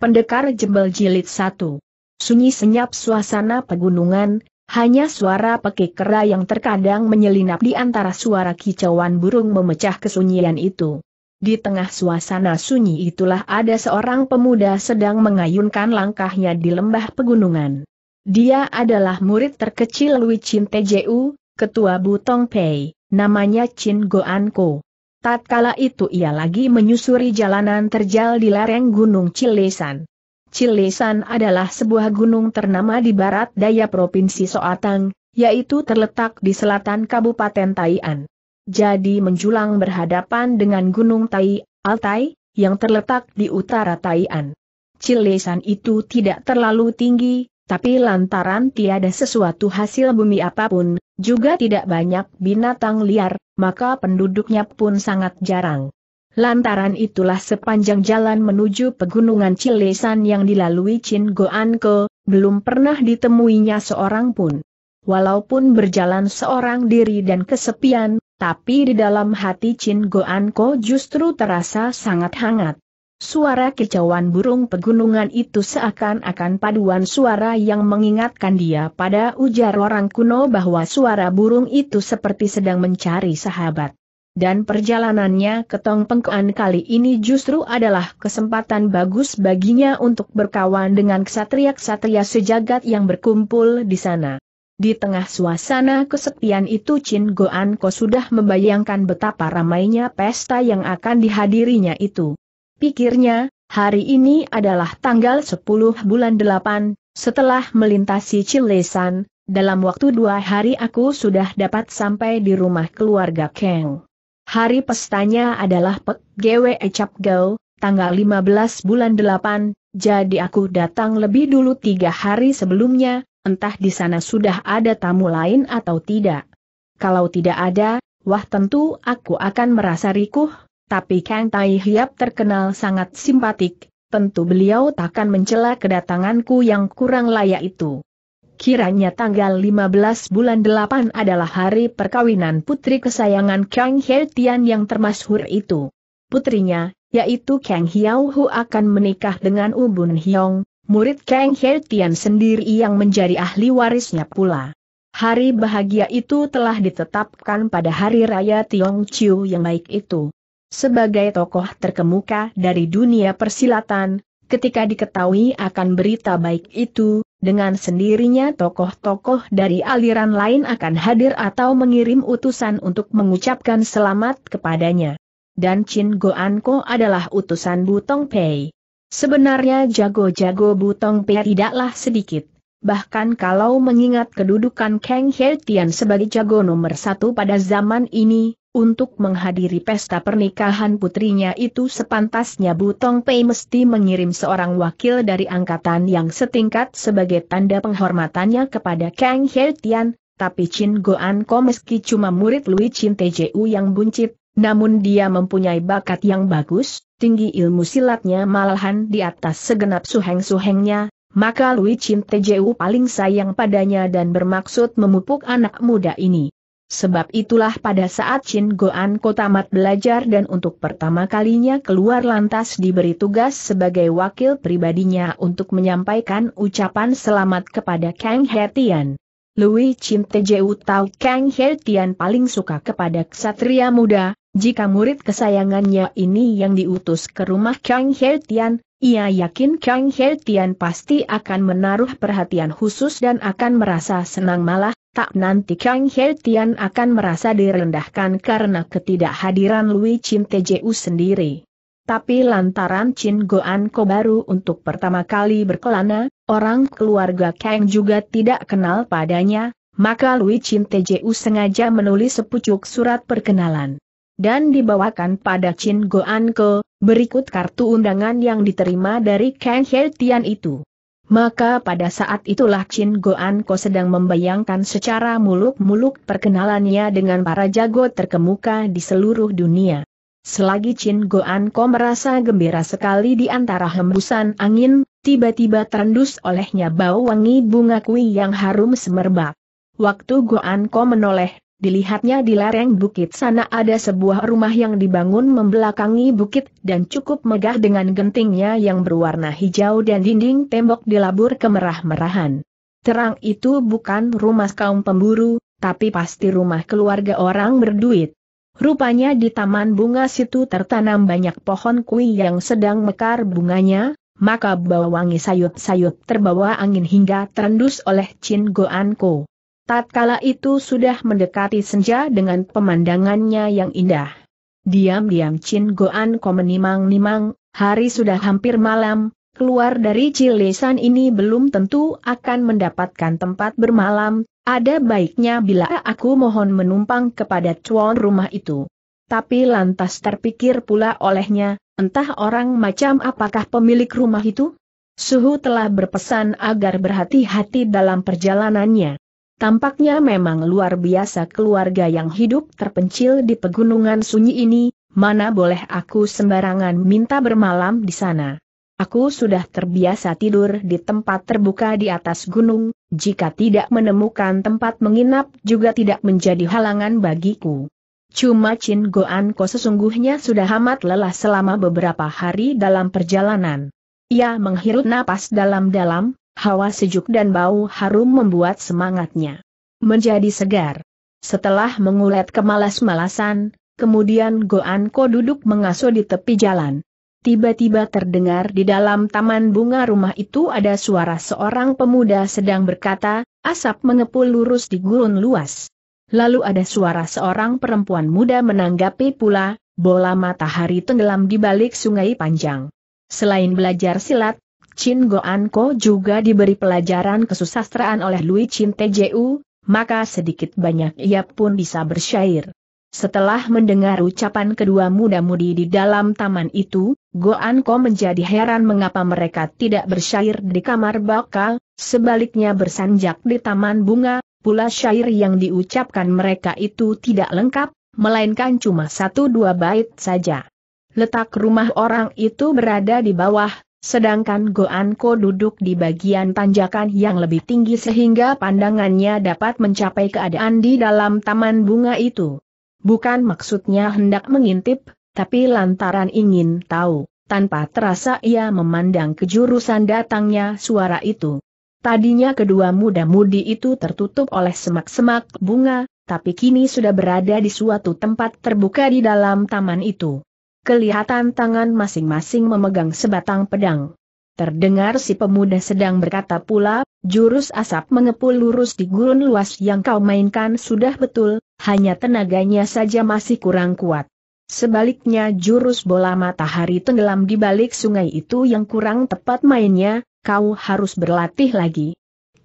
Pendekar Jembel Jilid 1 Sunyi senyap suasana pegunungan, hanya suara pekik kera yang terkadang menyelinap di antara suara kicauan burung memecah kesunyian itu. Di tengah suasana sunyi itulah ada seorang pemuda sedang mengayunkan langkahnya di lembah pegunungan. Dia adalah murid terkecil Lui Chin Teju, ketua Butong Pei, namanya Chin Goan Ko. Tatkala itu ia lagi menyusuri jalanan terjal di lereng Gunung Cilesan. Cilesan adalah sebuah gunung ternama di barat daya Provinsi Soatang, yaitu terletak di selatan Kabupaten Taian. Jadi menjulang berhadapan dengan Gunung Tai, Altai, yang terletak di utara Taian. Cilesan itu tidak terlalu tinggi, tapi lantaran tiada sesuatu hasil bumi apapun, juga tidak banyak binatang liar, maka penduduknya pun sangat jarang. Lantaran itulah sepanjang jalan menuju pegunungan Cilesan yang dilalui Chin Anko belum pernah ditemuinya seorang pun. Walaupun berjalan seorang diri dan kesepian, tapi di dalam hati Chin Goanko justru terasa sangat hangat. Suara kicauan burung pegunungan itu seakan-akan paduan suara yang mengingatkan dia pada ujar orang kuno bahwa suara burung itu seperti sedang mencari sahabat. Dan perjalanannya ke Tong Pengkuan kali ini justru adalah kesempatan bagus baginya untuk berkawan dengan ksatria-ksatria sejagat yang berkumpul di sana. Di tengah suasana kesepian itu Chin Goan Ko sudah membayangkan betapa ramainya pesta yang akan dihadirinya itu. Pikirnya, hari ini adalah tanggal 10 bulan 8, setelah melintasi Cilesan, dalam waktu dua hari aku sudah dapat sampai di rumah keluarga Kang. Hari pestanya adalah Pek Gwe Ecap Gau, tanggal 15 bulan 8, jadi aku datang lebih dulu tiga hari sebelumnya, entah di sana sudah ada tamu lain atau tidak. Kalau tidak ada, wah tentu aku akan merasa rikuh, tapi Kang Tai Hiap terkenal sangat simpatik, tentu beliau takkan mencela kedatanganku yang kurang layak itu. Kiranya tanggal 15 bulan 8 adalah hari perkawinan putri kesayangan Kang He Tian yang termasyhur itu. Putrinya, yaitu Kang Hiao Hu akan menikah dengan Ubun Hyong, murid Kang He sendiri yang menjadi ahli warisnya pula. Hari bahagia itu telah ditetapkan pada hari raya Tiong Chiu yang baik itu. Sebagai tokoh terkemuka dari dunia persilatan, ketika diketahui akan berita baik itu, dengan sendirinya tokoh-tokoh dari aliran lain akan hadir atau mengirim utusan untuk mengucapkan selamat kepadanya. Dan Chin Goanko adalah utusan Butong Pei. Sebenarnya jago-jago Butong Pei tidaklah sedikit. Bahkan kalau mengingat kedudukan Kang Hei Tian sebagai jago nomor satu pada zaman ini, untuk menghadiri pesta pernikahan putrinya itu sepantasnya Butong Pei mesti mengirim seorang wakil dari angkatan yang setingkat sebagai tanda penghormatannya kepada Kang He Tian, tapi Chin Goan Ko meski cuma murid Lui Chin Tju yang buncit, namun dia mempunyai bakat yang bagus, tinggi ilmu silatnya malahan di atas segenap suheng-suhengnya, maka Lui Chin Tju paling sayang padanya dan bermaksud memupuk anak muda ini. Sebab itulah pada saat Chin Goan kotamat belajar dan untuk pertama kalinya keluar lantas diberi tugas sebagai wakil pribadinya untuk menyampaikan ucapan selamat kepada Kang Hetian. Lui Chin Tejeu tahu Kang Hetian paling suka kepada ksatria muda, jika murid kesayangannya ini yang diutus ke rumah Kang Hetian, ia yakin Kang Hetian pasti akan menaruh perhatian khusus dan akan merasa senang malah tak nanti Kang He Tian akan merasa direndahkan karena ketidakhadiran Lui Chin Tju sendiri. Tapi lantaran Chin Goan Ko baru untuk pertama kali berkelana, orang keluarga Kang juga tidak kenal padanya, maka Lui Chin Tju sengaja menulis sepucuk surat perkenalan. Dan dibawakan pada Chin Goan Ko, berikut kartu undangan yang diterima dari Kang He Tian itu. Maka pada saat itulah Chin Goan Ko sedang membayangkan secara muluk-muluk perkenalannya dengan para jago terkemuka di seluruh dunia. Selagi Chin Goan Ko merasa gembira sekali di antara hembusan angin, tiba-tiba terendus olehnya bau wangi bunga kui yang harum semerbak. Waktu Goan Ko menoleh Dilihatnya di lereng bukit sana ada sebuah rumah yang dibangun membelakangi bukit dan cukup megah dengan gentingnya yang berwarna hijau dan dinding tembok dilabur kemerah-merahan. Terang itu bukan rumah kaum pemburu, tapi pasti rumah keluarga orang berduit. Rupanya di taman bunga situ tertanam banyak pohon kui yang sedang mekar bunganya, maka bau wangi sayup-sayup terbawa angin hingga terendus oleh Chin Goan Ko. Tatkala itu sudah mendekati senja dengan pemandangannya yang indah. Diam-diam Chin Goan Ko menimang-nimang, hari sudah hampir malam, keluar dari Cilisan ini belum tentu akan mendapatkan tempat bermalam, ada baiknya bila aku mohon menumpang kepada cuan rumah itu. Tapi lantas terpikir pula olehnya, entah orang macam apakah pemilik rumah itu? Suhu telah berpesan agar berhati-hati dalam perjalanannya. Tampaknya memang luar biasa keluarga yang hidup terpencil di pegunungan sunyi ini, mana boleh aku sembarangan minta bermalam di sana. Aku sudah terbiasa tidur di tempat terbuka di atas gunung, jika tidak menemukan tempat menginap juga tidak menjadi halangan bagiku. Cuma Chin Goan Ko sesungguhnya sudah amat lelah selama beberapa hari dalam perjalanan. Ia menghirup napas dalam-dalam, Hawa sejuk dan bau harum membuat semangatnya menjadi segar. Setelah mengulet kemalas-malasan, kemudian Goan Ko duduk mengasuh di tepi jalan. Tiba-tiba terdengar di dalam taman bunga rumah itu ada suara seorang pemuda sedang berkata, asap mengepul lurus di gurun luas. Lalu ada suara seorang perempuan muda menanggapi pula, bola matahari tenggelam di balik sungai panjang. Selain belajar silat, Chin Ko juga diberi pelajaran kesusastraan oleh Lui Chin Tju, maka sedikit banyak ia pun bisa bersyair. Setelah mendengar ucapan kedua muda-mudi di dalam taman itu, Ko menjadi heran mengapa mereka tidak bersyair di kamar bakal, sebaliknya bersanjak di taman bunga, pula syair yang diucapkan mereka itu tidak lengkap, melainkan cuma satu dua bait saja. Letak rumah orang itu berada di bawah, Sedangkan Goanko duduk di bagian tanjakan yang lebih tinggi sehingga pandangannya dapat mencapai keadaan di dalam taman bunga itu. Bukan maksudnya hendak mengintip, tapi lantaran ingin tahu, tanpa terasa ia memandang kejurusan datangnya suara itu. Tadinya kedua muda-mudi itu tertutup oleh semak-semak bunga, tapi kini sudah berada di suatu tempat terbuka di dalam taman itu kelihatan tangan masing-masing memegang sebatang pedang. Terdengar si pemuda sedang berkata pula, jurus asap mengepul lurus di gurun luas yang kau mainkan sudah betul, hanya tenaganya saja masih kurang kuat. Sebaliknya jurus bola matahari tenggelam di balik sungai itu yang kurang tepat mainnya, kau harus berlatih lagi.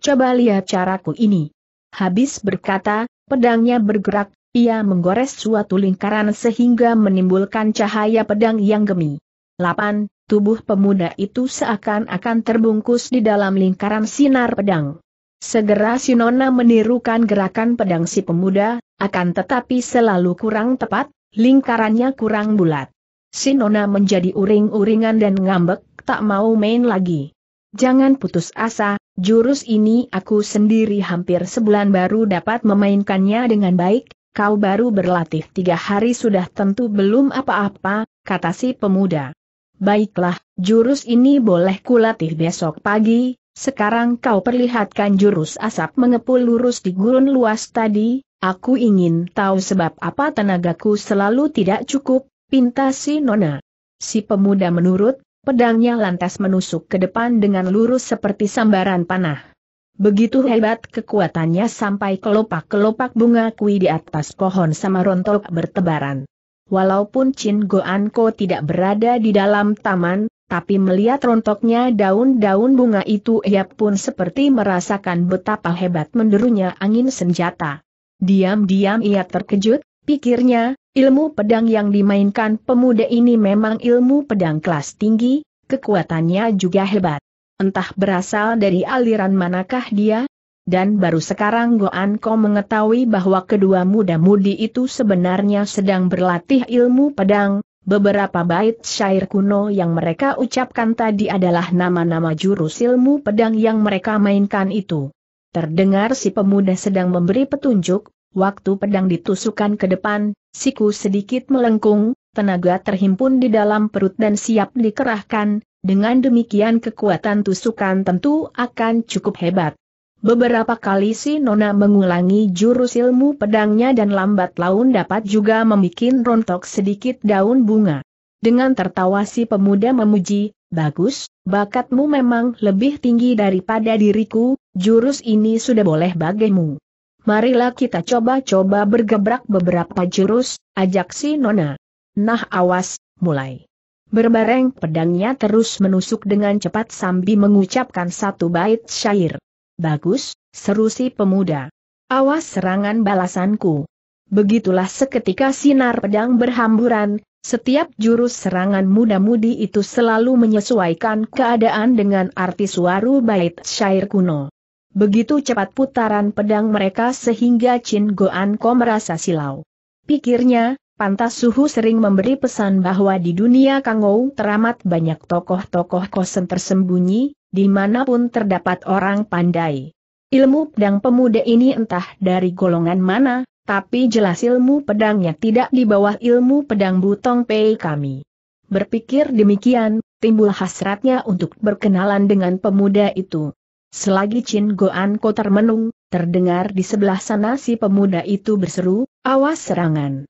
Coba lihat caraku ini. Habis berkata, pedangnya bergerak, ia menggores suatu lingkaran sehingga menimbulkan cahaya pedang yang gemi. 8. Tubuh pemuda itu seakan-akan terbungkus di dalam lingkaran sinar pedang. Segera Sinona menirukan gerakan pedang si pemuda, akan tetapi selalu kurang tepat, lingkarannya kurang bulat. Sinona menjadi uring-uringan dan ngambek, tak mau main lagi. Jangan putus asa, jurus ini aku sendiri hampir sebulan baru dapat memainkannya dengan baik, kau baru berlatih tiga hari sudah tentu belum apa-apa, kata si pemuda. Baiklah, jurus ini boleh kulatih besok pagi, sekarang kau perlihatkan jurus asap mengepul lurus di gurun luas tadi, aku ingin tahu sebab apa tenagaku selalu tidak cukup, pinta si nona. Si pemuda menurut, pedangnya lantas menusuk ke depan dengan lurus seperti sambaran panah. Begitu hebat kekuatannya sampai kelopak-kelopak bunga kui di atas pohon sama rontok bertebaran. Walaupun Chin Goanko tidak berada di dalam taman, tapi melihat rontoknya daun-daun bunga itu ia pun seperti merasakan betapa hebat menderunya angin senjata. Diam-diam ia terkejut, pikirnya, ilmu pedang yang dimainkan pemuda ini memang ilmu pedang kelas tinggi, kekuatannya juga hebat entah berasal dari aliran manakah dia, dan baru sekarang Goan Ko mengetahui bahwa kedua muda-mudi itu sebenarnya sedang berlatih ilmu pedang, beberapa bait syair kuno yang mereka ucapkan tadi adalah nama-nama jurus ilmu pedang yang mereka mainkan itu. Terdengar si pemuda sedang memberi petunjuk, waktu pedang ditusukkan ke depan, siku sedikit melengkung, tenaga terhimpun di dalam perut dan siap dikerahkan, dengan demikian kekuatan tusukan tentu akan cukup hebat. Beberapa kali si Nona mengulangi jurus ilmu pedangnya dan lambat laun dapat juga membuat rontok sedikit daun bunga. Dengan tertawa si pemuda memuji, bagus, bakatmu memang lebih tinggi daripada diriku, jurus ini sudah boleh bagimu. Marilah kita coba-coba bergebrak beberapa jurus, ajak si Nona. Nah awas, mulai. Berbareng pedangnya terus menusuk dengan cepat sambil mengucapkan satu bait syair. Bagus, seru si pemuda. Awas serangan balasanku. Begitulah seketika sinar pedang berhamburan, setiap jurus serangan muda-mudi itu selalu menyesuaikan keadaan dengan arti suaru bait syair kuno. Begitu cepat putaran pedang mereka sehingga Chin Goan Ko merasa silau. Pikirnya, Pantas Suhu sering memberi pesan bahwa di dunia Kangou teramat banyak tokoh-tokoh kosen tersembunyi, dimanapun terdapat orang pandai. Ilmu pedang pemuda ini entah dari golongan mana, tapi jelas ilmu pedangnya tidak di bawah ilmu pedang Butong Pei kami. Berpikir demikian, timbul hasratnya untuk berkenalan dengan pemuda itu. Selagi Chin Goan Ko termenung, terdengar di sebelah sana si pemuda itu berseru, awas serangan.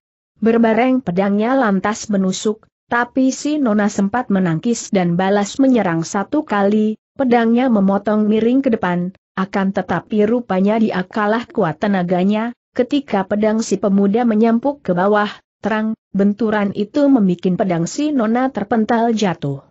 Berbareng pedangnya lantas menusuk, tapi si Nona sempat menangkis dan balas menyerang satu kali, pedangnya memotong miring ke depan, akan tetapi rupanya dia kalah kuat tenaganya, ketika pedang si pemuda menyampuk ke bawah, terang, benturan itu membuat pedang si Nona terpental jatuh.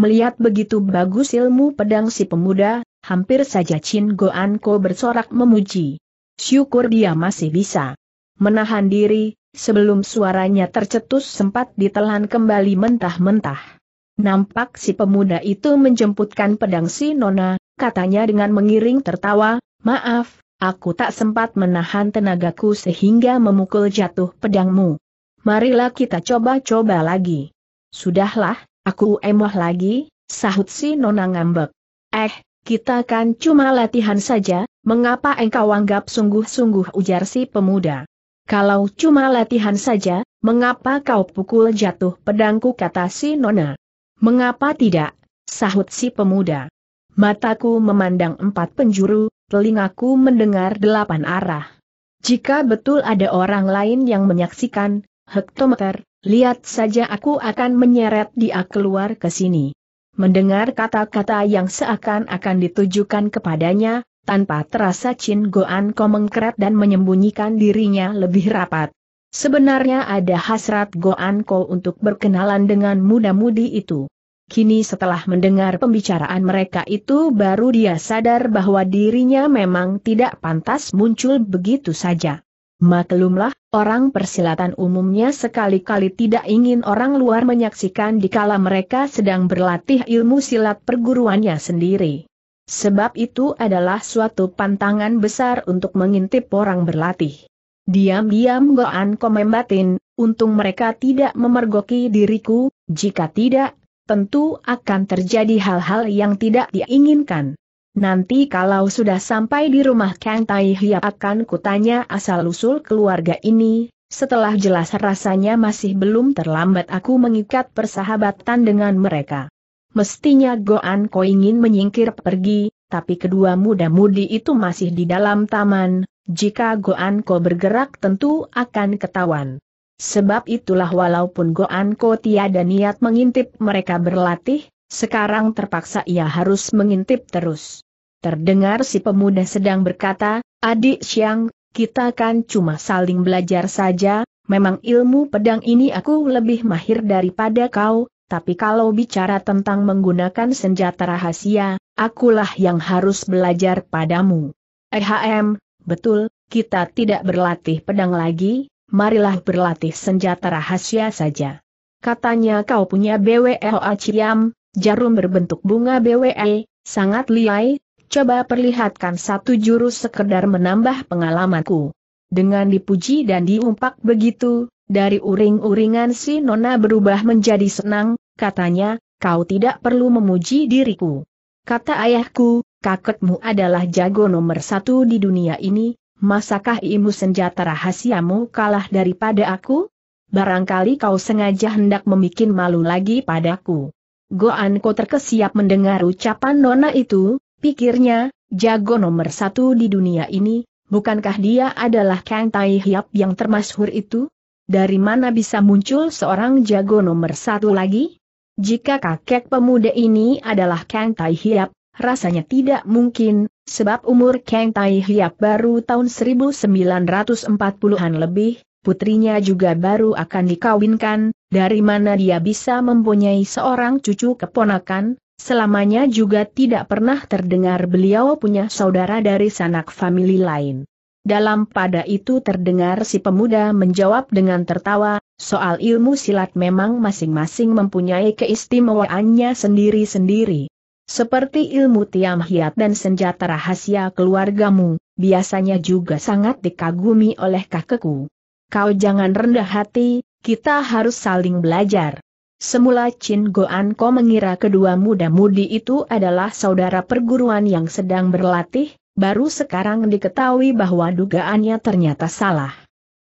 Melihat begitu bagus ilmu pedang si pemuda, hampir saja Chin Goan Ko bersorak memuji. Syukur dia masih bisa menahan diri, sebelum suaranya tercetus sempat ditelan kembali mentah-mentah. Nampak si pemuda itu menjemputkan pedang si Nona, katanya dengan mengiring tertawa, maaf, aku tak sempat menahan tenagaku sehingga memukul jatuh pedangmu. Marilah kita coba-coba lagi. Sudahlah, aku emoh lagi, sahut si Nona ngambek. Eh, kita kan cuma latihan saja, mengapa engkau anggap sungguh-sungguh ujar si pemuda. Kalau cuma latihan saja, mengapa kau pukul jatuh pedangku kata si Nona? Mengapa tidak? Sahut si pemuda. Mataku memandang empat penjuru, telingaku mendengar delapan arah. Jika betul ada orang lain yang menyaksikan, hektometer, lihat saja aku akan menyeret dia keluar ke sini. Mendengar kata-kata yang seakan-akan ditujukan kepadanya, tanpa terasa Chin Goan Ko mengkeret dan menyembunyikan dirinya lebih rapat. Sebenarnya ada hasrat Goan Ko untuk berkenalan dengan muda-mudi itu. Kini setelah mendengar pembicaraan mereka itu baru dia sadar bahwa dirinya memang tidak pantas muncul begitu saja. Maklumlah, orang persilatan umumnya sekali-kali tidak ingin orang luar menyaksikan dikala mereka sedang berlatih ilmu silat perguruannya sendiri sebab itu adalah suatu pantangan besar untuk mengintip orang berlatih. Diam-diam Goan Komembatin, untung mereka tidak memergoki diriku, jika tidak, tentu akan terjadi hal-hal yang tidak diinginkan. Nanti kalau sudah sampai di rumah Kang Tai Hiap akan kutanya asal-usul keluarga ini, setelah jelas rasanya masih belum terlambat aku mengikat persahabatan dengan mereka. Mestinya Goan Ko ingin menyingkir pergi, tapi kedua muda-mudi itu masih di dalam taman, jika Goan Ko bergerak tentu akan ketahuan. Sebab itulah walaupun Goan Ko tiada niat mengintip mereka berlatih, sekarang terpaksa ia harus mengintip terus. Terdengar si pemuda sedang berkata, adik Siang, kita kan cuma saling belajar saja, memang ilmu pedang ini aku lebih mahir daripada kau, tapi kalau bicara tentang menggunakan senjata rahasia, akulah yang harus belajar padamu. EHM, betul, kita tidak berlatih pedang lagi, marilah berlatih senjata rahasia saja. Katanya kau punya BWE Ciam, jarum berbentuk bunga BWE, sangat liai, coba perlihatkan satu jurus sekedar menambah pengalamanku. Dengan dipuji dan diumpak begitu, dari uring-uringan si Nona berubah menjadi senang, katanya, kau tidak perlu memuji diriku. Kata ayahku, kakekmu adalah jago nomor satu di dunia ini, masakah ilmu senjata rahasiamu kalah daripada aku? Barangkali kau sengaja hendak memikin malu lagi padaku. Goanko terkesiap mendengar ucapan nona itu, pikirnya, jago nomor satu di dunia ini, bukankah dia adalah Kang Tai Hiap yang termasyhur itu? Dari mana bisa muncul seorang jago nomor satu lagi? Jika kakek pemuda ini adalah Kang Tai Hiap, rasanya tidak mungkin, sebab umur Kang Tai Hiap baru tahun 1940-an lebih, putrinya juga baru akan dikawinkan, dari mana dia bisa mempunyai seorang cucu keponakan, selamanya juga tidak pernah terdengar beliau punya saudara dari sanak famili lain. Dalam pada itu terdengar si pemuda menjawab dengan tertawa, soal ilmu silat memang masing-masing mempunyai keistimewaannya sendiri-sendiri. Seperti ilmu tiam hiat dan senjata rahasia keluargamu, biasanya juga sangat dikagumi oleh kakekku. Kau jangan rendah hati, kita harus saling belajar. Semula Chin Goan Ko mengira kedua muda-mudi itu adalah saudara perguruan yang sedang berlatih, baru sekarang diketahui bahwa dugaannya ternyata salah.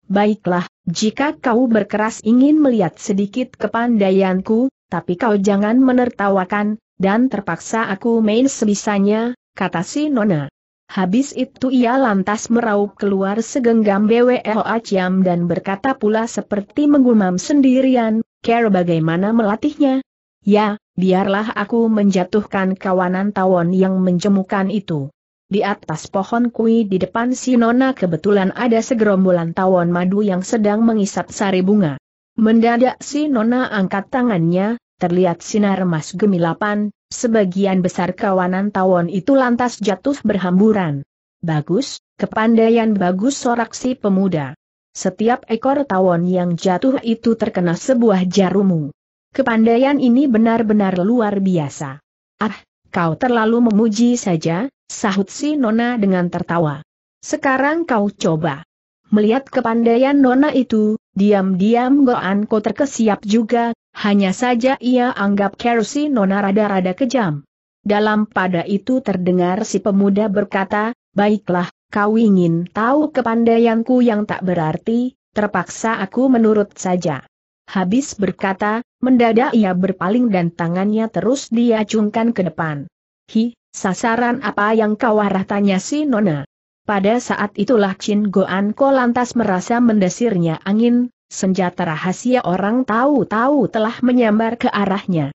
Baiklah, jika kau berkeras ingin melihat sedikit kepandaianku, tapi kau jangan menertawakan, dan terpaksa aku main sebisanya, kata si Nona. Habis itu ia lantas meraup keluar segenggam BWLA Aciam dan berkata pula seperti menggumam sendirian, care bagaimana melatihnya? Ya, biarlah aku menjatuhkan kawanan tawon yang menjemukan itu. Di atas pohon kui di depan si Nona kebetulan ada segerombolan tawon madu yang sedang mengisap sari bunga. Mendadak si Nona angkat tangannya, terlihat sinar emas gemilapan, sebagian besar kawanan tawon itu lantas jatuh berhamburan. Bagus, kepandaian bagus sorak si pemuda. Setiap ekor tawon yang jatuh itu terkena sebuah jarumu. Kepandaian ini benar-benar luar biasa. Ah, kau terlalu memuji saja, sahut si Nona dengan tertawa. Sekarang kau coba. Melihat kepandaian Nona itu, diam-diam Goan terkesiap juga, hanya saja ia anggap Kerusi Nona rada-rada kejam. Dalam pada itu terdengar si pemuda berkata, Baiklah, kau ingin tahu kepandaianku yang tak berarti, terpaksa aku menurut saja. Habis berkata, mendadak ia berpaling dan tangannya terus diacungkan ke depan. Hi, Sasaran apa yang kau arah tanya si Nona? Pada saat itulah Chin Goan Ko lantas merasa mendesirnya angin, senjata rahasia orang tahu-tahu telah menyambar ke arahnya.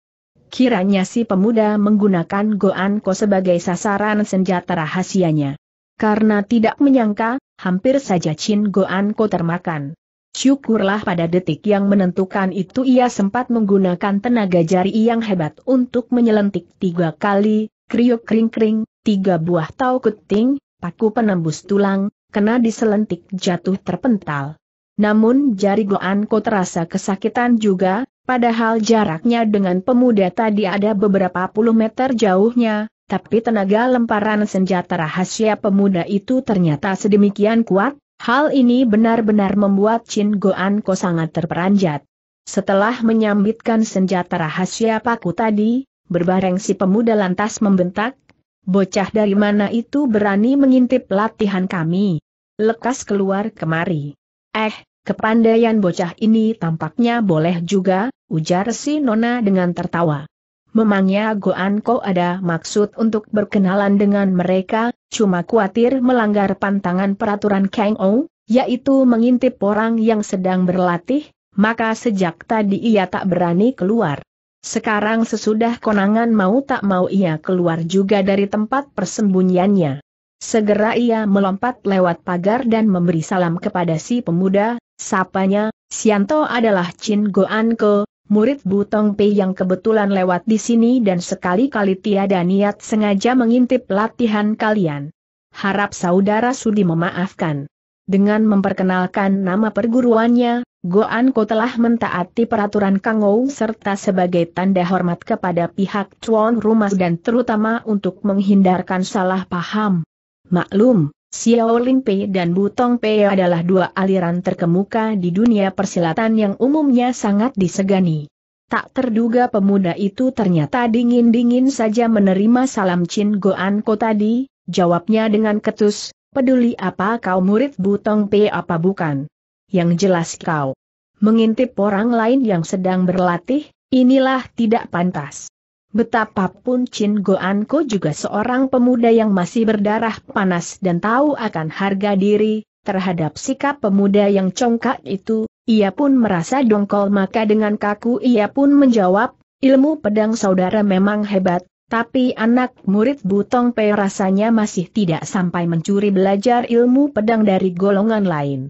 Kiranya si pemuda menggunakan Goan Ko sebagai sasaran senjata rahasianya. Karena tidak menyangka, hampir saja Chin Goan Ko termakan. Syukurlah pada detik yang menentukan itu ia sempat menggunakan tenaga jari yang hebat untuk menyelentik tiga kali, kriuk kring-kring, tiga buah tau keting, paku penembus tulang, kena diselentik jatuh terpental. Namun jari Goanko terasa kesakitan juga, padahal jaraknya dengan pemuda tadi ada beberapa puluh meter jauhnya, tapi tenaga lemparan senjata rahasia pemuda itu ternyata sedemikian kuat, hal ini benar-benar membuat Chin Goanko sangat terperanjat. Setelah menyambitkan senjata rahasia paku tadi, berbareng si pemuda lantas membentak, Bocah dari mana itu berani mengintip latihan kami? Lekas keluar kemari. Eh, kepandaian bocah ini tampaknya boleh juga, ujar si Nona dengan tertawa. Memangnya Goan kau ada maksud untuk berkenalan dengan mereka, cuma khawatir melanggar pantangan peraturan Kang Ou, yaitu mengintip orang yang sedang berlatih, maka sejak tadi ia tak berani keluar. Sekarang sesudah konangan mau tak mau ia keluar juga dari tempat persembunyiannya. Segera ia melompat lewat pagar dan memberi salam kepada si pemuda, sapanya, Sianto adalah Chin Goanko, murid Butong Pei yang kebetulan lewat di sini dan sekali-kali tiada niat sengaja mengintip latihan kalian. Harap saudara sudi memaafkan. Dengan memperkenalkan nama perguruannya, Goanko telah mentaati peraturan Kangou serta sebagai tanda hormat kepada pihak tuan rumah dan terutama untuk menghindarkan salah paham. Maklum, Xiao Lin Pei dan Butong Pei adalah dua aliran terkemuka di dunia persilatan yang umumnya sangat disegani. Tak terduga pemuda itu ternyata dingin-dingin saja menerima salam Chin Goanko tadi, jawabnya dengan ketus, peduli apa kau murid Butong Pei apa bukan yang jelas kau mengintip orang lain yang sedang berlatih, inilah tidak pantas. Betapapun Chin Goanko juga seorang pemuda yang masih berdarah panas dan tahu akan harga diri, terhadap sikap pemuda yang congkak itu, ia pun merasa dongkol maka dengan kaku ia pun menjawab, ilmu pedang saudara memang hebat, tapi anak murid Butong Pei rasanya masih tidak sampai mencuri belajar ilmu pedang dari golongan lain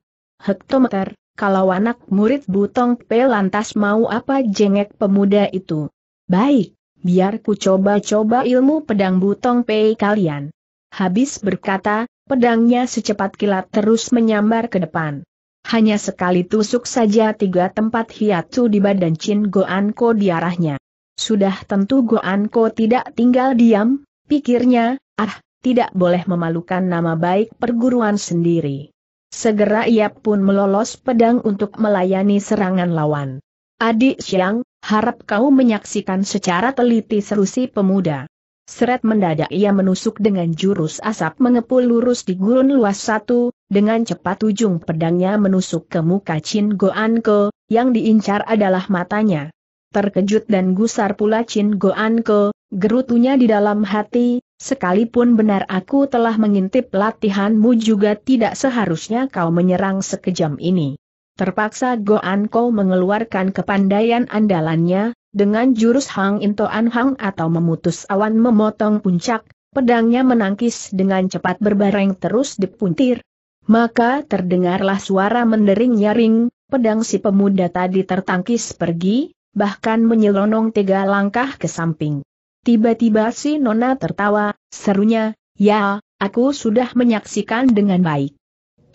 hektometer, kalau anak murid Butong Pe lantas mau apa jengek pemuda itu. Baik, biar ku coba-coba ilmu pedang Butong Pe kalian. Habis berkata, pedangnya secepat kilat terus menyambar ke depan. Hanya sekali tusuk saja tiga tempat hiatu di badan Chin Goanko di arahnya. Sudah tentu Goanko tidak tinggal diam, pikirnya, ah, tidak boleh memalukan nama baik perguruan sendiri. Segera ia pun melolos pedang untuk melayani serangan lawan. Adik Siang, harap kau menyaksikan secara teliti seru si pemuda. Seret mendadak ia menusuk dengan jurus asap mengepul lurus di gurun luas satu, dengan cepat ujung pedangnya menusuk ke muka Chin Goanko, yang diincar adalah matanya. Terkejut dan gusar pula Chin Goanko, gerutunya di dalam hati, Sekalipun benar aku telah mengintip latihanmu juga tidak seharusnya kau menyerang sekejam ini. Terpaksa Goan Kau mengeluarkan kepandaian andalannya, dengan jurus Hang Into An Hang atau memutus awan memotong puncak, pedangnya menangkis dengan cepat berbareng terus dipuntir. Maka terdengarlah suara mendering nyaring, pedang si pemuda tadi tertangkis pergi, bahkan menyelonong tiga langkah ke samping. Tiba-tiba si Nona tertawa, serunya, ya, aku sudah menyaksikan dengan baik.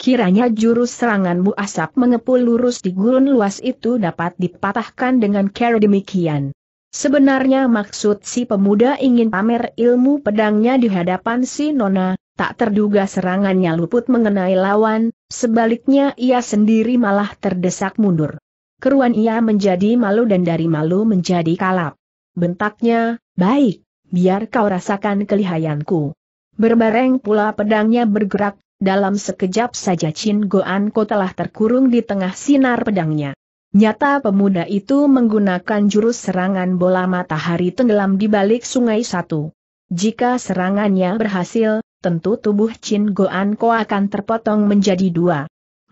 Kiranya jurus seranganmu asap mengepul lurus di gurun luas itu dapat dipatahkan dengan cara demikian. Sebenarnya maksud si pemuda ingin pamer ilmu pedangnya di hadapan si Nona, tak terduga serangannya luput mengenai lawan, sebaliknya ia sendiri malah terdesak mundur. Keruan ia menjadi malu dan dari malu menjadi kalap bentaknya, baik, biar kau rasakan kelihayanku. Berbareng pula pedangnya bergerak, dalam sekejap saja Chin Goan Ko telah terkurung di tengah sinar pedangnya. Nyata pemuda itu menggunakan jurus serangan bola matahari tenggelam di balik sungai satu. Jika serangannya berhasil, tentu tubuh Chin Goan Ko akan terpotong menjadi dua.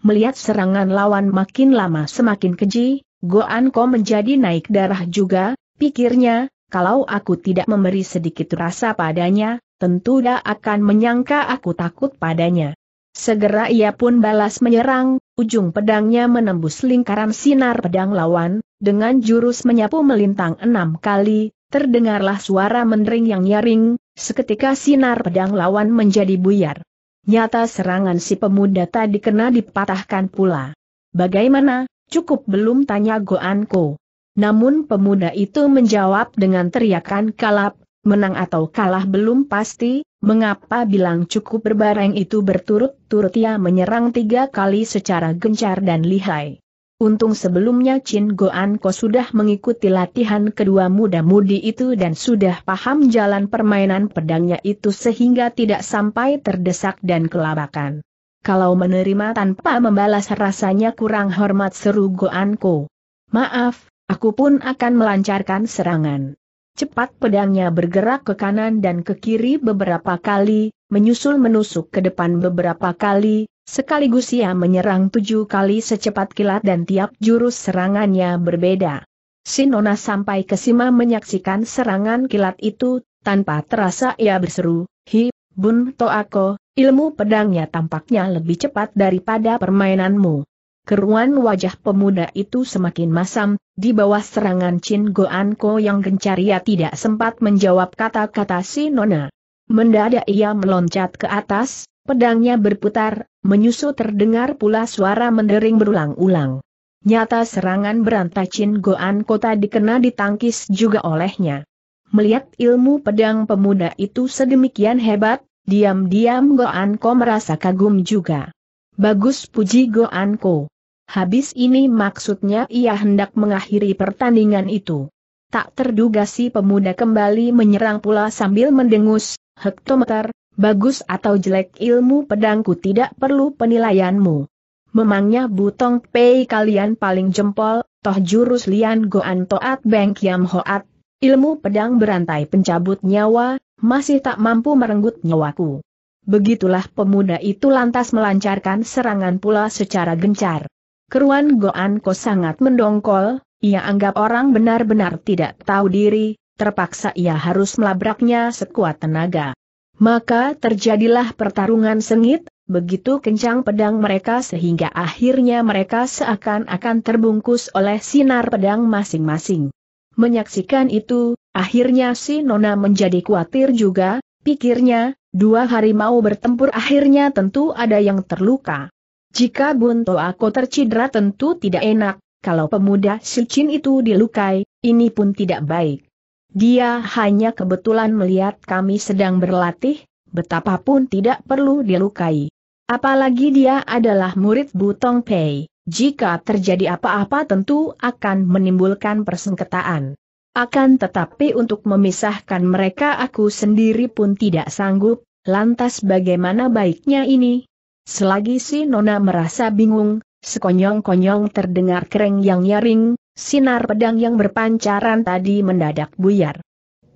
Melihat serangan lawan makin lama semakin keji, Goan Ko menjadi naik darah juga, Pikirnya, kalau aku tidak memberi sedikit rasa padanya, tentu dia akan menyangka aku takut padanya. Segera ia pun balas menyerang, ujung pedangnya menembus lingkaran sinar pedang lawan, dengan jurus menyapu melintang enam kali, terdengarlah suara mendering yang nyaring, seketika sinar pedang lawan menjadi buyar. Nyata serangan si pemuda tadi kena dipatahkan pula. Bagaimana, cukup belum tanya Goanko. Namun pemuda itu menjawab dengan teriakan kalap, menang atau kalah belum pasti, mengapa bilang cukup berbareng itu berturut-turut ia menyerang tiga kali secara gencar dan lihai. Untung sebelumnya Chin Goan Ko sudah mengikuti latihan kedua muda-mudi itu dan sudah paham jalan permainan pedangnya itu sehingga tidak sampai terdesak dan kelabakan. Kalau menerima tanpa membalas rasanya kurang hormat seru Goan Ko. Maaf, Aku pun akan melancarkan serangan. Cepat pedangnya bergerak ke kanan dan ke kiri beberapa kali, menyusul menusuk ke depan beberapa kali, sekaligus ia menyerang tujuh kali secepat kilat dan tiap jurus serangannya berbeda. Sinona sampai ke Sima menyaksikan serangan kilat itu, tanpa terasa ia berseru, Hi, Bun Toako, ilmu pedangnya tampaknya lebih cepat daripada permainanmu. Keruan wajah pemuda itu semakin masam, di bawah serangan Chin Goan Ko yang gencar ia tidak sempat menjawab kata-kata si Nona. Mendadak ia meloncat ke atas, pedangnya berputar, menyusul terdengar pula suara mendering berulang-ulang. Nyata serangan berantai Chin Goan Kota dikena ditangkis juga olehnya. Melihat ilmu pedang pemuda itu sedemikian hebat, diam-diam Goan Ko merasa kagum juga. Bagus puji Goan Ko. Habis ini maksudnya ia hendak mengakhiri pertandingan itu. Tak terduga si pemuda kembali menyerang pula sambil mendengus, hektometer, bagus atau jelek ilmu pedangku tidak perlu penilaianmu. Memangnya butong pei kalian paling jempol, toh jurus lian goan toat beng kiam hoat, ilmu pedang berantai pencabut nyawa, masih tak mampu merenggut nyawaku. Begitulah pemuda itu lantas melancarkan serangan pula secara gencar. Keruan goan ko sangat mendongkol, ia anggap orang benar-benar tidak tahu diri, terpaksa ia harus melabraknya sekuat tenaga. Maka terjadilah pertarungan sengit, begitu kencang pedang mereka sehingga akhirnya mereka seakan-akan terbungkus oleh sinar pedang masing-masing. Menyaksikan itu, akhirnya si Nona menjadi khawatir juga, pikirnya, dua harimau bertempur akhirnya tentu ada yang terluka. Jika Bunto aku tercidra tentu tidak enak, kalau pemuda Silcin itu dilukai, ini pun tidak baik. Dia hanya kebetulan melihat kami sedang berlatih, betapapun tidak perlu dilukai. Apalagi dia adalah murid Butong Pei, jika terjadi apa-apa tentu akan menimbulkan persengketaan. Akan tetapi untuk memisahkan mereka aku sendiri pun tidak sanggup, lantas bagaimana baiknya ini? Selagi si Nona merasa bingung, sekonyong-konyong terdengar kereng yang nyaring, sinar pedang yang berpancaran tadi mendadak buyar.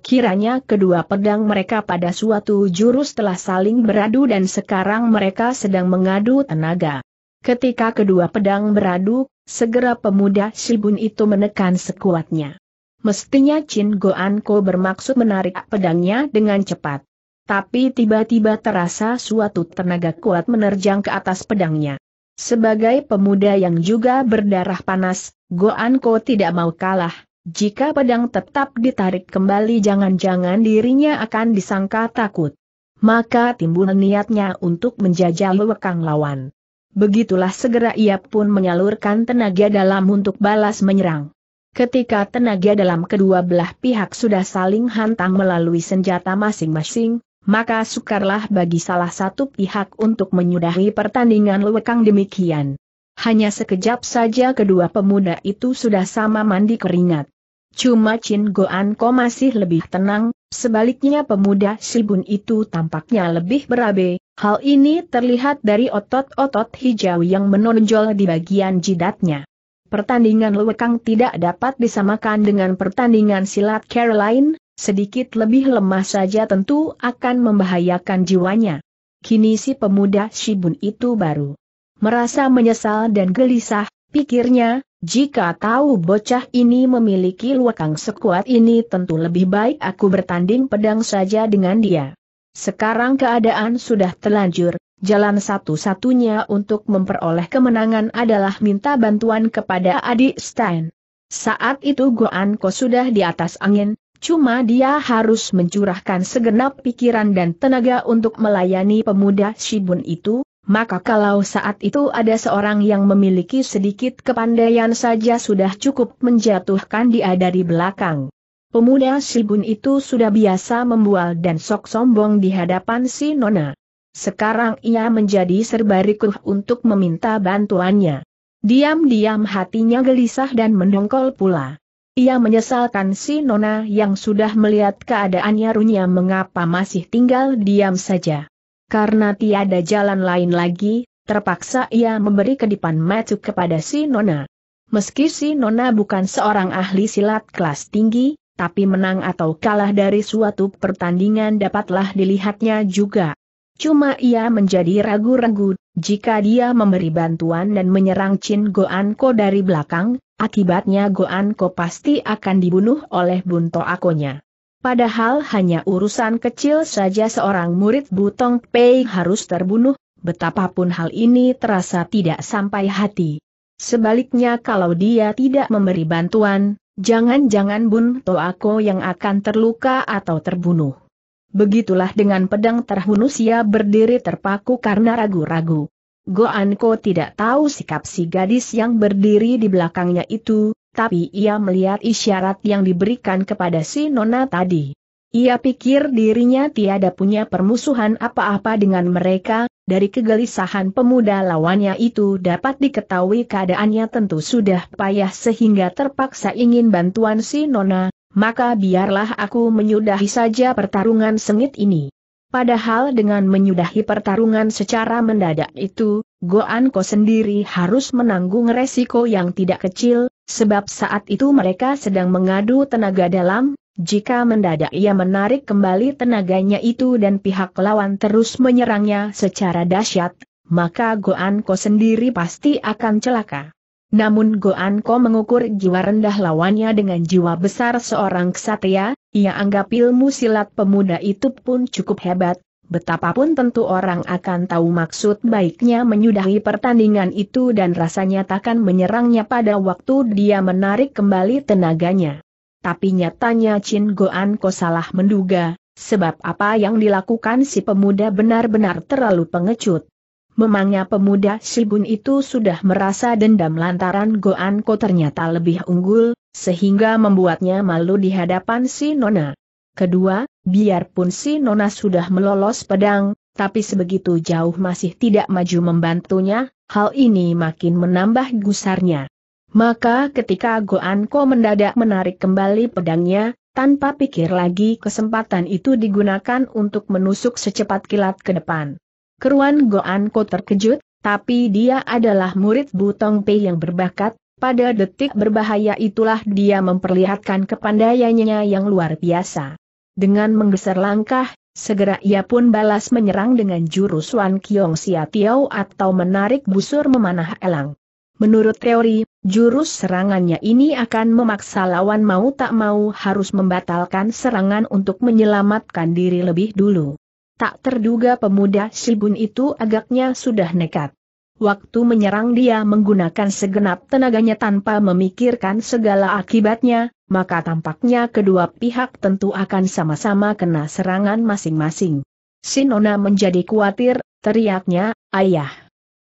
Kiranya kedua pedang mereka pada suatu jurus telah saling beradu dan sekarang mereka sedang mengadu tenaga. Ketika kedua pedang beradu, segera pemuda Shibun itu menekan sekuatnya. Mestinya Chin Goan bermaksud menarik pedangnya dengan cepat. Tapi tiba-tiba terasa suatu tenaga kuat menerjang ke atas pedangnya. Sebagai pemuda yang juga berdarah panas, Goanko tidak mau kalah. Jika pedang tetap ditarik kembali jangan-jangan dirinya akan disangka takut. Maka timbul niatnya untuk menjajal lewekang lawan. Begitulah segera ia pun menyalurkan tenaga dalam untuk balas menyerang. Ketika tenaga dalam kedua belah pihak sudah saling hantam melalui senjata masing-masing, maka sukarlah bagi salah satu pihak untuk menyudahi pertandingan lewekang demikian. Hanya sekejap saja kedua pemuda itu sudah sama mandi keringat. Cuma Chin Goan Ko masih lebih tenang, sebaliknya pemuda silbun itu tampaknya lebih berabe, hal ini terlihat dari otot-otot hijau yang menonjol di bagian jidatnya. Pertandingan lewekang tidak dapat disamakan dengan pertandingan silat Caroline, sedikit lebih lemah saja tentu akan membahayakan jiwanya. Kini si pemuda Shibun itu baru merasa menyesal dan gelisah, pikirnya, jika tahu bocah ini memiliki luakang sekuat ini tentu lebih baik aku bertanding pedang saja dengan dia. Sekarang keadaan sudah terlanjur, jalan satu-satunya untuk memperoleh kemenangan adalah minta bantuan kepada adik Stein. Saat itu goan Goanko sudah di atas angin, Cuma dia harus mencurahkan segenap pikiran dan tenaga untuk melayani pemuda Shibun itu, maka kalau saat itu ada seorang yang memiliki sedikit kepandaian saja sudah cukup menjatuhkan dia dari belakang. Pemuda Shibun itu sudah biasa membual dan sok sombong di hadapan si Nona. Sekarang ia menjadi serba rikuh untuk meminta bantuannya. Diam-diam hatinya gelisah dan mendongkol pula. Ia menyesalkan si Nona yang sudah melihat keadaannya runya mengapa masih tinggal diam saja. Karena tiada jalan lain lagi, terpaksa ia memberi kedipan matu kepada si Nona. Meski si Nona bukan seorang ahli silat kelas tinggi, tapi menang atau kalah dari suatu pertandingan dapatlah dilihatnya juga. Cuma ia menjadi ragu-ragu jika dia memberi bantuan dan menyerang Chin Goanko dari belakang, akibatnya Goanko pasti akan dibunuh oleh bunto akonya. Padahal hanya urusan kecil saja seorang murid Butong Pei harus terbunuh, betapapun hal ini terasa tidak sampai hati. Sebaliknya kalau dia tidak memberi bantuan, jangan-jangan bunto Ako yang akan terluka atau terbunuh. Begitulah dengan pedang terhunus ia berdiri terpaku karena ragu-ragu. Goanko tidak tahu sikap si gadis yang berdiri di belakangnya itu, tapi ia melihat isyarat yang diberikan kepada si nona tadi. Ia pikir dirinya tiada punya permusuhan apa-apa dengan mereka, dari kegelisahan pemuda lawannya itu dapat diketahui keadaannya tentu sudah payah sehingga terpaksa ingin bantuan si Nona, maka biarlah aku menyudahi saja pertarungan sengit ini. Padahal dengan menyudahi pertarungan secara mendadak itu, Goanko sendiri harus menanggung resiko yang tidak kecil, sebab saat itu mereka sedang mengadu tenaga dalam, jika mendadak ia menarik kembali tenaganya itu dan pihak lawan terus menyerangnya secara dahsyat, maka Goanko sendiri pasti akan celaka. Namun Goan Ko mengukur jiwa rendah lawannya dengan jiwa besar seorang ksatria. ia anggap ilmu silat pemuda itu pun cukup hebat, betapapun tentu orang akan tahu maksud baiknya menyudahi pertandingan itu dan rasanya takkan menyerangnya pada waktu dia menarik kembali tenaganya. Tapi nyatanya Chin Goan Ko salah menduga, sebab apa yang dilakukan si pemuda benar-benar terlalu pengecut. Memangnya pemuda Sibun itu sudah merasa dendam lantaran goan Goanko ternyata lebih unggul, sehingga membuatnya malu di hadapan si Nona. Kedua, biarpun si Nona sudah melolos pedang, tapi sebegitu jauh masih tidak maju membantunya, hal ini makin menambah gusarnya. Maka ketika goan Goanko mendadak menarik kembali pedangnya, tanpa pikir lagi kesempatan itu digunakan untuk menusuk secepat kilat ke depan. Keruan Goanko terkejut, tapi dia adalah murid Butong Pei yang berbakat, pada detik berbahaya itulah dia memperlihatkan kepandaiannya yang luar biasa. Dengan menggeser langkah, segera ia pun balas menyerang dengan jurus Wan Kiong Sia Tiao atau menarik busur memanah elang. Menurut teori, jurus serangannya ini akan memaksa lawan mau tak mau harus membatalkan serangan untuk menyelamatkan diri lebih dulu. Tak terduga pemuda Sibun itu agaknya sudah nekat. Waktu menyerang dia menggunakan segenap tenaganya tanpa memikirkan segala akibatnya, maka tampaknya kedua pihak tentu akan sama-sama kena serangan masing-masing. Sinona menjadi khawatir, teriaknya, ayah.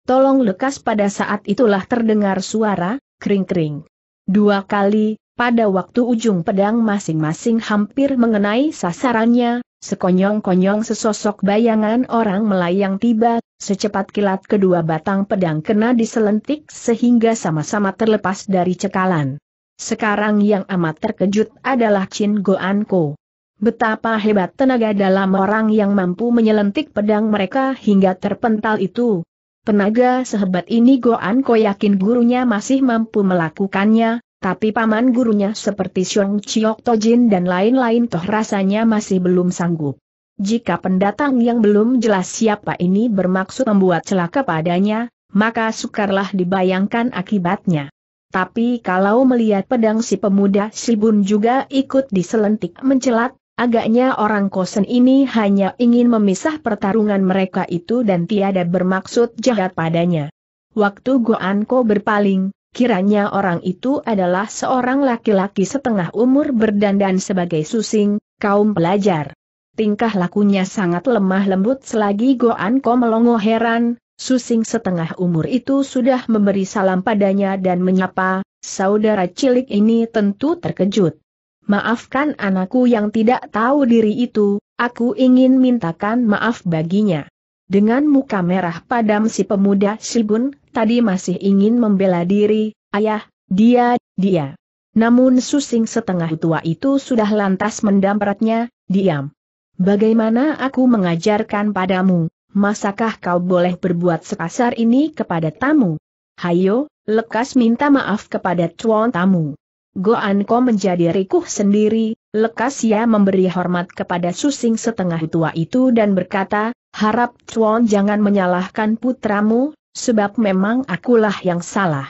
Tolong lekas pada saat itulah terdengar suara, kring-kring. Dua kali, pada waktu ujung pedang masing-masing hampir mengenai sasarannya, sekonyong-konyong sesosok bayangan orang melayang tiba, secepat kilat kedua batang pedang kena diselentik sehingga sama-sama terlepas dari cekalan. Sekarang yang amat terkejut adalah Chin Goanko. Betapa hebat tenaga dalam orang yang mampu menyelentik pedang mereka hingga terpental itu. Tenaga sehebat ini Goanko yakin gurunya masih mampu melakukannya, tapi paman gurunya seperti Xiong Chiok Tojin dan lain-lain toh rasanya masih belum sanggup. Jika pendatang yang belum jelas siapa ini bermaksud membuat celaka padanya, maka sukarlah dibayangkan akibatnya. Tapi kalau melihat pedang si pemuda Sibun juga ikut diselentik mencelat, agaknya orang kosen ini hanya ingin memisah pertarungan mereka itu dan tiada bermaksud jahat padanya. Waktu Goanko berpaling, Kiranya orang itu adalah seorang laki-laki setengah umur berdandan sebagai susing, kaum pelajar. Tingkah lakunya sangat lemah lembut selagi Goan Ko melongo heran, susing setengah umur itu sudah memberi salam padanya dan menyapa, saudara cilik ini tentu terkejut. Maafkan anakku yang tidak tahu diri itu, aku ingin mintakan maaf baginya. Dengan muka merah padam si pemuda Sibun, tadi masih ingin membela diri, ayah, dia, dia. Namun susing setengah tua itu sudah lantas mendampratnya, diam. Bagaimana aku mengajarkan padamu, masakah kau boleh berbuat sekasar ini kepada tamu? Hayo, lekas minta maaf kepada cuan tamu. Goan kau menjadi rikuh sendiri, lekas ia memberi hormat kepada susing setengah tua itu dan berkata, Harap Chuan jangan menyalahkan putramu, sebab memang akulah yang salah.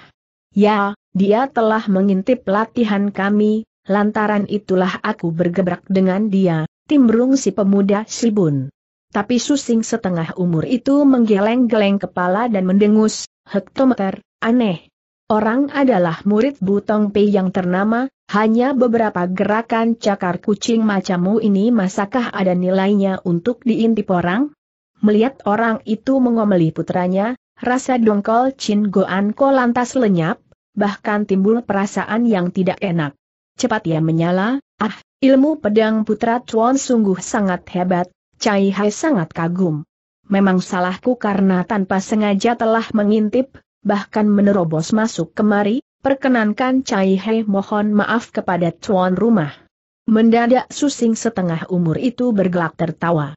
Ya, dia telah mengintip latihan kami, lantaran itulah aku bergebrak dengan dia, timbrung si pemuda Sibun. Tapi susing setengah umur itu menggeleng-geleng kepala dan mendengus, hektometer, aneh. Orang adalah murid Butong Pei yang ternama, hanya beberapa gerakan cakar kucing macamu ini masakah ada nilainya untuk diintip orang? Melihat orang itu mengomeli putranya, rasa dongkol Chin Goan Ko lantas lenyap, bahkan timbul perasaan yang tidak enak. Cepat ia menyala, ah, ilmu pedang putra Chuan sungguh sangat hebat, Cai Hai sangat kagum. Memang salahku karena tanpa sengaja telah mengintip, bahkan menerobos masuk kemari, perkenankan Cai Hai mohon maaf kepada Chuan rumah. Mendadak susing setengah umur itu bergelak tertawa.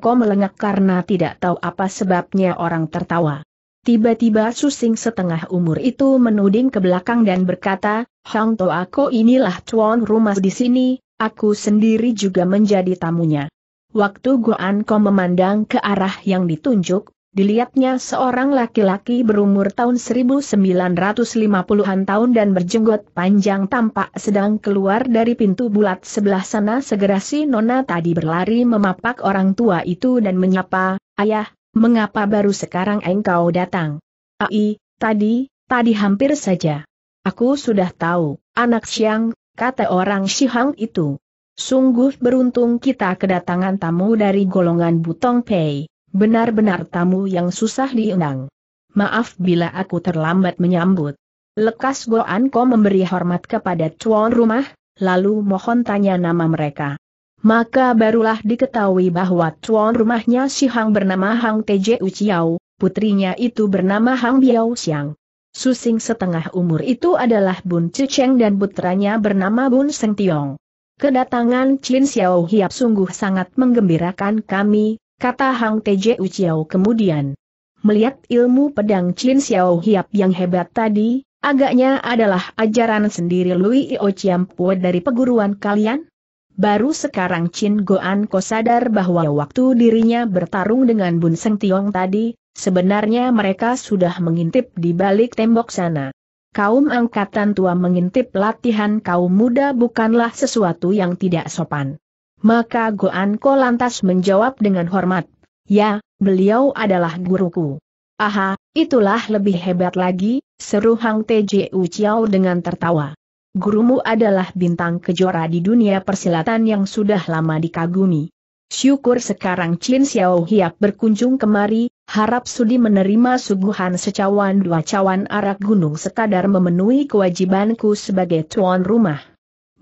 Ko melengak karena tidak tahu apa sebabnya orang tertawa. Tiba-tiba Susing setengah umur itu menuding ke belakang dan berkata, Hang To aku inilah tuan rumah di sini, aku sendiri juga menjadi tamunya. Waktu Ko memandang ke arah yang ditunjuk, Dilihatnya seorang laki-laki berumur tahun 1950-an tahun dan berjenggot panjang tampak sedang keluar dari pintu bulat sebelah sana segera si nona tadi berlari memapak orang tua itu dan menyapa, Ayah, mengapa baru sekarang engkau datang? Ai, tadi, tadi hampir saja. Aku sudah tahu, anak siang, kata orang Shihang itu. Sungguh beruntung kita kedatangan tamu dari golongan Butong Pei. Benar-benar tamu yang susah diundang. Maaf bila aku terlambat menyambut. Lekas Goan Ko memberi hormat kepada tuan rumah, lalu mohon tanya nama mereka. Maka barulah diketahui bahwa tuan rumahnya si Hang bernama Hang Teje Uciau, putrinya itu bernama Hang Biao Xiang. Susing setengah umur itu adalah Bun Cicheng dan putranya bernama Bun Seng Tiong. Kedatangan Chin Xiao Hiap sungguh sangat menggembirakan kami, kata Hang Teje Uciao kemudian. Melihat ilmu pedang Chin Xiao Hiap yang hebat tadi, agaknya adalah ajaran sendiri Lui Io Chiampo dari perguruan kalian? Baru sekarang Chin Goan Ko sadar bahwa waktu dirinya bertarung dengan Bun Seng Tiong tadi, sebenarnya mereka sudah mengintip di balik tembok sana. Kaum angkatan tua mengintip latihan kaum muda bukanlah sesuatu yang tidak sopan. Maka Goan Ko lantas menjawab dengan hormat, Ya, beliau adalah guruku. Aha, itulah lebih hebat lagi, seru Hang T.J.U. Chiao dengan tertawa. Gurumu adalah bintang kejora di dunia persilatan yang sudah lama dikagumi. Syukur sekarang Chin Xiao Hiap berkunjung kemari, harap sudi menerima suguhan secawan dua cawan arak gunung sekadar memenuhi kewajibanku sebagai tuan rumah.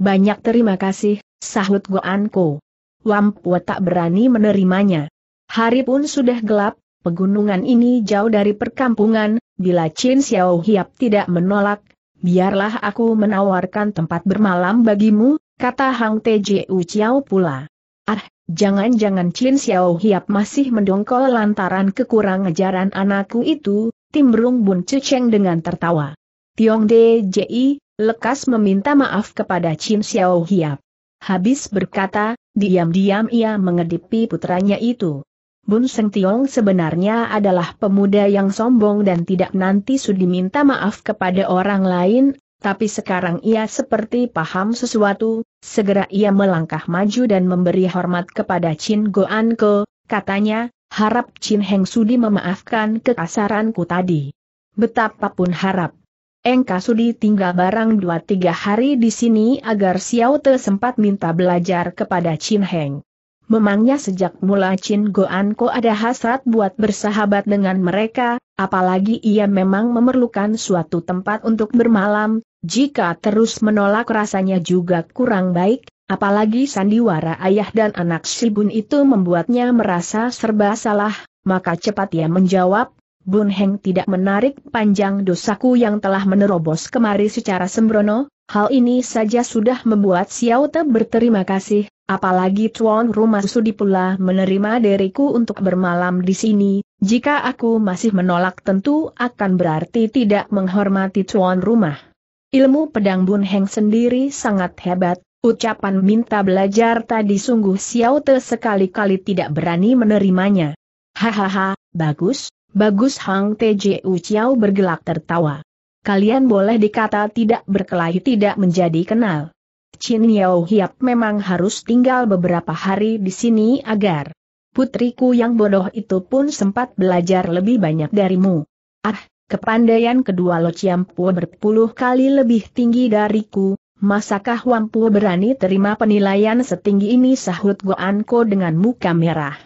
Banyak terima kasih, sahut Goanko. Wampu tak berani menerimanya. Hari pun sudah gelap, pegunungan ini jauh dari perkampungan, bila Chin Xiao Hiap tidak menolak, biarlah aku menawarkan tempat bermalam bagimu, kata Hang Tju Chiao pula. Ah, jangan-jangan Chin Xiao Hiap masih mendongkol lantaran kekurang ajaran anakku itu, timbrung Bun Cuceng dengan tertawa. Tiong Dji, lekas meminta maaf kepada Chin Xiao Hiap. Habis berkata, diam-diam ia mengedipi putranya itu. Bun Seng Tiong sebenarnya adalah pemuda yang sombong dan tidak nanti sudi minta maaf kepada orang lain, tapi sekarang ia seperti paham sesuatu, segera ia melangkah maju dan memberi hormat kepada Chin Goan Ke, katanya, harap Chin Heng sudi memaafkan kekasaranku tadi. Betapapun harap. Engka sudi tinggal barang dua tiga hari di sini agar Xiao Te sempat minta belajar kepada Chin Heng. Memangnya sejak mula Chin Goan Ko ada hasrat buat bersahabat dengan mereka, apalagi ia memang memerlukan suatu tempat untuk bermalam, jika terus menolak rasanya juga kurang baik, apalagi sandiwara ayah dan anak Shibun itu membuatnya merasa serba salah, maka cepat ia menjawab, Bun Heng tidak menarik panjang dosaku yang telah menerobos kemari secara sembrono, hal ini saja sudah membuat Xiao Te berterima kasih, apalagi tuan rumah sudi pula menerima diriku untuk bermalam di sini, jika aku masih menolak tentu akan berarti tidak menghormati tuan rumah. Ilmu pedang Bun Heng sendiri sangat hebat, ucapan minta belajar tadi sungguh Xiao Te sekali-kali tidak berani menerimanya. Hahaha, bagus, Bagus Hang Tju Chiao bergelak tertawa. Kalian boleh dikata tidak berkelahi tidak menjadi kenal. Chin Yao Hiap memang harus tinggal beberapa hari di sini agar putriku yang bodoh itu pun sempat belajar lebih banyak darimu. Ah, kepandaian kedua Lo Chiampu berpuluh kali lebih tinggi dariku, masakah Wampu berani terima penilaian setinggi ini sahut Goanko dengan muka merah.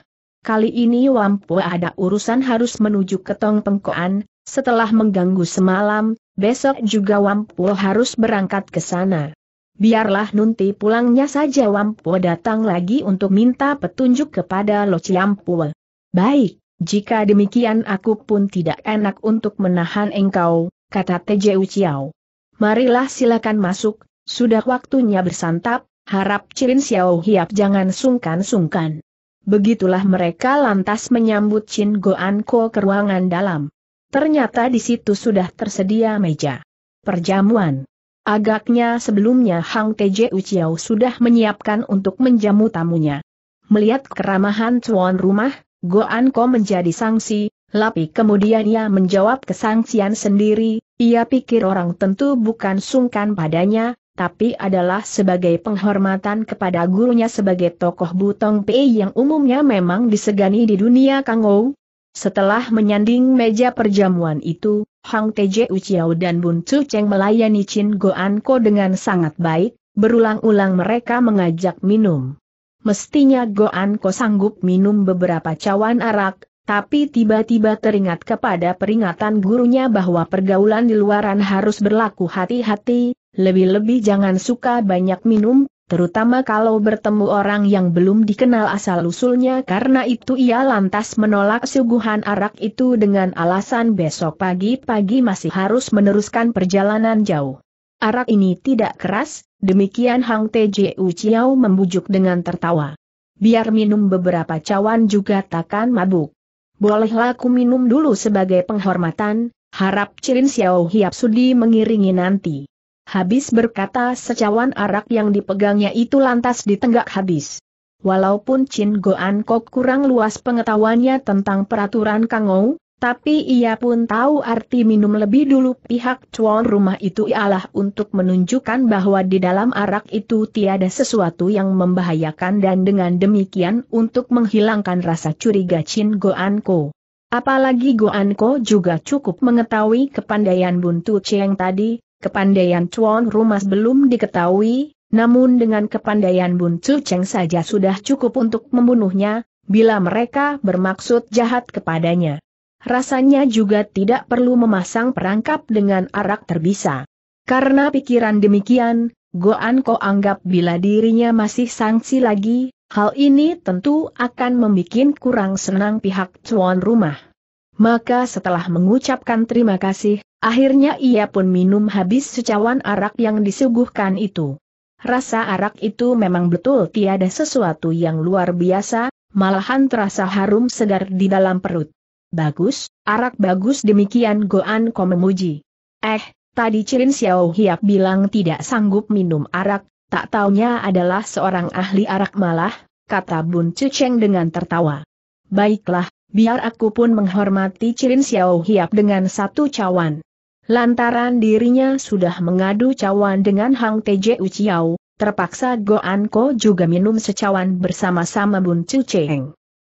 Kali ini Wampu ada urusan harus menuju ke Tong Pengkoan, setelah mengganggu semalam, besok juga Wampu harus berangkat ke sana. Biarlah Nunti pulangnya saja Wampu datang lagi untuk minta petunjuk kepada Lo Ciampu. Baik, jika demikian aku pun tidak enak untuk menahan engkau, kata Teje Uciao. Marilah silakan masuk, sudah waktunya bersantap, harap Cirin Xiao Hiap jangan sungkan-sungkan. Begitulah mereka lantas menyambut Chin Goan Ko ke ruangan dalam. Ternyata di situ sudah tersedia meja. Perjamuan. Agaknya sebelumnya Hang Teje Uciao sudah menyiapkan untuk menjamu tamunya. Melihat keramahan tuan rumah, Goan Ko menjadi sangsi, lapi kemudian ia menjawab kesangsian sendiri, ia pikir orang tentu bukan sungkan padanya, tapi adalah sebagai penghormatan kepada gurunya sebagai tokoh Butong Pei yang umumnya memang disegani di dunia Kangou. Setelah menyanding meja perjamuan itu, Hang Teje Uchiao dan Bun Chu Cheng melayani Chin Goan Ko dengan sangat baik, berulang-ulang mereka mengajak minum. Mestinya Goan Ko sanggup minum beberapa cawan arak, tapi tiba-tiba teringat kepada peringatan gurunya bahwa pergaulan di luaran harus berlaku hati-hati, lebih-lebih jangan suka banyak minum, terutama kalau bertemu orang yang belum dikenal asal-usulnya karena itu ia lantas menolak suguhan arak itu dengan alasan besok pagi-pagi masih harus meneruskan perjalanan jauh. Arak ini tidak keras, demikian Hang Tju Chiao membujuk dengan tertawa. Biar minum beberapa cawan juga takkan mabuk. Bolehlah aku minum dulu sebagai penghormatan, harap Cirin Xiao Hiap Sudi mengiringi nanti. Habis berkata secawan arak yang dipegangnya itu lantas ditenggak habis. Walaupun Chin Goan Kok kurang luas pengetahuannya tentang peraturan Kangou, tapi ia pun tahu arti minum lebih dulu pihak cuan rumah itu ialah untuk menunjukkan bahwa di dalam arak itu tiada sesuatu yang membahayakan dan dengan demikian untuk menghilangkan rasa curiga Chin Goan Kok. Apalagi Goan Kok juga cukup mengetahui kepandaian Buntu Cheng tadi, Kepandaian Chuan Rumah belum diketahui, namun dengan kepandaian Bun Chu Cheng saja sudah cukup untuk membunuhnya, bila mereka bermaksud jahat kepadanya. Rasanya juga tidak perlu memasang perangkap dengan arak terbisa. Karena pikiran demikian, Goan Ko anggap bila dirinya masih sangsi lagi, hal ini tentu akan membuat kurang senang pihak tuan rumah. Maka setelah mengucapkan terima kasih, akhirnya ia pun minum habis secawan arak yang disuguhkan itu. Rasa arak itu memang betul tiada sesuatu yang luar biasa, malahan terasa harum segar di dalam perut. Bagus, arak bagus demikian Goan Ko memuji. Eh, tadi Cirin Xiao Hiap bilang tidak sanggup minum arak, tak taunya adalah seorang ahli arak malah, kata Bun Cuceng dengan tertawa. Baiklah, biar aku pun menghormati Cirin Xiao Hiap dengan satu cawan. Lantaran dirinya sudah mengadu cawan dengan Hang Teje Uciao, terpaksa Goan Ko juga minum secawan bersama-sama Bun Chu Cheng.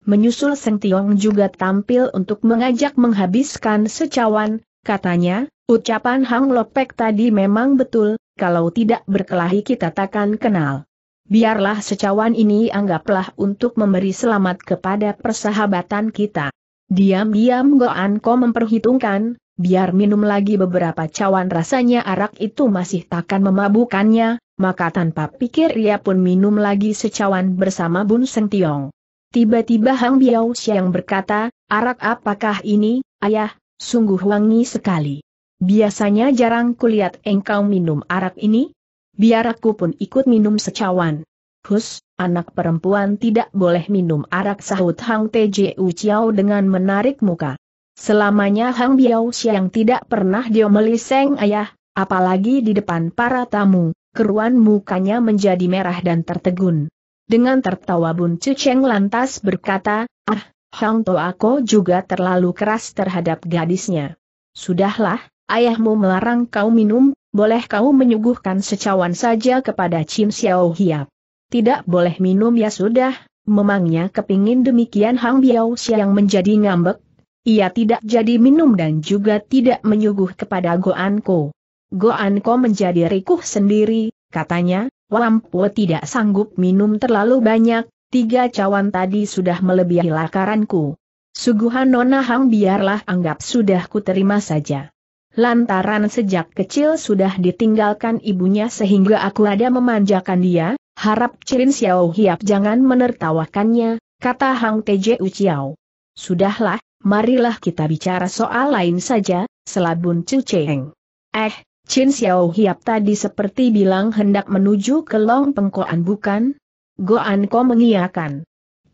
Menyusul Seng Tiong juga tampil untuk mengajak menghabiskan secawan, katanya, ucapan Hang Lopek tadi memang betul, kalau tidak berkelahi kita takkan kenal. Biarlah secawan ini anggaplah untuk memberi selamat kepada persahabatan kita. Diam-diam Goan Ko memperhitungkan, biar minum lagi beberapa cawan rasanya arak itu masih takkan memabukannya, maka tanpa pikir ia pun minum lagi secawan bersama Bun Seng Tiong. Tiba-tiba Hang Biao Xiang berkata, arak apakah ini, ayah, sungguh wangi sekali. Biasanya jarang kulihat engkau minum arak ini, Biar aku pun ikut minum secawan. Hus, anak perempuan tidak boleh minum arak sahut Hang Tju Chiao dengan menarik muka. Selamanya Hang Biao Xiang tidak pernah diomeli Seng Ayah, apalagi di depan para tamu, keruan mukanya menjadi merah dan tertegun. Dengan tertawa Bun Cheng lantas berkata, Ah, Hang Toako juga terlalu keras terhadap gadisnya. Sudahlah, ayahmu melarang kau minum, boleh kau menyuguhkan secawan saja kepada Chin Xiao Hiap. Tidak boleh minum ya sudah, memangnya kepingin demikian Hang Biao Xiang menjadi ngambek. Ia tidak jadi minum dan juga tidak menyuguh kepada Goan Ko. Goan Ko menjadi rikuh sendiri, katanya, Wampu tidak sanggup minum terlalu banyak, tiga cawan tadi sudah melebihi lakaranku. Suguhan Nona Hang biarlah anggap sudah terima saja. Lantaran sejak kecil sudah ditinggalkan ibunya sehingga aku ada memanjakan dia, harap Cirin Xiao Hiap jangan menertawakannya, kata Hang Teje Uciao. Sudahlah, marilah kita bicara soal lain saja, selabun Cu Cheng. Eh, Cirin Xiao Hiap tadi seperti bilang hendak menuju ke Long Pengkoan bukan? Goan Ko mengiakan.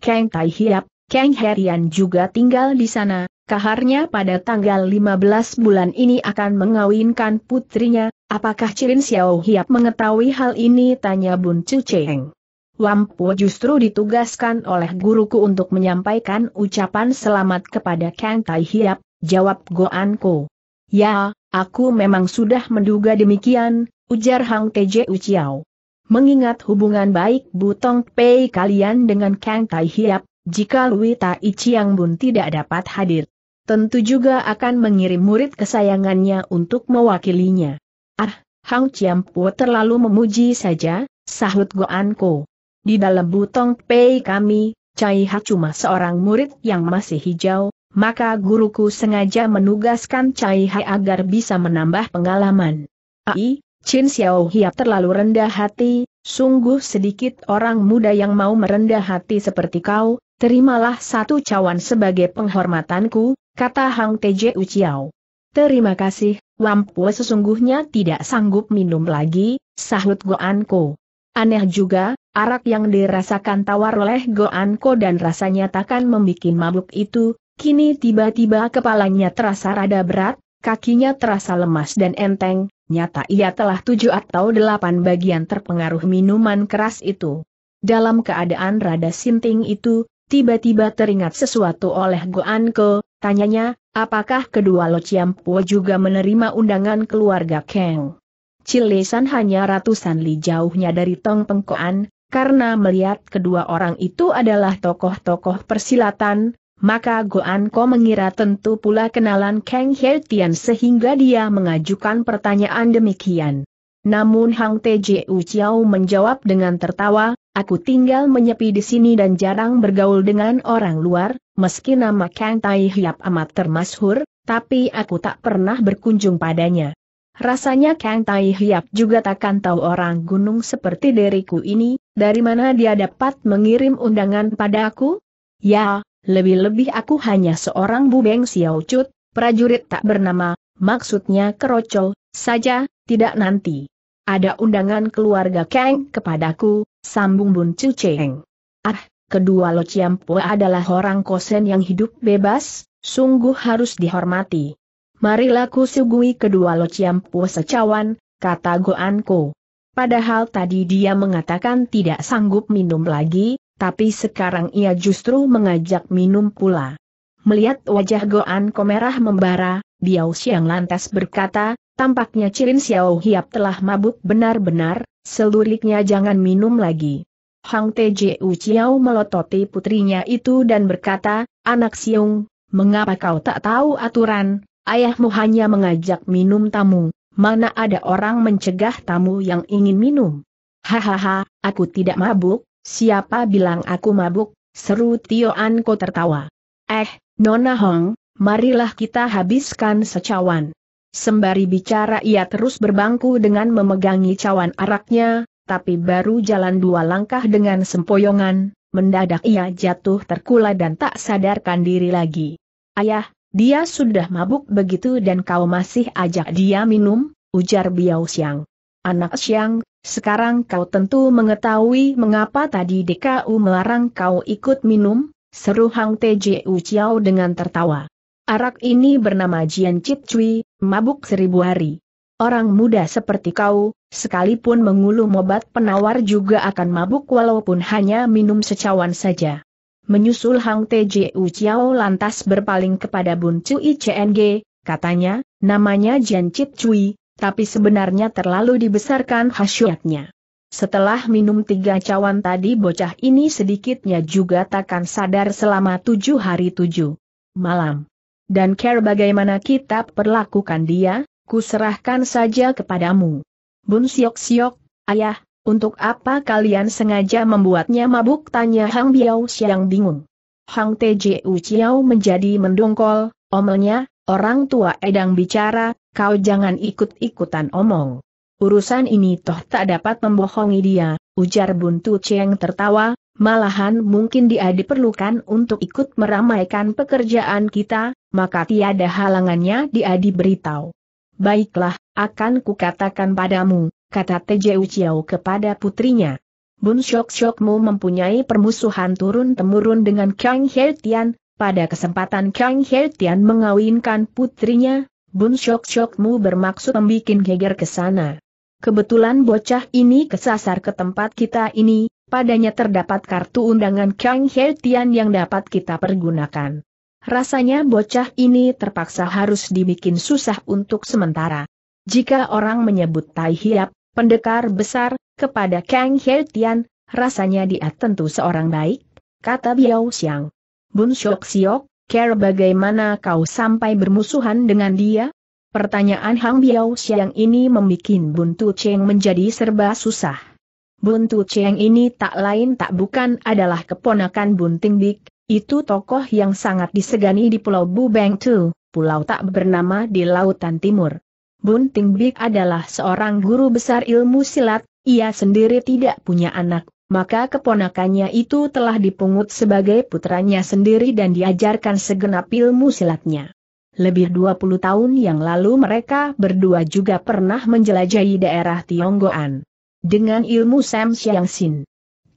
Kang Tai Hiap, Kang Herian juga tinggal di sana, Kaharnya pada tanggal 15 bulan ini akan mengawinkan putrinya, apakah Cirin Xiao Hiap mengetahui hal ini tanya Bun Cu Cheng. Wampu justru ditugaskan oleh guruku untuk menyampaikan ucapan selamat kepada Kang Tai Hiap, jawab Goan Ko. Ya, aku memang sudah menduga demikian, ujar Hang Teje Uciao. Mengingat hubungan baik Butong Pei kalian dengan Kang Tai Hiap, jika Lui Tai Chiang Bun tidak dapat hadir, tentu juga akan mengirim murid kesayangannya untuk mewakilinya. Ah, Hang Chiampu terlalu memuji saja, sahut Goanko. Di dalam butong pei kami, Cai Ha cuma seorang murid yang masih hijau, maka guruku sengaja menugaskan Cai Hai agar bisa menambah pengalaman. Ai, Chin Xiao Hiap terlalu rendah hati, sungguh sedikit orang muda yang mau merendah hati seperti kau, terimalah satu cawan sebagai penghormatanku, kata Hang Teje Uciao. Terima kasih, Wampu sesungguhnya tidak sanggup minum lagi, sahut Goanko. Aneh juga, arak yang dirasakan tawar oleh Goanko dan rasanya takkan membuat mabuk itu, kini tiba-tiba kepalanya terasa rada berat, kakinya terasa lemas dan enteng, nyata ia telah tujuh atau delapan bagian terpengaruh minuman keras itu. Dalam keadaan rada sinting itu, tiba-tiba teringat sesuatu oleh Goanko, Tanyanya, apakah kedua Lo Chiampuo juga menerima undangan keluarga Kang? Cilesan hanya ratusan li jauhnya dari Tong Pengkoan, karena melihat kedua orang itu adalah tokoh-tokoh persilatan, maka Goan Ko mengira tentu pula kenalan Kang He Tian sehingga dia mengajukan pertanyaan demikian. Namun Hang Tju Chiao menjawab dengan tertawa, Aku tinggal menyepi di sini dan jarang bergaul dengan orang luar, meski nama Kang Tai Hiap amat termasyhur, tapi aku tak pernah berkunjung padanya. Rasanya Kang Tai Hiap juga takkan tahu orang gunung seperti diriku ini, dari mana dia dapat mengirim undangan pada aku? Ya, lebih-lebih aku hanya seorang bubeng siaucut, prajurit tak bernama, maksudnya kerocol, saja, tidak nanti. Ada undangan keluarga Kang kepadaku, Sambung Bun Chu Cheng. Ah, kedua Lo Chiam Po adalah orang kosen yang hidup bebas, sungguh harus dihormati. Marilah ku sugui kedua Lo Chiam Po secawan, kata Goan Ko. Padahal tadi dia mengatakan tidak sanggup minum lagi, tapi sekarang ia justru mengajak minum pula. Melihat wajah Ko merah membara, Biao Xiang lantas berkata, tampaknya Cirin Xiao Hiap telah mabuk benar-benar, Seluriknya jangan minum lagi. Hang Tju Chiao melototi putrinya itu dan berkata, Anak Siung, mengapa kau tak tahu aturan, ayahmu hanya mengajak minum tamu, mana ada orang mencegah tamu yang ingin minum. Hahaha, aku tidak mabuk, siapa bilang aku mabuk, seru Tio Anko tertawa. Eh, Nona Hong, marilah kita habiskan secawan. Sembari bicara ia terus berbangku dengan memegangi cawan araknya, tapi baru jalan dua langkah dengan sempoyongan, mendadak ia jatuh terkula dan tak sadarkan diri lagi. Ayah, dia sudah mabuk begitu dan kau masih ajak dia minum, ujar Biao Xiang. Anak Xiang, sekarang kau tentu mengetahui mengapa tadi DKU melarang kau ikut minum, seru Hang Teju Chiao dengan tertawa. Arak ini bernama Jian Chit Cui, mabuk seribu hari. Orang muda seperti kau, sekalipun mengulum obat penawar juga akan mabuk walaupun hanya minum secawan saja. Menyusul Hang Tju Chiao lantas berpaling kepada Bun Cui CNG, katanya, namanya Jian Chit Cui, tapi sebenarnya terlalu dibesarkan hasyatnya. Setelah minum tiga cawan tadi bocah ini sedikitnya juga takkan sadar selama tujuh hari tujuh malam. Dan care bagaimana kita perlakukan dia, kuserahkan saja kepadamu. Bun Siok Siok, ayah, untuk apa kalian sengaja membuatnya mabuk? Tanya Hang Biao siang bingung. Hang Tj Chiao menjadi mendongkol, omelnya, orang tua edang bicara, kau jangan ikut-ikutan omong. Urusan ini toh tak dapat membohongi dia, ujar Bun Tu Cheng tertawa, Malahan mungkin dia diperlukan untuk ikut meramaikan pekerjaan kita, maka tiada halangannya dia diberitahu. Baiklah, akan kukatakan padamu, kata Tejeu Chiao kepada putrinya. Bun Shok Shokmu mempunyai permusuhan turun-temurun dengan Kang Hei Tian, pada kesempatan Kang Hei Tian mengawinkan putrinya, Bun Shok Shokmu bermaksud membuat geger ke sana. Kebetulan bocah ini kesasar ke tempat kita ini, Padanya terdapat kartu undangan Kang He Tian yang dapat kita pergunakan. Rasanya bocah ini terpaksa harus dibikin susah untuk sementara. Jika orang menyebut Tai Hiap, pendekar besar, kepada Kang He Tian, rasanya dia tentu seorang baik, kata Biao Xiang. Bun Shok Siok, care bagaimana kau sampai bermusuhan dengan dia? Pertanyaan Hang Biao Xiang ini membuat Bun Tu Cheng menjadi serba susah. Buntu Cheng ini tak lain tak bukan adalah keponakan Bunting Dik, itu tokoh yang sangat disegani di Pulau Bubeng Tu, pulau tak bernama di Lautan Timur. Bunting Dik adalah seorang guru besar ilmu silat, ia sendiri tidak punya anak, maka keponakannya itu telah dipungut sebagai putranya sendiri dan diajarkan segenap ilmu silatnya. Lebih 20 tahun yang lalu mereka berdua juga pernah menjelajahi daerah Tionggoan dengan ilmu Sam Xiang Sin.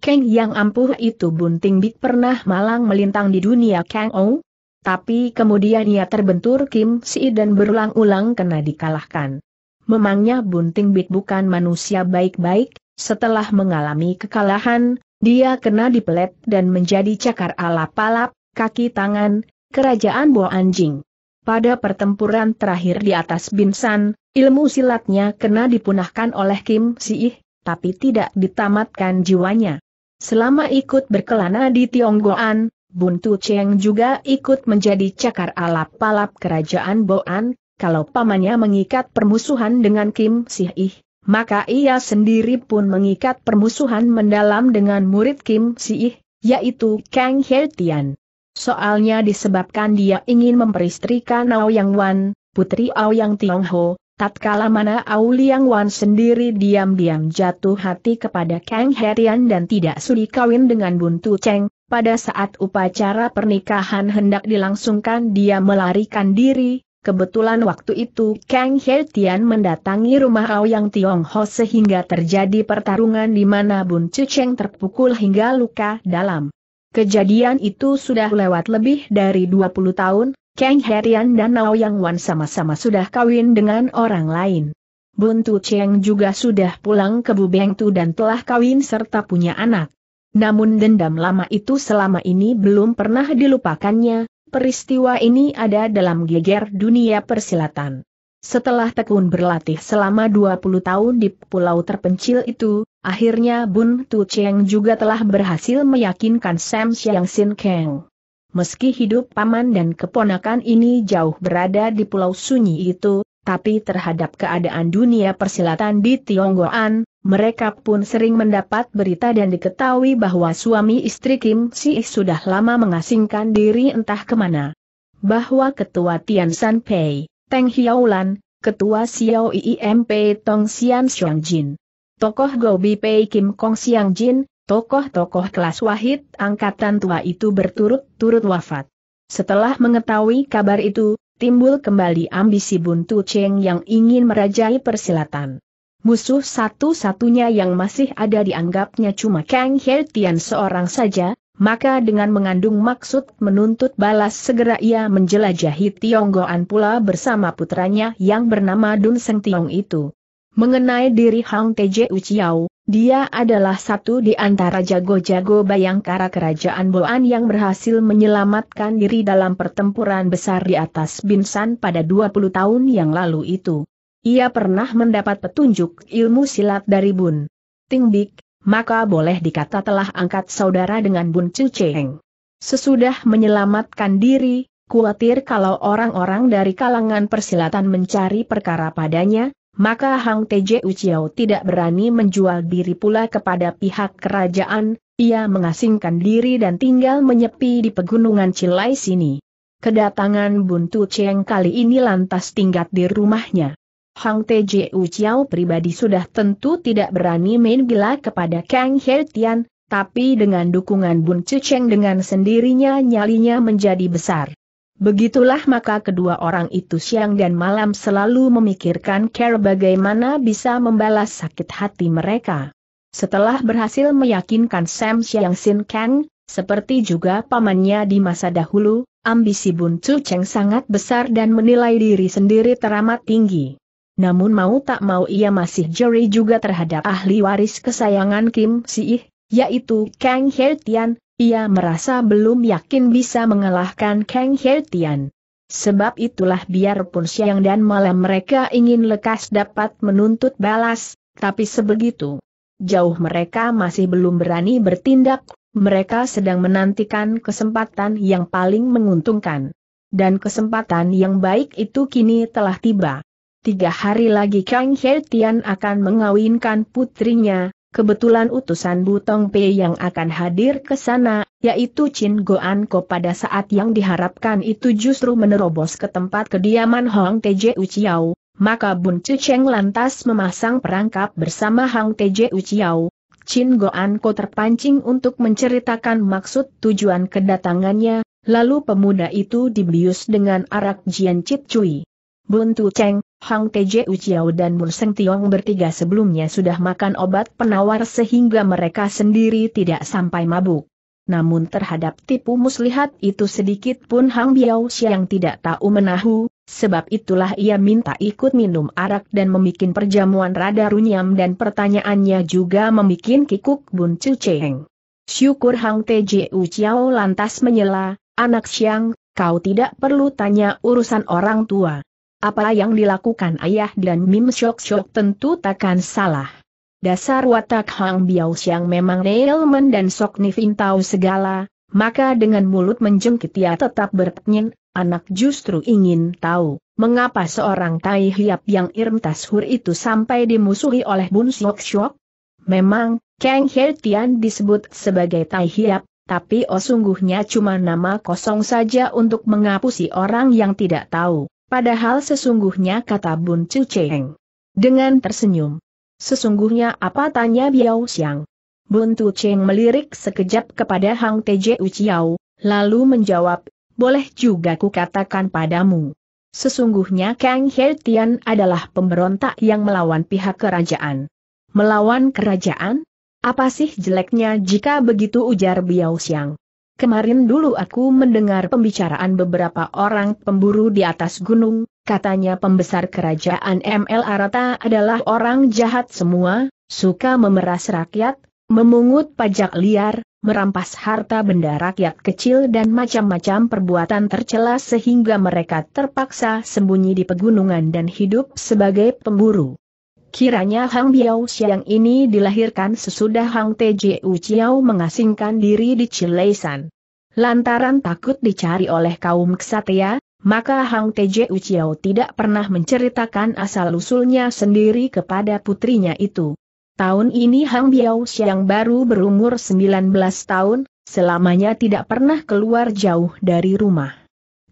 Kang yang ampuh itu Bunting Bit pernah malang melintang di dunia Kang Ou, tapi kemudian ia terbentur Kim Si dan berulang-ulang kena dikalahkan. Memangnya Bunting Bit bukan manusia baik-baik, setelah mengalami kekalahan, dia kena dipelet dan menjadi cakar ala palap, kaki tangan, kerajaan buah anjing. Pada pertempuran terakhir di atas Binsan, ilmu silatnya kena dipunahkan oleh Kim Si tapi tidak ditamatkan jiwanya. Selama ikut berkelana di Tionggoan, Buntu Cheng juga ikut menjadi cakar alap-alap kerajaan Boan, kalau pamannya mengikat permusuhan dengan Kim Sih Ih, maka ia sendiri pun mengikat permusuhan mendalam dengan murid Kim Sih Ih, yaitu Kang Hertian. Soalnya disebabkan dia ingin memperistrikan Ao Yang Wan, putri Ao Yang Tiongho, Tatkala mana Auliang Wan sendiri diam-diam jatuh hati kepada Kang Herian dan tidak sudi kawin dengan Buntu Cheng, pada saat upacara pernikahan hendak dilangsungkan dia melarikan diri, kebetulan waktu itu Kang Herian mendatangi rumah Tiong Ho sehingga terjadi pertarungan di mana Buntu Cheng terpukul hingga luka dalam. Kejadian itu sudah lewat lebih dari 20 tahun, Kang Herian dan Nao Yang Wan sama-sama sudah kawin dengan orang lain. Buntu Cheng juga sudah pulang ke Bu Tu dan telah kawin serta punya anak. Namun dendam lama itu selama ini belum pernah dilupakannya, peristiwa ini ada dalam geger dunia persilatan. Setelah tekun berlatih selama 20 tahun di pulau terpencil itu, akhirnya Bun Tu Cheng juga telah berhasil meyakinkan Sam Xiang Sin Kang Meski hidup paman dan keponakan ini jauh berada di pulau sunyi itu, tapi terhadap keadaan dunia persilatan di Tionggoan, mereka pun sering mendapat berita dan diketahui bahwa suami istri Kim Si sudah lama mengasingkan diri entah kemana. Bahwa ketua Tian San Pei, Teng Hiaulan, ketua Xiao IIMP Tong Xian Xiang Jin, tokoh Gobi Pei Kim Kong Xiang Jin, tokoh-tokoh kelas wahid angkatan tua itu berturut-turut wafat. Setelah mengetahui kabar itu, timbul kembali ambisi Buntu Cheng yang ingin merajai persilatan. Musuh satu-satunya yang masih ada dianggapnya cuma Kang He Tian seorang saja, maka dengan mengandung maksud menuntut balas segera ia menjelajahi Tionggoan pula bersama putranya yang bernama Dun Seng Tiong itu. Mengenai diri Hang Teje Uciau, dia adalah satu di antara jago-jago bayangkara kerajaan Boan yang berhasil menyelamatkan diri dalam pertempuran besar di atas Binsan pada 20 tahun yang lalu itu. Ia pernah mendapat petunjuk ilmu silat dari Bun Tingbik, maka boleh dikata telah angkat saudara dengan Bun Chu Sesudah menyelamatkan diri, kuatir kalau orang-orang dari kalangan persilatan mencari perkara padanya, maka Hang Teje Uciao tidak berani menjual diri pula kepada pihak kerajaan, ia mengasingkan diri dan tinggal menyepi di pegunungan Cilai sini. Kedatangan Buntu Cheng kali ini lantas tinggat di rumahnya. Hang Teje Uciao pribadi sudah tentu tidak berani main gila kepada Kang He Tian, tapi dengan dukungan Bun Cheng dengan sendirinya nyalinya menjadi besar. Begitulah maka kedua orang itu siang dan malam selalu memikirkan care bagaimana bisa membalas sakit hati mereka. Setelah berhasil meyakinkan Sam Siang Sin Kang, seperti juga pamannya di masa dahulu, ambisi Bun Chu Cheng sangat besar dan menilai diri sendiri teramat tinggi. Namun mau tak mau ia masih jeri juga terhadap ahli waris kesayangan Kim Si Ih, yaitu Kang He Tian, ia merasa belum yakin bisa mengalahkan Kang Hertian. Sebab itulah biarpun siang dan malam mereka ingin lekas dapat menuntut balas, tapi sebegitu jauh mereka masih belum berani bertindak, mereka sedang menantikan kesempatan yang paling menguntungkan. Dan kesempatan yang baik itu kini telah tiba. Tiga hari lagi Kang Hertian akan mengawinkan putrinya, Kebetulan utusan Butong Pe yang akan hadir ke sana, yaitu Chin Goan Ko pada saat yang diharapkan itu justru menerobos ke tempat kediaman Hong Tj Uchiao, maka Bun Chu Cheng lantas memasang perangkap bersama Hong Tj Uchiao. Chin Goan Ko terpancing untuk menceritakan maksud tujuan kedatangannya, lalu pemuda itu dibius dengan arak Jian Chit Cui. Bun Tu Cheng, Hang Teje Uciao dan Mun Seng Tiong bertiga sebelumnya sudah makan obat penawar sehingga mereka sendiri tidak sampai mabuk. Namun terhadap tipu muslihat itu sedikit pun Hang Biao Xiang tidak tahu menahu, sebab itulah ia minta ikut minum arak dan membuat perjamuan rada runyam dan pertanyaannya juga membuat kikuk bun Chu Cheng. Syukur Hang Teje Uciao lantas menyela, anak Xiang, kau tidak perlu tanya urusan orang tua. Apa yang dilakukan ayah dan Mim Shok Shok tentu takkan salah. Dasar watak Hang Biao Xiang memang Neilman dan Sok Nifin tahu segala, maka dengan mulut menjengkit ia tetap bertanya, anak justru ingin tahu, mengapa seorang Tai Hiap yang Irm Tashur itu sampai dimusuhi oleh Bun Shok Shok? Memang, Kang He disebut sebagai Tai Hiap, tapi oh sungguhnya cuma nama kosong saja untuk mengapusi orang yang tidak tahu. Padahal sesungguhnya kata Bun Chu Cheng. Dengan tersenyum. Sesungguhnya apa tanya Biao Xiang? Bun Chu Cheng melirik sekejap kepada Hang Teje Uciao, lalu menjawab, boleh juga ku katakan padamu. Sesungguhnya Kang He Tian adalah pemberontak yang melawan pihak kerajaan. Melawan kerajaan? Apa sih jeleknya jika begitu ujar Biao Xiang? Kemarin dulu aku mendengar pembicaraan beberapa orang pemburu di atas gunung, katanya pembesar kerajaan ML Arata adalah orang jahat semua, suka memeras rakyat, memungut pajak liar, merampas harta benda rakyat kecil dan macam-macam perbuatan tercela sehingga mereka terpaksa sembunyi di pegunungan dan hidup sebagai pemburu. Kiranya Hang Biao Xiang ini dilahirkan sesudah Hang Tjiu Chiao mengasingkan diri di Cileisan. Lantaran takut dicari oleh kaum ksatria, maka Hang Tjiu Chiao tidak pernah menceritakan asal-usulnya sendiri kepada putrinya itu. Tahun ini Hang Biao Xiang baru berumur 19 tahun, selamanya tidak pernah keluar jauh dari rumah.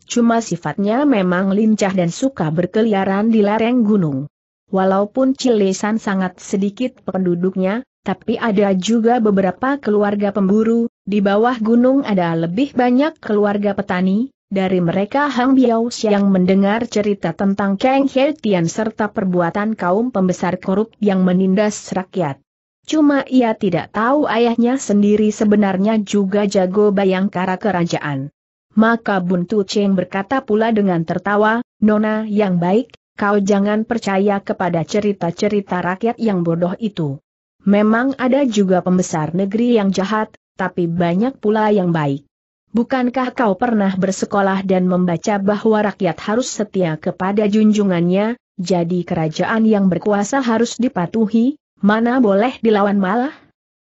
Cuma sifatnya memang lincah dan suka berkeliaran di lereng gunung. Walaupun Cilesan sangat sedikit penduduknya, tapi ada juga beberapa keluarga pemburu, di bawah gunung ada lebih banyak keluarga petani, dari mereka Hang Biao yang mendengar cerita tentang Kang He Tian serta perbuatan kaum pembesar korup yang menindas rakyat. Cuma ia tidak tahu ayahnya sendiri sebenarnya juga jago bayangkara kerajaan. Maka Buntu Cheng berkata pula dengan tertawa, Nona yang baik, Kau jangan percaya kepada cerita-cerita rakyat yang bodoh itu. Memang ada juga pembesar negeri yang jahat, tapi banyak pula yang baik. Bukankah kau pernah bersekolah dan membaca bahwa rakyat harus setia kepada junjungannya, jadi kerajaan yang berkuasa harus dipatuhi, mana boleh dilawan malah?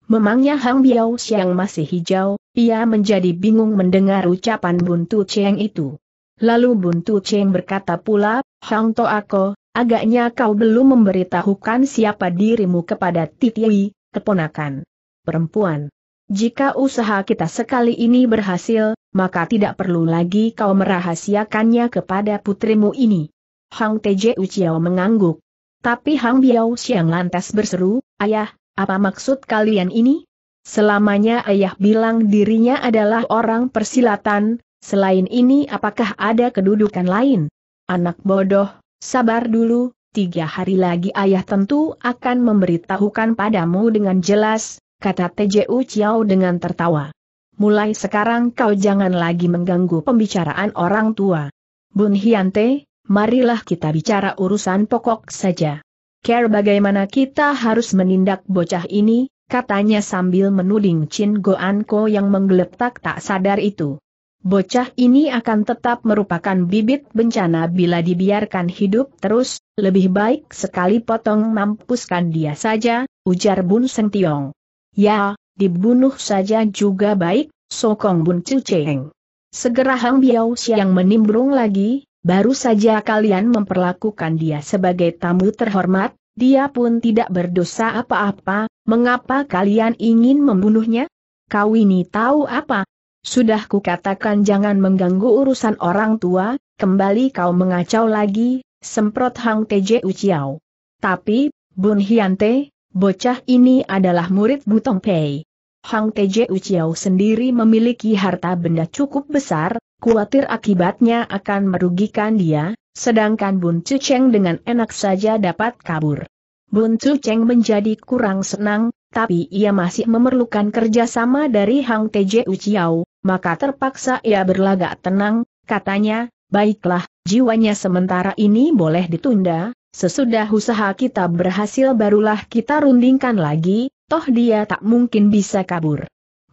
Memangnya Hang Biao siang masih hijau, ia menjadi bingung mendengar ucapan buntu Cheng itu. Lalu Buntu Cheng berkata pula, Hang To Ako, agaknya kau belum memberitahukan siapa dirimu kepada Titiwi, keponakan. Perempuan. Jika usaha kita sekali ini berhasil, maka tidak perlu lagi kau merahasiakannya kepada putrimu ini. Hang Teje Uciao mengangguk. Tapi Hang Biao Xiang lantas berseru, Ayah, apa maksud kalian ini? Selamanya ayah bilang dirinya adalah orang persilatan, Selain ini apakah ada kedudukan lain? Anak bodoh, sabar dulu, tiga hari lagi ayah tentu akan memberitahukan padamu dengan jelas, kata TJU Chiao dengan tertawa. Mulai sekarang kau jangan lagi mengganggu pembicaraan orang tua. Bun Hyante, marilah kita bicara urusan pokok saja. Care bagaimana kita harus menindak bocah ini, katanya sambil menuding Chin Goanko yang menggeletak tak sadar itu. Bocah ini akan tetap merupakan bibit bencana bila dibiarkan hidup terus, lebih baik sekali potong mampuskan dia saja, ujar Bun Seng Tiong. Ya, dibunuh saja juga baik, sokong Bun Cu Cheng. Segera Hang Biao Siang menimbrung lagi, baru saja kalian memperlakukan dia sebagai tamu terhormat, dia pun tidak berdosa apa-apa, mengapa kalian ingin membunuhnya? Kau ini tahu apa, sudah kukatakan jangan mengganggu urusan orang tua, kembali kau mengacau lagi, semprot Hang Teje Uciao. Tapi, Bun Hiante, bocah ini adalah murid Butong Pei. Hang Teje Uciao sendiri memiliki harta benda cukup besar, khawatir akibatnya akan merugikan dia, sedangkan Bun Cuceng dengan enak saja dapat kabur. Bun Cuceng menjadi kurang senang, tapi ia masih memerlukan kerjasama dari Hang Teje Uciao, maka terpaksa ia berlagak tenang, katanya, baiklah, jiwanya sementara ini boleh ditunda, sesudah usaha kita berhasil barulah kita rundingkan lagi, toh dia tak mungkin bisa kabur.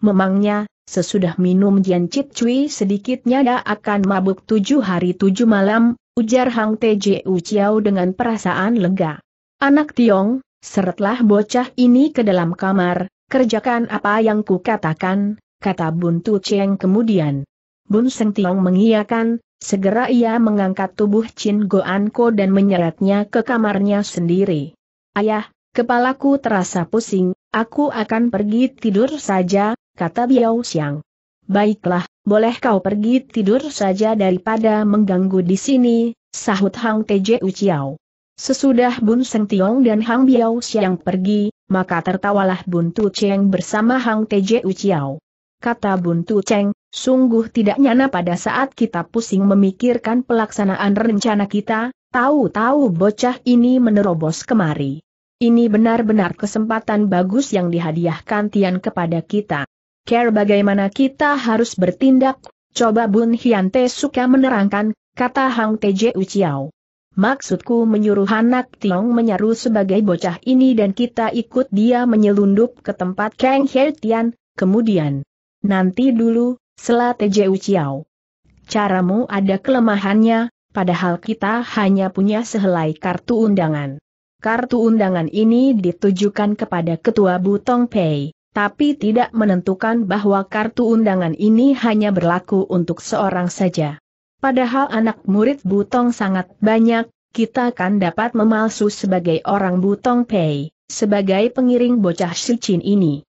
Memangnya, sesudah minum Jian Chit Cui sedikitnya dia akan mabuk tujuh hari tujuh malam, ujar Hang Teje Uciao dengan perasaan lega. Anak Tiong, Seretlah bocah ini ke dalam kamar, kerjakan apa yang kukatakan, kata Bun Tu Cheng kemudian. Bun Seng Tiong mengiyakan, segera ia mengangkat tubuh Chin Goan Ko dan menyeretnya ke kamarnya sendiri. Ayah, kepalaku terasa pusing, aku akan pergi tidur saja, kata Biao Xiang. Baiklah, boleh kau pergi tidur saja daripada mengganggu di sini, sahut Hang Teje Uciao. Sesudah Bun Seng Tiong dan Hang Biao siang pergi, maka tertawalah Bun Tu Cheng bersama Hang Teje Uciao. Kata Bun Tu Cheng, sungguh tidak nyana pada saat kita pusing memikirkan pelaksanaan rencana kita, tahu-tahu bocah ini menerobos kemari. Ini benar-benar kesempatan bagus yang dihadiahkan Tian kepada kita. Care bagaimana kita harus bertindak, coba Bun Hian suka menerangkan, kata Hang Teje Uciao. Maksudku menyuruh anak Tiong menyaru sebagai bocah ini dan kita ikut dia menyelundup ke tempat Kang He Tian, kemudian. Nanti dulu, Sela Tejeu Chiao. Caramu ada kelemahannya, padahal kita hanya punya sehelai kartu undangan. Kartu undangan ini ditujukan kepada Ketua Butong Pei, tapi tidak menentukan bahwa kartu undangan ini hanya berlaku untuk seorang saja. Padahal anak murid Butong sangat banyak, kita kan dapat memalsu sebagai orang Butong Pei, sebagai pengiring bocah Shichin ini.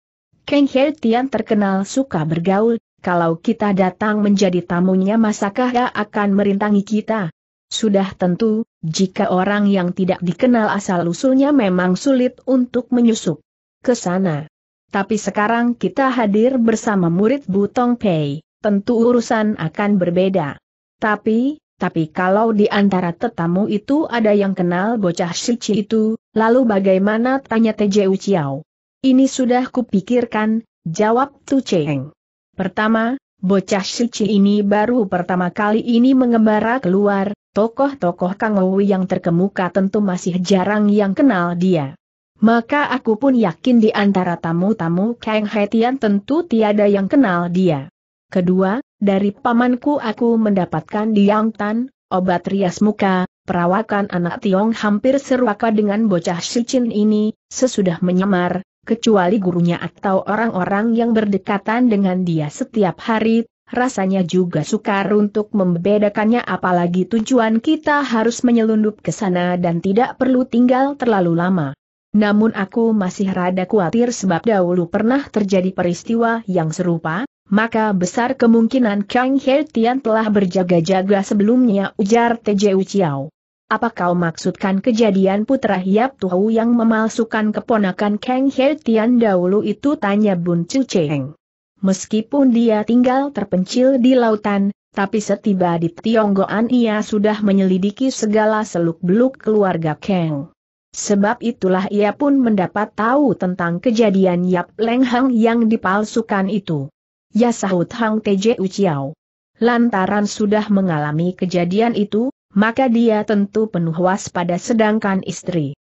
Kang He Tian terkenal suka bergaul, kalau kita datang menjadi tamunya masakah ia akan merintangi kita? Sudah tentu, jika orang yang tidak dikenal asal-usulnya memang sulit untuk menyusup ke sana. Tapi sekarang kita hadir bersama murid Butong Pei, tentu urusan akan berbeda. Tapi, tapi kalau di antara tetamu itu ada yang kenal bocah Shichi itu, lalu bagaimana tanya TJ Uciao? Ini sudah kupikirkan, jawab Tu Cheng. Pertama, bocah Shichi ini baru pertama kali ini mengembara keluar, tokoh-tokoh Kang Owi yang terkemuka tentu masih jarang yang kenal dia. Maka aku pun yakin di antara tamu-tamu Kang Hetian tentu tiada yang kenal dia. Kedua, dari pamanku aku mendapatkan Diang Tan, obat rias muka, perawakan anak Tiong hampir serwaka dengan bocah Shichin ini, sesudah menyamar, kecuali gurunya atau orang-orang yang berdekatan dengan dia setiap hari, rasanya juga sukar untuk membedakannya apalagi tujuan kita harus menyelundup ke sana dan tidak perlu tinggal terlalu lama. Namun aku masih rada khawatir sebab dahulu pernah terjadi peristiwa yang serupa, maka besar kemungkinan Kang He Tian telah berjaga-jaga sebelumnya ujar Tejeu Chiao. Apa kau maksudkan kejadian putra Hiap Tuhu yang memalsukan keponakan Kang He Tian dahulu itu tanya Bun Chu Cheng. Meskipun dia tinggal terpencil di lautan, tapi setiba di Tionggoan ia sudah menyelidiki segala seluk-beluk keluarga Kang. Sebab itulah ia pun mendapat tahu tentang kejadian Yap Leng Hang yang dipalsukan itu. Ya sahut Hang Teje Uciao. Lantaran sudah mengalami kejadian itu, maka dia tentu penuh waspada sedangkan istri.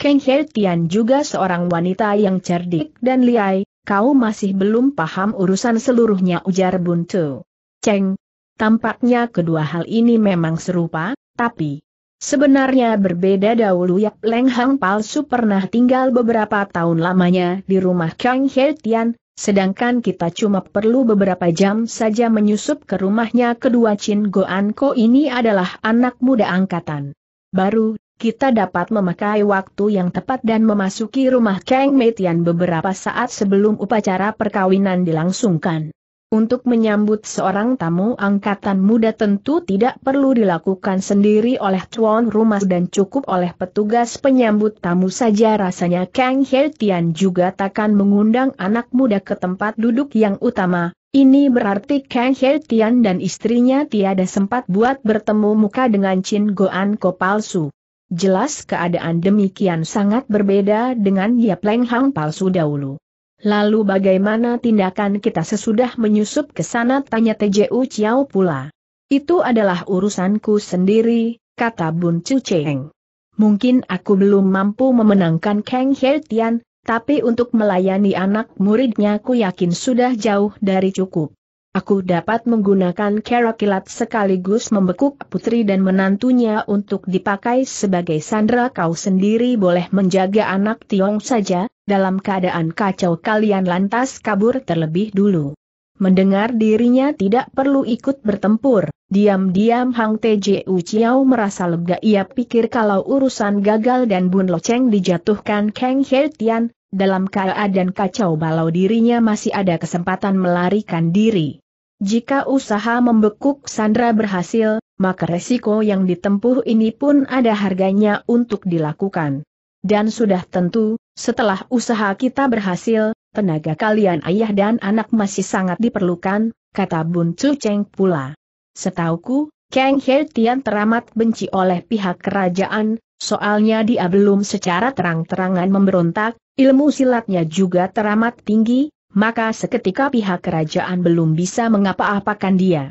Kang He Tian juga seorang wanita yang cerdik dan liai, kau masih belum paham urusan seluruhnya ujar Buntu. Ceng, tampaknya kedua hal ini memang serupa, tapi sebenarnya berbeda dahulu Yap Leng Hang palsu pernah tinggal beberapa tahun lamanya di rumah Kang He Tian, Sedangkan kita cuma perlu beberapa jam saja menyusup ke rumahnya kedua Chin Goanko ini adalah anak muda angkatan. Baru, kita dapat memakai waktu yang tepat dan memasuki rumah Kang Metian beberapa saat sebelum upacara perkawinan dilangsungkan. Untuk menyambut seorang tamu angkatan muda tentu tidak perlu dilakukan sendiri oleh tuan rumah dan cukup oleh petugas penyambut tamu saja rasanya Kang He Tian juga takkan mengundang anak muda ke tempat duduk yang utama. Ini berarti Kang He Tian dan istrinya tiada sempat buat bertemu muka dengan Chin Goan Ko palsu. Jelas keadaan demikian sangat berbeda dengan Yap Leng Hang palsu dahulu. Lalu bagaimana tindakan kita sesudah menyusup ke sana tanya TJU Chiao pula. Itu adalah urusanku sendiri, kata Bun Chu Cheng. Mungkin aku belum mampu memenangkan Kang He Tian, tapi untuk melayani anak muridnya aku yakin sudah jauh dari cukup. Aku dapat menggunakan kerakilat sekaligus membekuk putri dan menantunya untuk dipakai sebagai sandera kau sendiri boleh menjaga anak Tiong saja, dalam keadaan kacau kalian lantas kabur terlebih dulu. Mendengar dirinya tidak perlu ikut bertempur, diam-diam Hang Tju Chiao merasa lega ia pikir kalau urusan gagal dan Bun Lo Cheng dijatuhkan Kang He Tian, dalam keadaan kacau balau dirinya masih ada kesempatan melarikan diri. Jika usaha membekuk Sandra berhasil, maka resiko yang ditempuh ini pun ada harganya untuk dilakukan. Dan sudah tentu, setelah usaha kita berhasil, tenaga kalian ayah dan anak masih sangat diperlukan, kata Bun Chu Cheng pula. Setauku, Kang He Tian teramat benci oleh pihak kerajaan, soalnya dia belum secara terang-terangan memberontak, ilmu silatnya juga teramat tinggi, maka seketika pihak kerajaan belum bisa mengapa-apakan dia.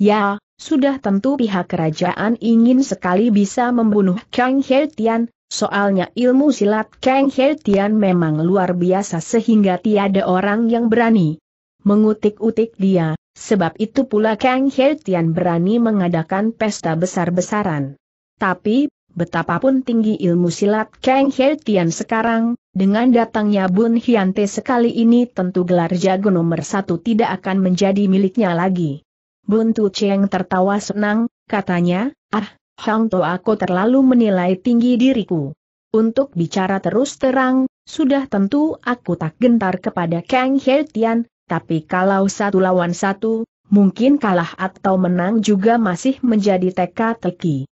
Ya, sudah tentu pihak kerajaan ingin sekali bisa membunuh Kang He Tian, Soalnya ilmu silat Kang He Tian memang luar biasa sehingga tiada orang yang berani mengutik-utik dia, sebab itu pula Kang He Tian berani mengadakan pesta besar-besaran. Tapi, betapapun tinggi ilmu silat Kang He Tian sekarang, dengan datangnya Bun Hyante sekali ini tentu gelar jago nomor satu tidak akan menjadi miliknya lagi. Bun Tu Cheng tertawa senang, katanya, ah, Hangto aku terlalu menilai tinggi diriku. Untuk bicara terus terang, sudah tentu aku tak gentar kepada Kang He tapi kalau satu lawan satu, mungkin kalah atau menang juga masih menjadi teka-teki.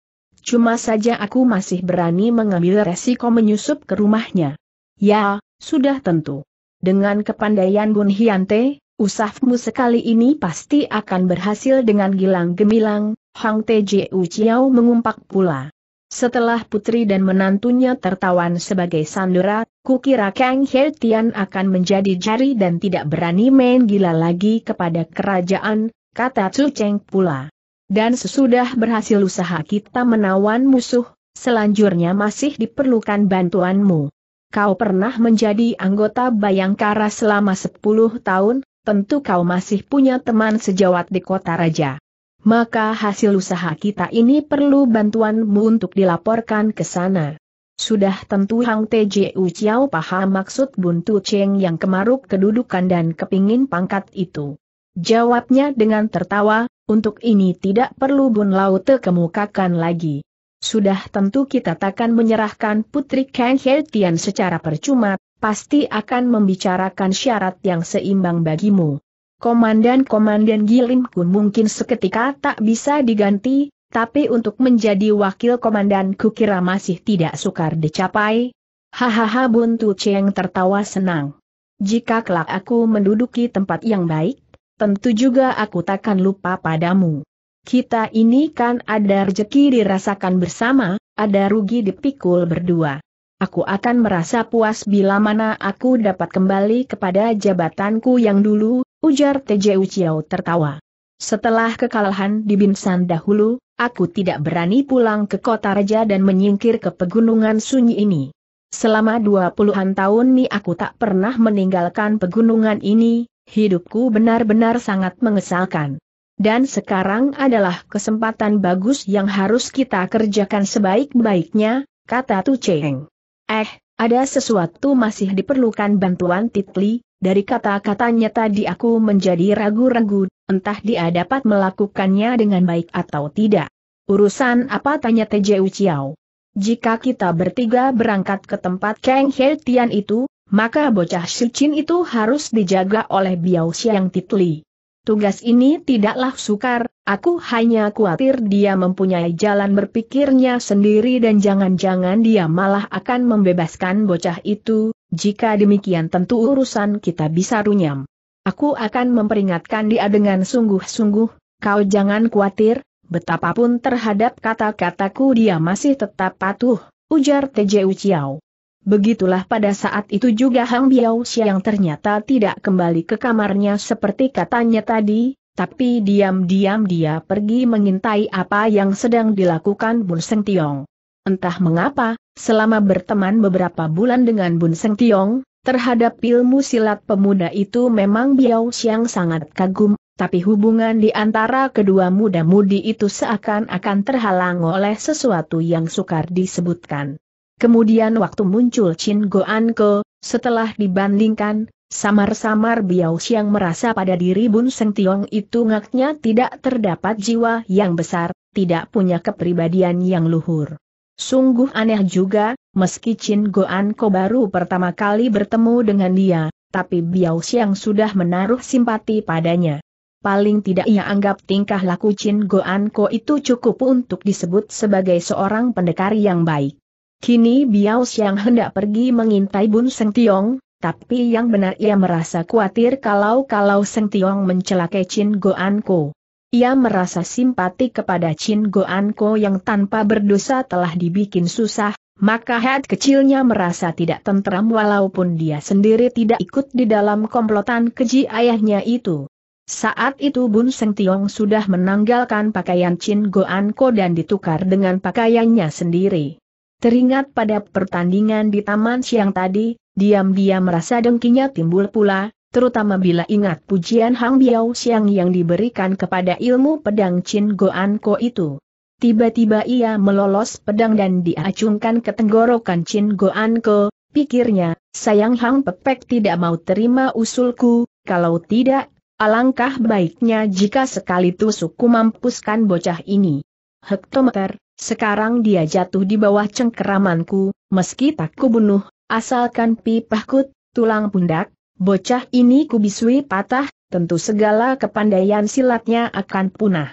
Cuma saja aku masih berani mengambil resiko menyusup ke rumahnya. Ya, sudah tentu. Dengan kepandaian Bun Hiante, Usahmu sekali ini pasti akan berhasil dengan gilang gemilang, Hang Tjiu Chiao mengumpak pula. Setelah putri dan menantunya tertawan sebagai sandera, kukira Kang He Tian akan menjadi jari dan tidak berani main gila lagi kepada kerajaan, kata Chu Cheng pula. Dan sesudah berhasil usaha kita menawan musuh, selanjutnya masih diperlukan bantuanmu. Kau pernah menjadi anggota Bayangkara selama 10 tahun, tentu kau masih punya teman sejawat di kota raja. Maka hasil usaha kita ini perlu bantuanmu untuk dilaporkan ke sana. Sudah tentu Hang TJU Chiao paham maksud Buntu Cheng yang kemaruk kedudukan dan kepingin pangkat itu. Jawabnya dengan tertawa, untuk ini tidak perlu Bun Laute kemukakan lagi. Sudah tentu kita takkan menyerahkan Putri Kang Hei Tian secara percuma, pasti akan membicarakan syarat yang seimbang bagimu. Komandan-komandan Gilim Kun mungkin seketika tak bisa diganti, tapi untuk menjadi wakil komandan kukira masih tidak sukar dicapai. Hahaha Buntu Cheng tertawa senang. Jika kelak aku menduduki tempat yang baik, tentu juga aku takkan lupa padamu. Kita ini kan ada rejeki dirasakan bersama, ada rugi dipikul berdua. Aku akan merasa puas bila mana aku dapat kembali kepada jabatanku yang dulu, ujar TJ Uchiao tertawa. Setelah kekalahan di Binsan dahulu, aku tidak berani pulang ke kota raja dan menyingkir ke pegunungan sunyi ini. Selama dua puluhan tahun ni aku tak pernah meninggalkan pegunungan ini, hidupku benar-benar sangat mengesalkan. Dan sekarang adalah kesempatan bagus yang harus kita kerjakan sebaik-baiknya, kata Tu Cheng. Eh, ada sesuatu masih diperlukan bantuan Titli, dari kata-katanya tadi aku menjadi ragu-ragu, entah dia dapat melakukannya dengan baik atau tidak. Urusan apa tanya TJ Uciao? Jika kita bertiga berangkat ke tempat Kang He itu, maka bocah Shichin itu harus dijaga oleh Biao Xiang Titli. Tugas ini tidaklah sukar, aku hanya khawatir dia mempunyai jalan berpikirnya sendiri dan jangan-jangan dia malah akan membebaskan bocah itu, jika demikian tentu urusan kita bisa runyam. Aku akan memperingatkan dia dengan sungguh-sungguh, kau jangan khawatir, betapapun terhadap kata-kataku dia masih tetap patuh, ujar Tj. Uciao. Begitulah pada saat itu juga Hang Biao Xiang ternyata tidak kembali ke kamarnya seperti katanya tadi, tapi diam-diam dia pergi mengintai apa yang sedang dilakukan Bun Seng Tiong. Entah mengapa, selama berteman beberapa bulan dengan Bun Seng Tiong, terhadap ilmu silat pemuda itu memang Biao Xiang sangat kagum, tapi hubungan di antara kedua muda-mudi itu seakan-akan terhalang oleh sesuatu yang sukar disebutkan. Kemudian waktu muncul Chin Goan Ke, setelah dibandingkan, samar-samar Biao Xiang merasa pada diri Bun Seng Tiong itu ngaknya tidak terdapat jiwa yang besar, tidak punya kepribadian yang luhur. Sungguh aneh juga, meski Chin Goan Ko baru pertama kali bertemu dengan dia, tapi Biao Xiang sudah menaruh simpati padanya. Paling tidak ia anggap tingkah laku Chin Goan Ko itu cukup untuk disebut sebagai seorang pendekar yang baik. Kini Biaus yang hendak pergi mengintai Bun Seng Tiong, tapi yang benar ia merasa khawatir kalau-kalau Seng Tiong mencelakai Chin Goan Ko. Ia merasa simpati kepada Chin Goan Ko yang tanpa berdosa telah dibikin susah, maka head kecilnya merasa tidak tentram walaupun dia sendiri tidak ikut di dalam komplotan keji ayahnya itu. Saat itu Bun Seng Tiong sudah menanggalkan pakaian Chin Goan Ko dan ditukar dengan pakaiannya sendiri. Teringat pada pertandingan di taman siang tadi, diam-diam merasa dengkinya timbul pula, terutama bila ingat pujian Hang Biao Siang yang diberikan kepada ilmu pedang Chin Goan Ko itu. Tiba-tiba ia melolos pedang dan diacungkan ke tenggorokan Chin Goan Ko, pikirnya, sayang Hang Pepek tidak mau terima usulku, kalau tidak, alangkah baiknya jika sekali tusukku mampuskan bocah ini. Hektometer, sekarang dia jatuh di bawah cengkeramanku, meski tak kubunuh, asalkan pipahku, tulang pundak, bocah ini kubisui patah, tentu segala kepandaian silatnya akan punah.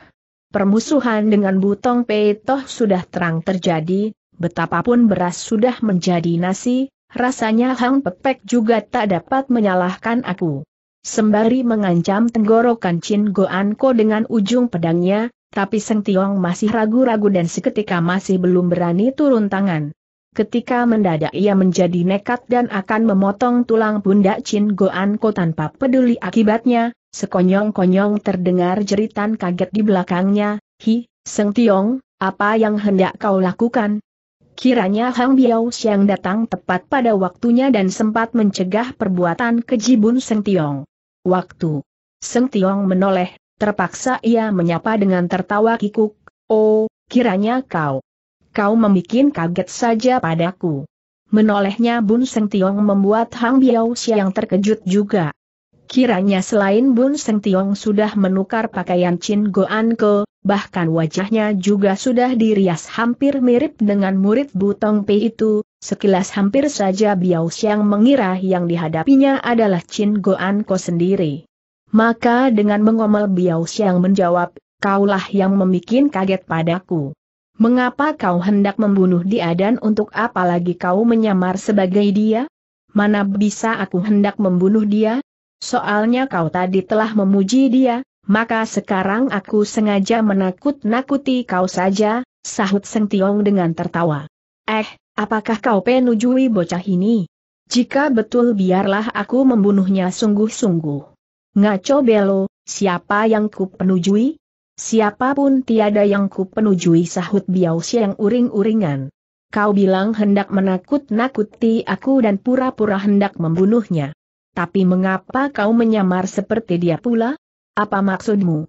Permusuhan dengan Butong Pei sudah terang terjadi, betapapun beras sudah menjadi nasi, rasanya Hang Pepek juga tak dapat menyalahkan aku. Sembari mengancam tenggorokan Chin Goanko dengan ujung pedangnya, tapi Seng Tiong masih ragu-ragu dan seketika masih belum berani turun tangan. Ketika mendadak ia menjadi nekat dan akan memotong tulang pundak Chin Ko tanpa peduli akibatnya, sekonyong-konyong terdengar jeritan kaget di belakangnya, Hi, Seng Tiong, apa yang hendak kau lakukan? Kiranya Hang Biao siang datang tepat pada waktunya dan sempat mencegah perbuatan keji Bun Seng Tiong. Waktu. Seng Tiong menoleh Terpaksa ia menyapa dengan tertawa kikuk, oh, kiranya kau. Kau membuat kaget saja padaku. Menolehnya Bun Seng Tiong membuat Hang Biao Xiang terkejut juga. Kiranya selain Bun Seng Tiong sudah menukar pakaian Chin Goan Ke, bahkan wajahnya juga sudah dirias hampir mirip dengan murid Butong Pei itu, sekilas hampir saja Biao Xiang mengira yang dihadapinya adalah Chin Goan ke sendiri. Maka dengan mengomel Biao Xiang menjawab, kaulah yang membuat kaget padaku. Mengapa kau hendak membunuh dia dan untuk apa lagi kau menyamar sebagai dia? Mana bisa aku hendak membunuh dia? Soalnya kau tadi telah memuji dia, maka sekarang aku sengaja menakut-nakuti kau saja, sahut Seng Tiong dengan tertawa. Eh, apakah kau penujui bocah ini? Jika betul biarlah aku membunuhnya sungguh-sungguh. Ngaco Belo, siapa yang ku penujui? Siapapun tiada yang ku penujui sahut Biao Siang uring-uringan. Kau bilang hendak menakut-nakuti aku dan pura-pura hendak membunuhnya. Tapi mengapa kau menyamar seperti dia pula? Apa maksudmu?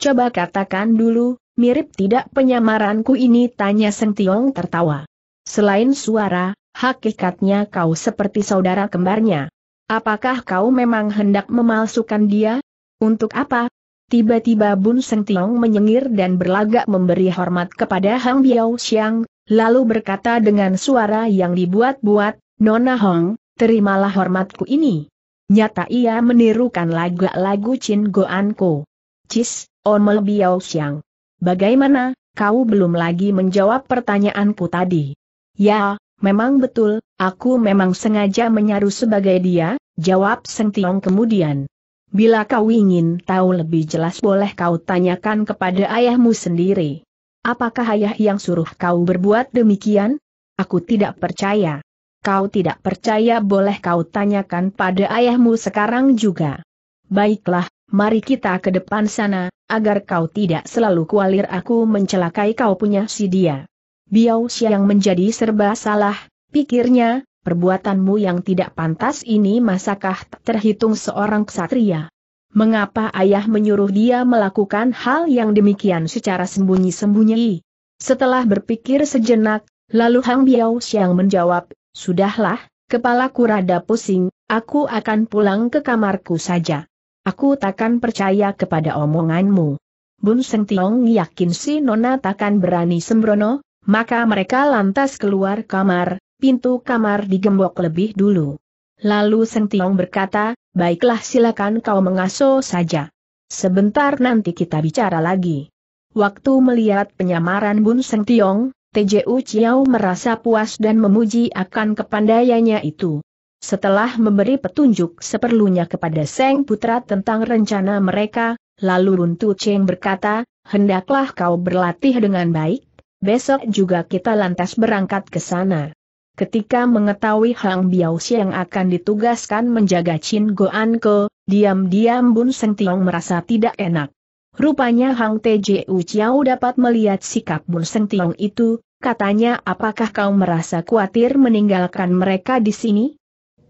Coba katakan dulu, mirip tidak penyamaranku ini tanya Seng Tiong tertawa. Selain suara, hakikatnya kau seperti saudara kembarnya. Apakah kau memang hendak memalsukan dia? Untuk apa? Tiba-tiba Bun Seng Tiong menyengir dan berlagak memberi hormat kepada Hang Biao Xiang, lalu berkata dengan suara yang dibuat-buat, Nona Hong, terimalah hormatku ini. Nyata ia menirukan lagu-lagu Chin Ko. Cis, Omel Biao Xiang. Bagaimana, kau belum lagi menjawab pertanyaanku tadi? Ya, Memang betul, aku memang sengaja menyaru sebagai dia, jawab Seng Tiong kemudian. Bila kau ingin tahu lebih jelas boleh kau tanyakan kepada ayahmu sendiri. Apakah ayah yang suruh kau berbuat demikian? Aku tidak percaya. Kau tidak percaya boleh kau tanyakan pada ayahmu sekarang juga. Baiklah, mari kita ke depan sana, agar kau tidak selalu kualir aku mencelakai kau punya si dia. Biao Xiang menjadi serba salah, pikirnya, perbuatanmu yang tidak pantas ini masakah terhitung seorang ksatria? Mengapa ayah menyuruh dia melakukan hal yang demikian secara sembunyi-sembunyi? Setelah berpikir sejenak, lalu Hang Biao Xiang menjawab, Sudahlah, kepalaku rada pusing, aku akan pulang ke kamarku saja. Aku takkan percaya kepada omonganmu. Bun Seng Tiong yakin si Nona takkan berani sembrono, maka mereka lantas keluar kamar, pintu kamar digembok lebih dulu. Lalu Seng Tiong berkata, baiklah silakan kau mengaso saja. Sebentar nanti kita bicara lagi. Waktu melihat penyamaran Bun Seng Tiong, TJU Chiao merasa puas dan memuji akan kepandaiannya itu. Setelah memberi petunjuk seperlunya kepada Seng Putra tentang rencana mereka, lalu Runtu Cheng berkata, hendaklah kau berlatih dengan baik, Besok juga kita lantas berangkat ke sana. Ketika mengetahui Hang Biao yang akan ditugaskan menjaga Chin Goan Ko, diam-diam Bun Seng Tiong merasa tidak enak. Rupanya Hang Tju Chiao dapat melihat sikap Bun Seng Tiong itu, katanya apakah kau merasa khawatir meninggalkan mereka di sini?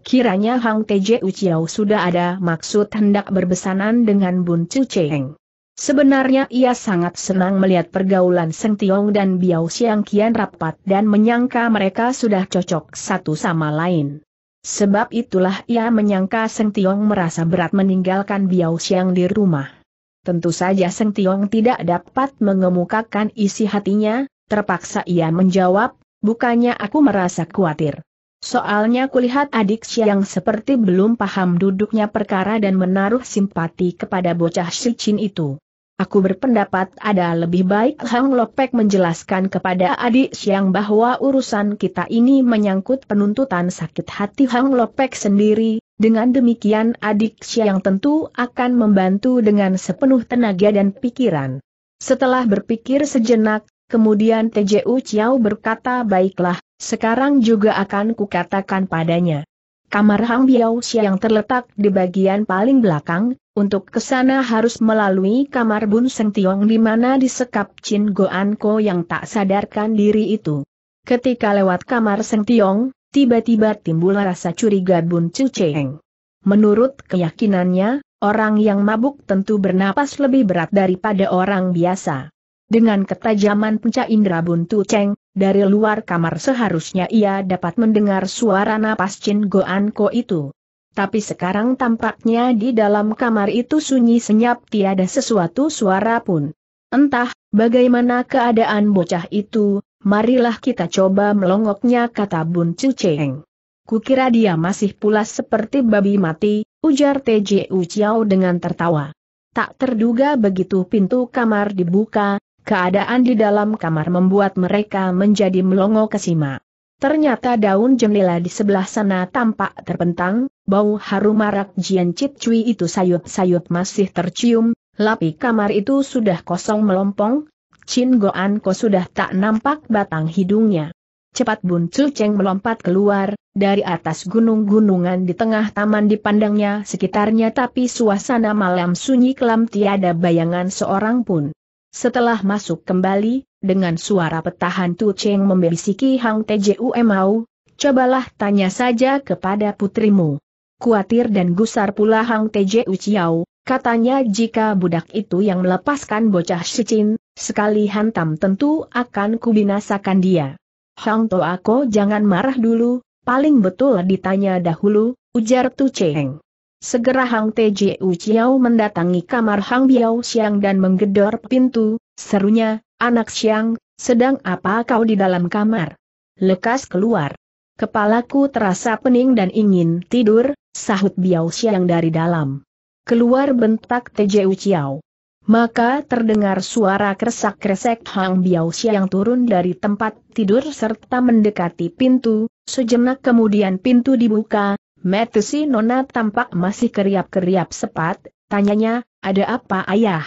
Kiranya Hang Tju Chiao sudah ada maksud hendak berbesanan dengan Bun Chu Cheng. Sebenarnya ia sangat senang melihat pergaulan Seng Tiong dan Biao Xiang kian rapat dan menyangka mereka sudah cocok satu sama lain. Sebab itulah ia menyangka Seng Tiong merasa berat meninggalkan Biao Xiang di rumah. Tentu saja Seng Tiong tidak dapat mengemukakan isi hatinya, terpaksa ia menjawab, bukannya aku merasa khawatir. Soalnya kulihat adik Xiang seperti belum paham duduknya perkara dan menaruh simpati kepada bocah Chin itu. Aku berpendapat ada lebih baik Hang Lopek menjelaskan kepada adik Siang bahwa urusan kita ini menyangkut penuntutan sakit hati Hang Lopek sendiri, dengan demikian adik Siang tentu akan membantu dengan sepenuh tenaga dan pikiran. Setelah berpikir sejenak, kemudian TJU Chiao berkata baiklah, sekarang juga akan kukatakan padanya. Kamar Hang siang yang terletak di bagian paling belakang, untuk kesana harus melalui kamar Bun Seng Tiong di mana disekap Chin Goan Ko yang tak sadarkan diri itu. Ketika lewat kamar Seng Tiong, tiba-tiba timbul rasa curiga Bun Chu Cheng. Menurut keyakinannya, orang yang mabuk tentu bernapas lebih berat daripada orang biasa. Dengan ketajaman puncak indera buntu Cheng, dari luar kamar seharusnya ia dapat mendengar suara napas Chin Goan Ko itu. Tapi sekarang tampaknya di dalam kamar itu sunyi senyap tiada sesuatu suara pun. Entah, bagaimana keadaan bocah itu, marilah kita coba melongoknya kata Bun Chu Cheng. Kukira dia masih pulas seperti babi mati, ujar TJ Uciao dengan tertawa. Tak terduga begitu pintu kamar dibuka, Keadaan di dalam kamar membuat mereka menjadi melongo kesima. Ternyata daun jendela di sebelah sana tampak terpentang, bau harum marak Jian Cip Cui itu sayut-sayut masih tercium, lapi kamar itu sudah kosong melompong, Chin Goan Ko sudah tak nampak batang hidungnya. Cepat Bun Cu Cheng melompat keluar, dari atas gunung-gunungan di tengah taman dipandangnya sekitarnya tapi suasana malam sunyi kelam tiada bayangan seorang pun. Setelah masuk kembali, dengan suara petahan Tu Cheng membisiki Hang Tju Mau, cobalah tanya saja kepada putrimu. Kuatir dan gusar pula Hang Tju Chiao, katanya jika budak itu yang melepaskan bocah Shichin, sekali hantam tentu akan kubinasakan dia. Hang Toako jangan marah dulu, paling betul ditanya dahulu, ujar Tu Cheng. Segera Hang Tejiu Chiao mendatangi kamar Hang Biao Xiang dan menggedor pintu, serunya, anak Xiang, sedang apa kau di dalam kamar? Lekas keluar. Kepalaku terasa pening dan ingin tidur, sahut Biao Xiang dari dalam. Keluar bentak Tejiu Chiao. Maka terdengar suara kresak-kresek Hang Biao Xiang turun dari tempat tidur serta mendekati pintu, sejenak kemudian pintu dibuka, Metusi Nona tampak masih keriap-keriap sepat, tanyanya, ada apa ayah?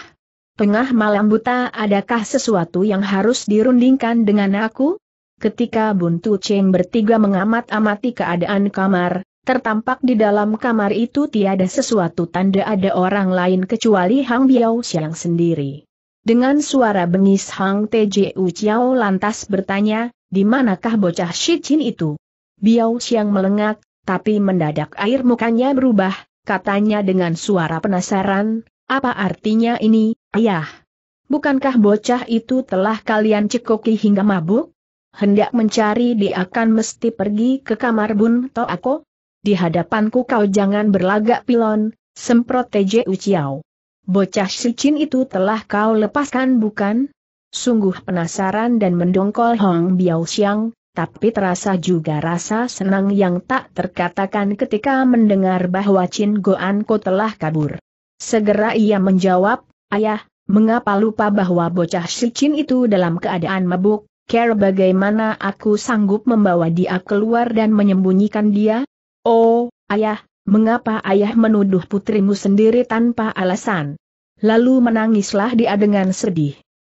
Tengah malam buta adakah sesuatu yang harus dirundingkan dengan aku? Ketika Buntu Cheng bertiga mengamat-amati keadaan kamar, tertampak di dalam kamar itu tiada sesuatu tanda ada orang lain kecuali Hang Biao Xiang sendiri. Dengan suara bengis Hang U Chiao lantas bertanya, di manakah bocah Shi Jin itu? Biao Xiang melengak, tapi mendadak air mukanya berubah, katanya dengan suara penasaran, apa artinya ini, ayah? Bukankah bocah itu telah kalian cekoki hingga mabuk? Hendak mencari dia akan mesti pergi ke kamar bun aku? Di hadapanku kau jangan berlagak pilon, semprot TJ Uciao. Bocah Sicin itu telah kau lepaskan bukan? Sungguh penasaran dan mendongkol Hong Biao Xiang, tapi terasa juga rasa senang yang tak terkatakan ketika mendengar bahwa Chin Goan telah kabur. Segera ia menjawab, Ayah, mengapa lupa bahwa bocah si Chin itu dalam keadaan mabuk, care bagaimana aku sanggup membawa dia keluar dan menyembunyikan dia? Oh, Ayah, mengapa Ayah menuduh putrimu sendiri tanpa alasan? Lalu menangislah dia dengan sedih.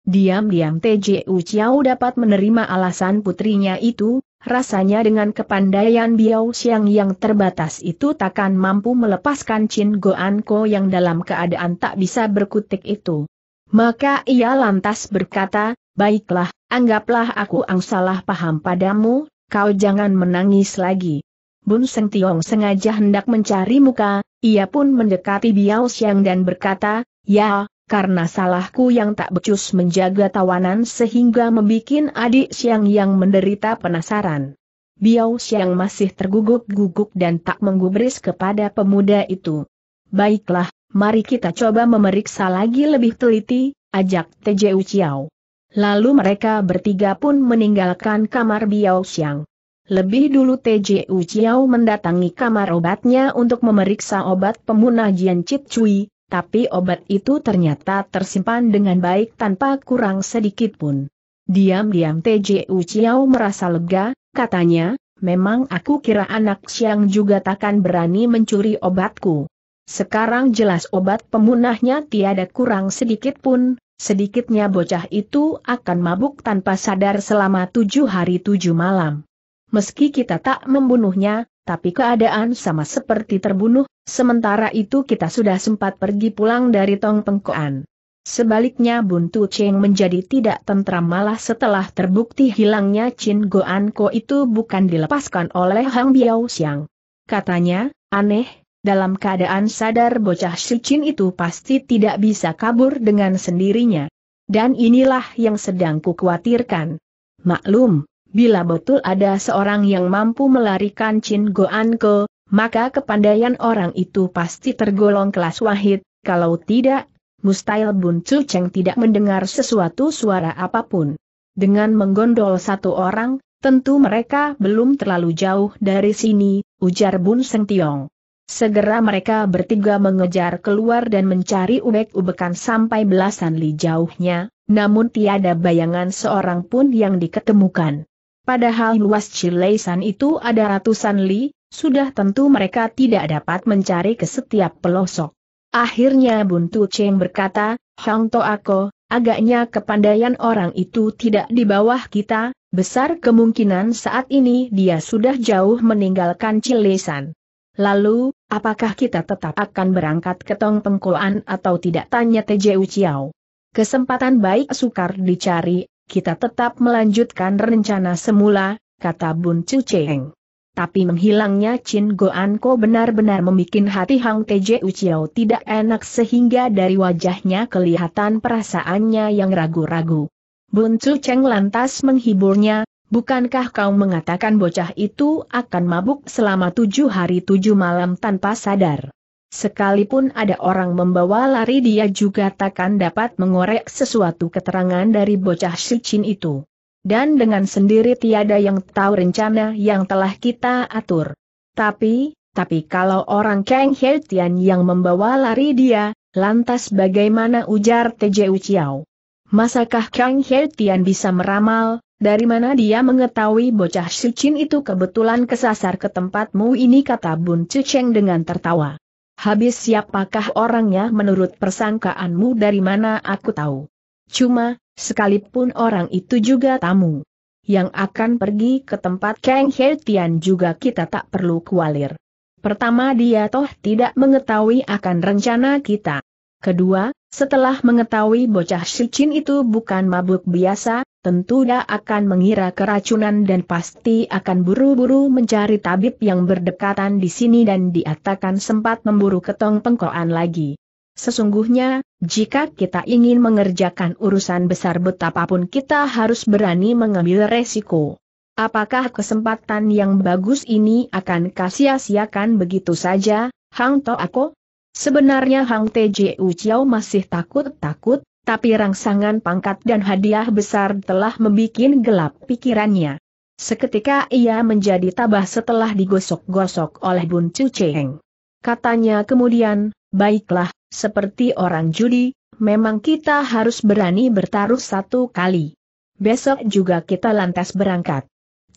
Diam-diam TJU Chiao dapat menerima alasan putrinya itu, rasanya dengan kepandaian Biao Xiang yang terbatas itu takkan mampu melepaskan Chin Goan Ko yang dalam keadaan tak bisa berkutik itu. Maka ia lantas berkata, baiklah, anggaplah aku ang salah paham padamu, kau jangan menangis lagi. Bun Seng Tiong sengaja hendak mencari muka, ia pun mendekati Biao Xiang dan berkata, ya, karena salahku yang tak becus menjaga tawanan sehingga membuat adik Siang yang menderita penasaran. Biao Siang masih terguguk-guguk dan tak menggubris kepada pemuda itu. Baiklah, mari kita coba memeriksa lagi lebih teliti, ajak Teje Chiao. Lalu mereka bertiga pun meninggalkan kamar Biao Siang. Lebih dulu TJ Chiao mendatangi kamar obatnya untuk memeriksa obat pemunah Jian Chit Cui, tapi obat itu ternyata tersimpan dengan baik tanpa kurang sedikit pun. Diam-diam TJ Uciao merasa lega, katanya, memang aku kira anak siang juga takkan berani mencuri obatku. Sekarang jelas obat pemunahnya tiada kurang sedikit pun, sedikitnya bocah itu akan mabuk tanpa sadar selama tujuh hari tujuh malam. Meski kita tak membunuhnya, tapi keadaan sama seperti terbunuh, sementara itu kita sudah sempat pergi pulang dari tong pengkoan. Sebaliknya Buntu Cheng menjadi tidak tentram malah setelah terbukti hilangnya Chin Goan Ko itu bukan dilepaskan oleh Hang Biao Xiang. Katanya, aneh, dalam keadaan sadar bocah si Chin itu pasti tidak bisa kabur dengan sendirinya. Dan inilah yang sedang kukhawatirkan. Maklum, Bila betul ada seorang yang mampu melarikan Chin Goan Ke, maka kepandaian orang itu pasti tergolong kelas wahid, kalau tidak, Mustail Bun Chu Cheng tidak mendengar sesuatu suara apapun. Dengan menggondol satu orang, tentu mereka belum terlalu jauh dari sini, ujar Bun Seng Tiong. Segera mereka bertiga mengejar keluar dan mencari ubek-ubekan sampai belasan li jauhnya, namun tiada bayangan seorang pun yang diketemukan. Padahal luas Cileisan itu ada ratusan li, sudah tentu mereka tidak dapat mencari ke setiap pelosok. Akhirnya Buntu Cheng berkata, Hang To Ako, agaknya kepandaian orang itu tidak di bawah kita, besar kemungkinan saat ini dia sudah jauh meninggalkan Cileisan. Lalu, apakah kita tetap akan berangkat ke Tong Pengkoan atau tidak tanya Tejeu Ciao. Kesempatan baik sukar dicari, kita tetap melanjutkan rencana semula, kata Bun Chu Cheng. Tapi menghilangnya Chin Goan Ko benar-benar membuat hati Hang Teje Uchiao tidak enak sehingga dari wajahnya kelihatan perasaannya yang ragu-ragu. Bun Chu Cheng lantas menghiburnya, bukankah kau mengatakan bocah itu akan mabuk selama tujuh hari tujuh malam tanpa sadar? Sekalipun ada orang membawa lari dia juga takkan dapat mengorek sesuatu keterangan dari bocah sucin itu. Dan dengan sendiri tiada yang tahu rencana yang telah kita atur. Tapi, tapi kalau orang Kang He yang membawa lari dia, lantas bagaimana ujar TJ Uciao? Masakah Kang He bisa meramal, dari mana dia mengetahui bocah sucin itu kebetulan kesasar ke tempatmu ini kata Bun Cheng dengan tertawa. Habis siapakah orangnya menurut persangkaanmu dari mana aku tahu? Cuma, sekalipun orang itu juga tamu. Yang akan pergi ke tempat Kang He Tian juga kita tak perlu kualir. Pertama dia toh tidak mengetahui akan rencana kita. Kedua, setelah mengetahui bocah Shichin itu bukan mabuk biasa, tentu dia akan mengira keracunan dan pasti akan buru-buru mencari tabib yang berdekatan di sini dan diatakan sempat memburu ketong pengkoan lagi. Sesungguhnya, jika kita ingin mengerjakan urusan besar betapapun kita harus berani mengambil resiko. Apakah kesempatan yang bagus ini akan kasia-siakan begitu saja, Hang To Ako? Sebenarnya Hang T.J.U. Chiao masih takut-takut, tapi rangsangan pangkat dan hadiah besar telah membuat gelap pikirannya. Seketika ia menjadi tabah setelah digosok-gosok oleh Bun Chu Cheng. Katanya kemudian, baiklah, seperti orang judi, memang kita harus berani bertaruh satu kali. Besok juga kita lantas berangkat.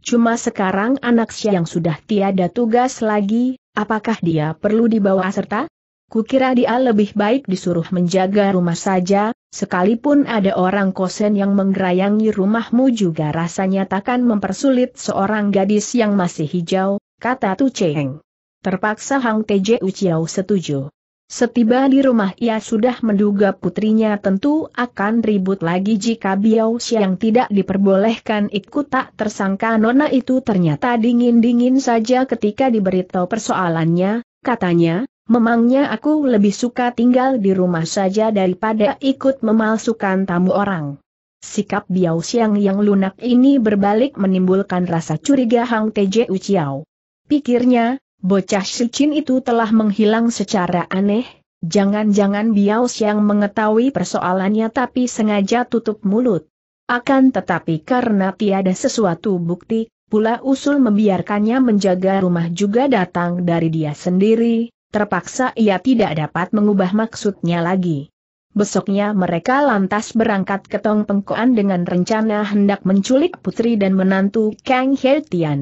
Cuma sekarang anak yang sudah tiada tugas lagi, apakah dia perlu dibawa serta? Kukira dia lebih baik disuruh menjaga rumah saja, Sekalipun ada orang kosen yang menggerayangi rumahmu juga rasanya takkan mempersulit seorang gadis yang masih hijau, kata Tu Cheng. Terpaksa Hang Teje Uciau setuju. Setiba di rumah ia sudah menduga putrinya tentu akan ribut lagi jika Biao yang tidak diperbolehkan ikut tak tersangka nona itu ternyata dingin-dingin saja ketika diberitahu persoalannya, katanya, Memangnya aku lebih suka tinggal di rumah saja daripada ikut memalsukan tamu orang. Sikap Biao Xiang yang lunak ini berbalik menimbulkan rasa curiga Hang Teje Uciao. Pikirnya, bocah Shichin itu telah menghilang secara aneh, jangan-jangan Biao Xiang mengetahui persoalannya tapi sengaja tutup mulut. Akan tetapi karena tiada sesuatu bukti, pula usul membiarkannya menjaga rumah juga datang dari dia sendiri, Terpaksa ia tidak dapat mengubah maksudnya lagi. Besoknya mereka lantas berangkat ke Tong Pengkoan dengan rencana hendak menculik putri dan menantu Kang Heltian. Tian.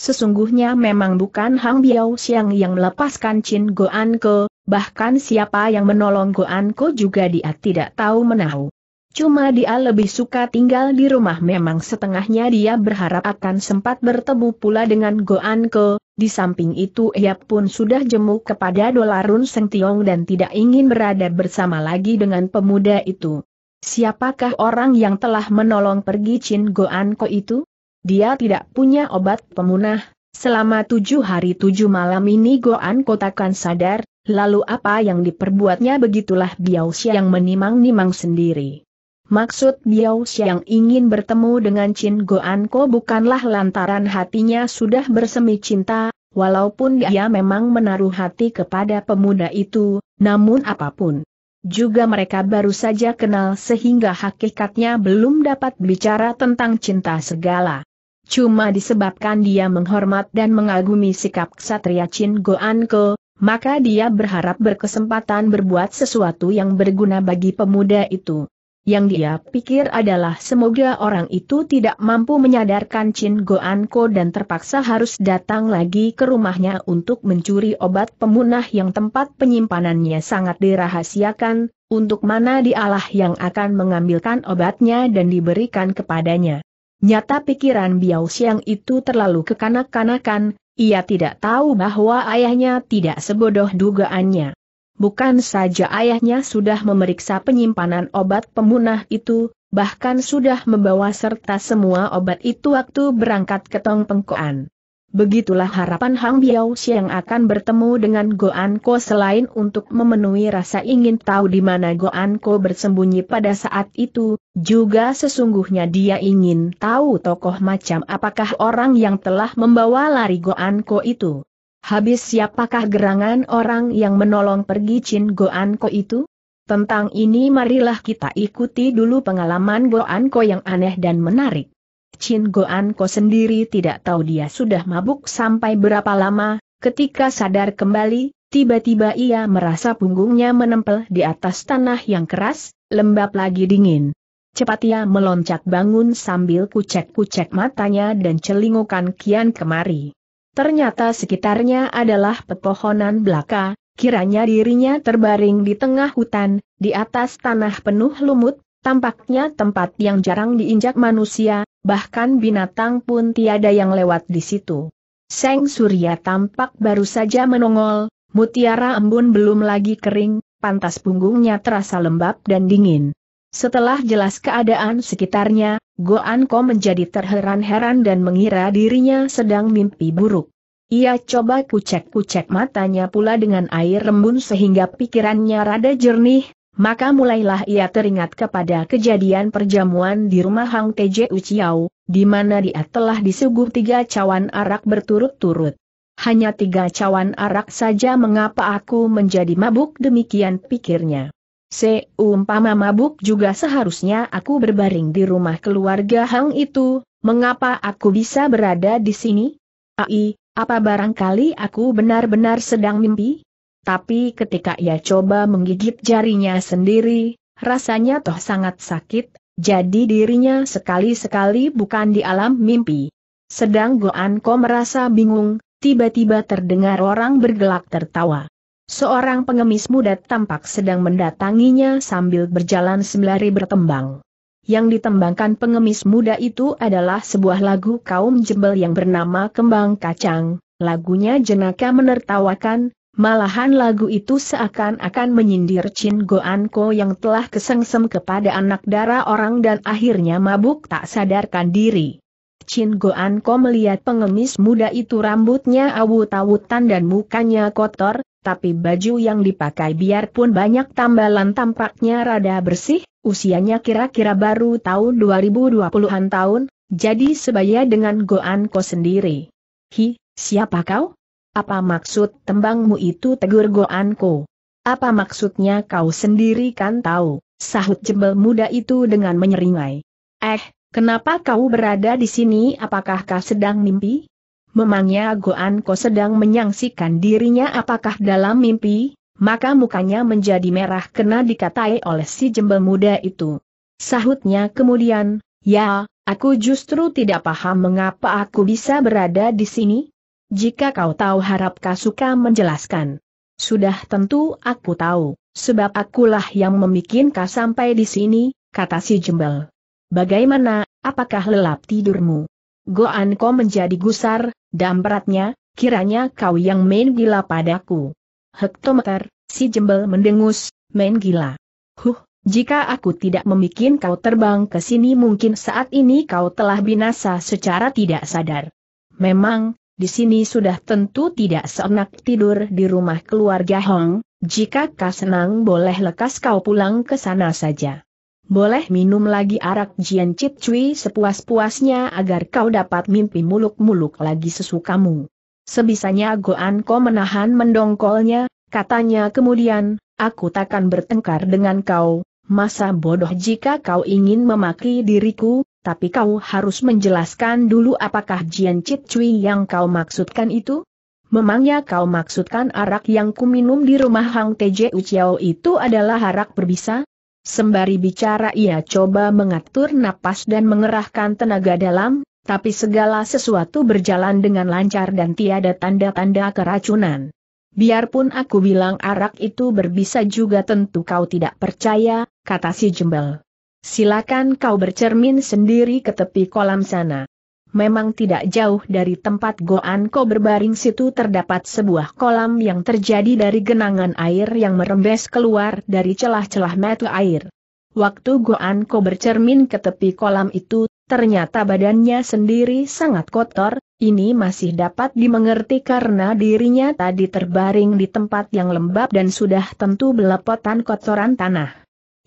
Sesungguhnya memang bukan Hang Biao Xiang yang melepaskan Chin Goan Ko, bahkan siapa yang menolong Goan Ko juga dia tidak tahu menahu. Cuma dia lebih suka tinggal di rumah memang setengahnya dia berharap akan sempat bertemu pula dengan Goan Ko, di samping itu ia pun sudah jemu kepada Dolarun Seng Tiong dan tidak ingin berada bersama lagi dengan pemuda itu. Siapakah orang yang telah menolong pergi Chin Goan Ko itu? Dia tidak punya obat pemunah, selama tujuh hari tujuh malam ini Goan Ko takkan sadar, lalu apa yang diperbuatnya begitulah Biao yang menimang-nimang sendiri. Maksud Biao Xiang ingin bertemu dengan Qin Goan bukanlah lantaran hatinya sudah bersemi cinta, walaupun dia memang menaruh hati kepada pemuda itu, namun apapun. Juga mereka baru saja kenal sehingga hakikatnya belum dapat bicara tentang cinta segala. Cuma disebabkan dia menghormat dan mengagumi sikap ksatria Qin Goan maka dia berharap berkesempatan berbuat sesuatu yang berguna bagi pemuda itu. Yang dia pikir adalah semoga orang itu tidak mampu menyadarkan Chin Goanko dan terpaksa harus datang lagi ke rumahnya untuk mencuri obat pemunah yang tempat penyimpanannya sangat dirahasiakan, untuk mana dialah yang akan mengambilkan obatnya dan diberikan kepadanya. Nyata pikiran Biao Xiang itu terlalu kekanak-kanakan, ia tidak tahu bahwa ayahnya tidak sebodoh dugaannya. Bukan saja ayahnya sudah memeriksa penyimpanan obat pemunah itu, bahkan sudah membawa serta semua obat itu waktu berangkat ke Tong Pengkoan. Begitulah harapan Hang Biao yang akan bertemu dengan Goan Ko selain untuk memenuhi rasa ingin tahu di mana Goan Ko bersembunyi pada saat itu, juga sesungguhnya dia ingin tahu tokoh macam apakah orang yang telah membawa lari Goan Ko itu. Habis siapakah gerangan orang yang menolong pergi Chin Ko itu? Tentang ini marilah kita ikuti dulu pengalaman Goan Ko yang aneh dan menarik. Chin Ko sendiri tidak tahu dia sudah mabuk sampai berapa lama, ketika sadar kembali, tiba-tiba ia merasa punggungnya menempel di atas tanah yang keras, lembab lagi dingin. Cepat ia meloncat bangun sambil kucek-kucek matanya dan celingukan kian kemari. Ternyata sekitarnya adalah pepohonan belaka, kiranya dirinya terbaring di tengah hutan, di atas tanah penuh lumut, tampaknya tempat yang jarang diinjak manusia, bahkan binatang pun tiada yang lewat di situ. Seng Surya tampak baru saja menongol, mutiara embun belum lagi kering, pantas punggungnya terasa lembab dan dingin. Setelah jelas keadaan sekitarnya, Goanko menjadi terheran-heran dan mengira dirinya sedang mimpi buruk. Ia coba kucek-kucek matanya pula dengan air rembun sehingga pikirannya rada jernih, maka mulailah ia teringat kepada kejadian perjamuan di rumah Hang Teje Uciau, di mana dia telah disuguh tiga cawan arak berturut-turut. Hanya tiga cawan arak saja mengapa aku menjadi mabuk demikian pikirnya. Seumpama mabuk juga seharusnya aku berbaring di rumah keluarga Hang itu, mengapa aku bisa berada di sini? Ai, apa barangkali aku benar-benar sedang mimpi? Tapi ketika ia coba menggigit jarinya sendiri, rasanya toh sangat sakit, jadi dirinya sekali-sekali bukan di alam mimpi. Sedang Goan Ko merasa bingung, tiba-tiba terdengar orang bergelak tertawa. Seorang pengemis muda tampak sedang mendatanginya sambil berjalan sembari bertembang. Yang ditembangkan pengemis muda itu adalah sebuah lagu kaum jebel yang bernama Kembang Kacang, lagunya jenaka menertawakan, malahan lagu itu seakan-akan menyindir Chin Goanko yang telah kesengsem kepada anak darah orang dan akhirnya mabuk tak sadarkan diri. Chin Goan Ko melihat pengemis muda itu rambutnya awut-awutan dan mukanya kotor, tapi baju yang dipakai biarpun banyak tambalan tampaknya rada bersih, usianya kira-kira baru tahun 2020-an tahun, jadi sebaya dengan Goan Ko sendiri. Hi, siapa kau? Apa maksud tembangmu itu tegur Goan Ko? Apa maksudnya kau sendiri kan tahu, sahut jebel muda itu dengan menyeringai. Eh, Kenapa kau berada di sini apakah kau sedang mimpi? Memangnya Goan kau sedang menyangsikan dirinya apakah dalam mimpi? Maka mukanya menjadi merah kena dikatai oleh si jembel muda itu. Sahutnya kemudian, ya, aku justru tidak paham mengapa aku bisa berada di sini. Jika kau tahu harap kau suka menjelaskan. Sudah tentu aku tahu, sebab akulah yang membikin sampai di sini, kata si jembel. Bagaimana, apakah lelap tidurmu? Goan kau menjadi gusar, dampratnya, kiranya kau yang main gila padaku. Hektometer, si jembel mendengus, main gila. Huh, jika aku tidak memikin kau terbang ke sini mungkin saat ini kau telah binasa secara tidak sadar. Memang, di sini sudah tentu tidak seenak tidur di rumah keluarga Hong, jika kau senang boleh lekas kau pulang ke sana saja boleh minum lagi arak Jian Chit Cui sepuas-puasnya agar kau dapat mimpi muluk-muluk lagi sesukamu. Sebisanya Goan Ko menahan mendongkolnya, katanya kemudian, aku takkan bertengkar dengan kau, masa bodoh jika kau ingin memaki diriku, tapi kau harus menjelaskan dulu apakah Jian Chit Cui yang kau maksudkan itu? Memangnya kau maksudkan arak yang kuminum di rumah Hang Teje Uciao itu adalah arak berbisa? Sembari bicara ia coba mengatur napas dan mengerahkan tenaga dalam, tapi segala sesuatu berjalan dengan lancar dan tiada tanda-tanda keracunan. Biarpun aku bilang arak itu berbisa juga tentu kau tidak percaya, kata si jembel. Silakan kau bercermin sendiri ke tepi kolam sana memang tidak jauh dari tempat Goan Ko berbaring situ terdapat sebuah kolam yang terjadi dari genangan air yang merembes keluar dari celah-celah mata air. Waktu Goan Ko bercermin ke tepi kolam itu, ternyata badannya sendiri sangat kotor, ini masih dapat dimengerti karena dirinya tadi terbaring di tempat yang lembab dan sudah tentu belepotan kotoran tanah.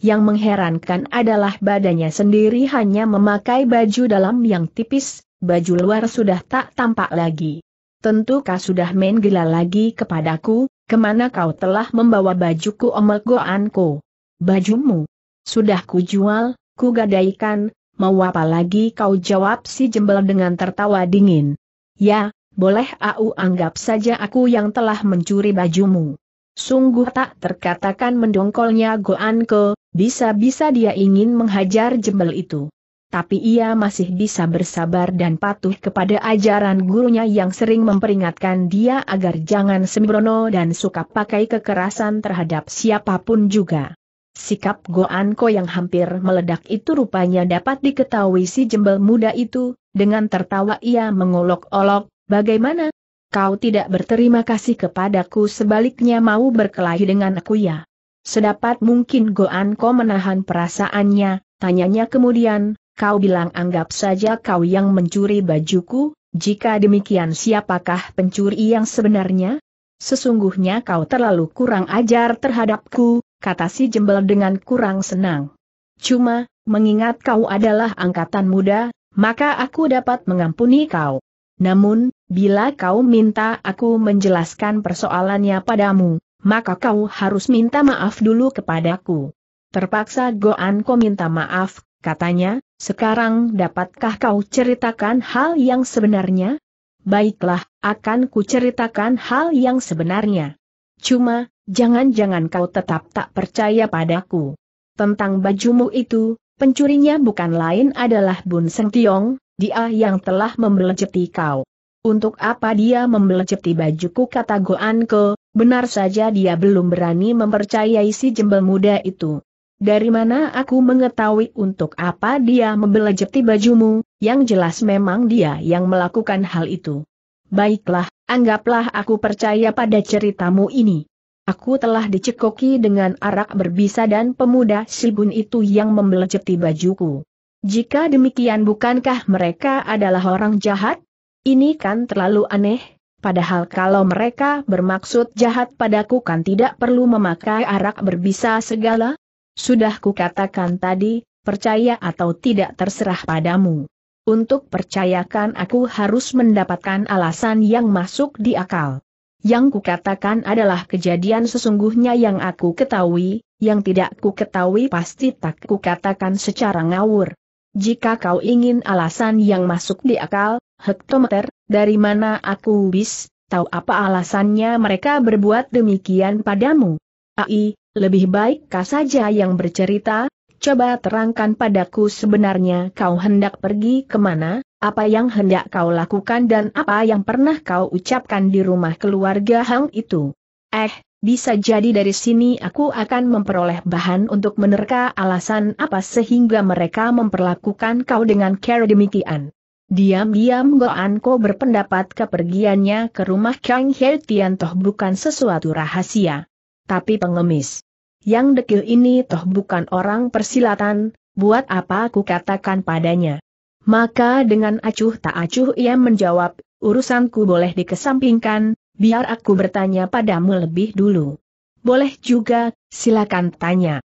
Yang mengherankan adalah badannya sendiri hanya memakai baju dalam yang tipis, baju luar sudah tak tampak lagi. Tentu kau sudah main gila lagi kepadaku, kemana kau telah membawa bajuku omel goanku? Bajumu? Sudah kujual, jual, ku gadaikan, mau apa lagi kau jawab si jembel dengan tertawa dingin. Ya, boleh au anggap saja aku yang telah mencuri bajumu. Sungguh tak terkatakan mendongkolnya Goanke, bisa-bisa dia ingin menghajar jembel itu tapi ia masih bisa bersabar dan patuh kepada ajaran gurunya yang sering memperingatkan dia agar jangan sembrono dan suka pakai kekerasan terhadap siapapun juga. Sikap Goanko yang hampir meledak itu rupanya dapat diketahui si jembel muda itu, dengan tertawa ia mengolok-olok, bagaimana? Kau tidak berterima kasih kepadaku sebaliknya mau berkelahi dengan aku ya? Sedapat mungkin Goanko menahan perasaannya, tanyanya kemudian, kau bilang anggap saja kau yang mencuri bajuku, jika demikian siapakah pencuri yang sebenarnya? Sesungguhnya kau terlalu kurang ajar terhadapku, kata si jembel dengan kurang senang. Cuma, mengingat kau adalah angkatan muda, maka aku dapat mengampuni kau. Namun, bila kau minta aku menjelaskan persoalannya padamu, maka kau harus minta maaf dulu kepadaku. Terpaksa Goan Ko minta maaf, katanya, sekarang dapatkah kau ceritakan hal yang sebenarnya? Baiklah, akan kuceritakan hal yang sebenarnya. Cuma, jangan-jangan kau tetap tak percaya padaku. Tentang bajumu itu, pencurinya bukan lain adalah Bun Seng Tiong, dia yang telah membelejeti kau. Untuk apa dia membelejeti bajuku kata Goanke, benar saja dia belum berani mempercayai si jembel muda itu. Dari mana aku mengetahui untuk apa dia membelejeti bajumu, yang jelas memang dia yang melakukan hal itu. Baiklah, anggaplah aku percaya pada ceritamu ini. Aku telah dicekoki dengan arak berbisa dan pemuda Sibun itu yang membelejeti bajuku. Jika demikian bukankah mereka adalah orang jahat? Ini kan terlalu aneh, Padahal kalau mereka bermaksud jahat padaku kan tidak perlu memakai arak berbisa segala, sudah kukatakan tadi, percaya atau tidak terserah padamu. Untuk percayakan aku harus mendapatkan alasan yang masuk di akal. Yang kukatakan adalah kejadian sesungguhnya yang aku ketahui, yang tidak kuketahui pasti tak kukatakan secara ngawur. Jika kau ingin alasan yang masuk di akal, hektometer, dari mana aku bis, tahu apa alasannya mereka berbuat demikian padamu? Ai, lebih baik kau saja yang bercerita, coba terangkan padaku sebenarnya kau hendak pergi kemana, apa yang hendak kau lakukan dan apa yang pernah kau ucapkan di rumah keluarga Hang itu. Eh, bisa jadi dari sini aku akan memperoleh bahan untuk menerka alasan apa sehingga mereka memperlakukan kau dengan cara demikian. Diam-diam Goanko berpendapat kepergiannya ke rumah Kang He Tian toh bukan sesuatu rahasia tapi pengemis. Yang dekil ini toh bukan orang persilatan, buat apa aku katakan padanya. Maka dengan acuh tak acuh ia menjawab, urusanku boleh dikesampingkan, biar aku bertanya padamu lebih dulu. Boleh juga, silakan tanya.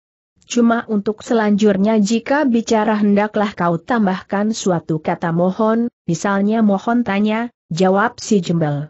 Cuma untuk selanjutnya jika bicara hendaklah kau tambahkan suatu kata mohon, misalnya mohon tanya, jawab si jembel.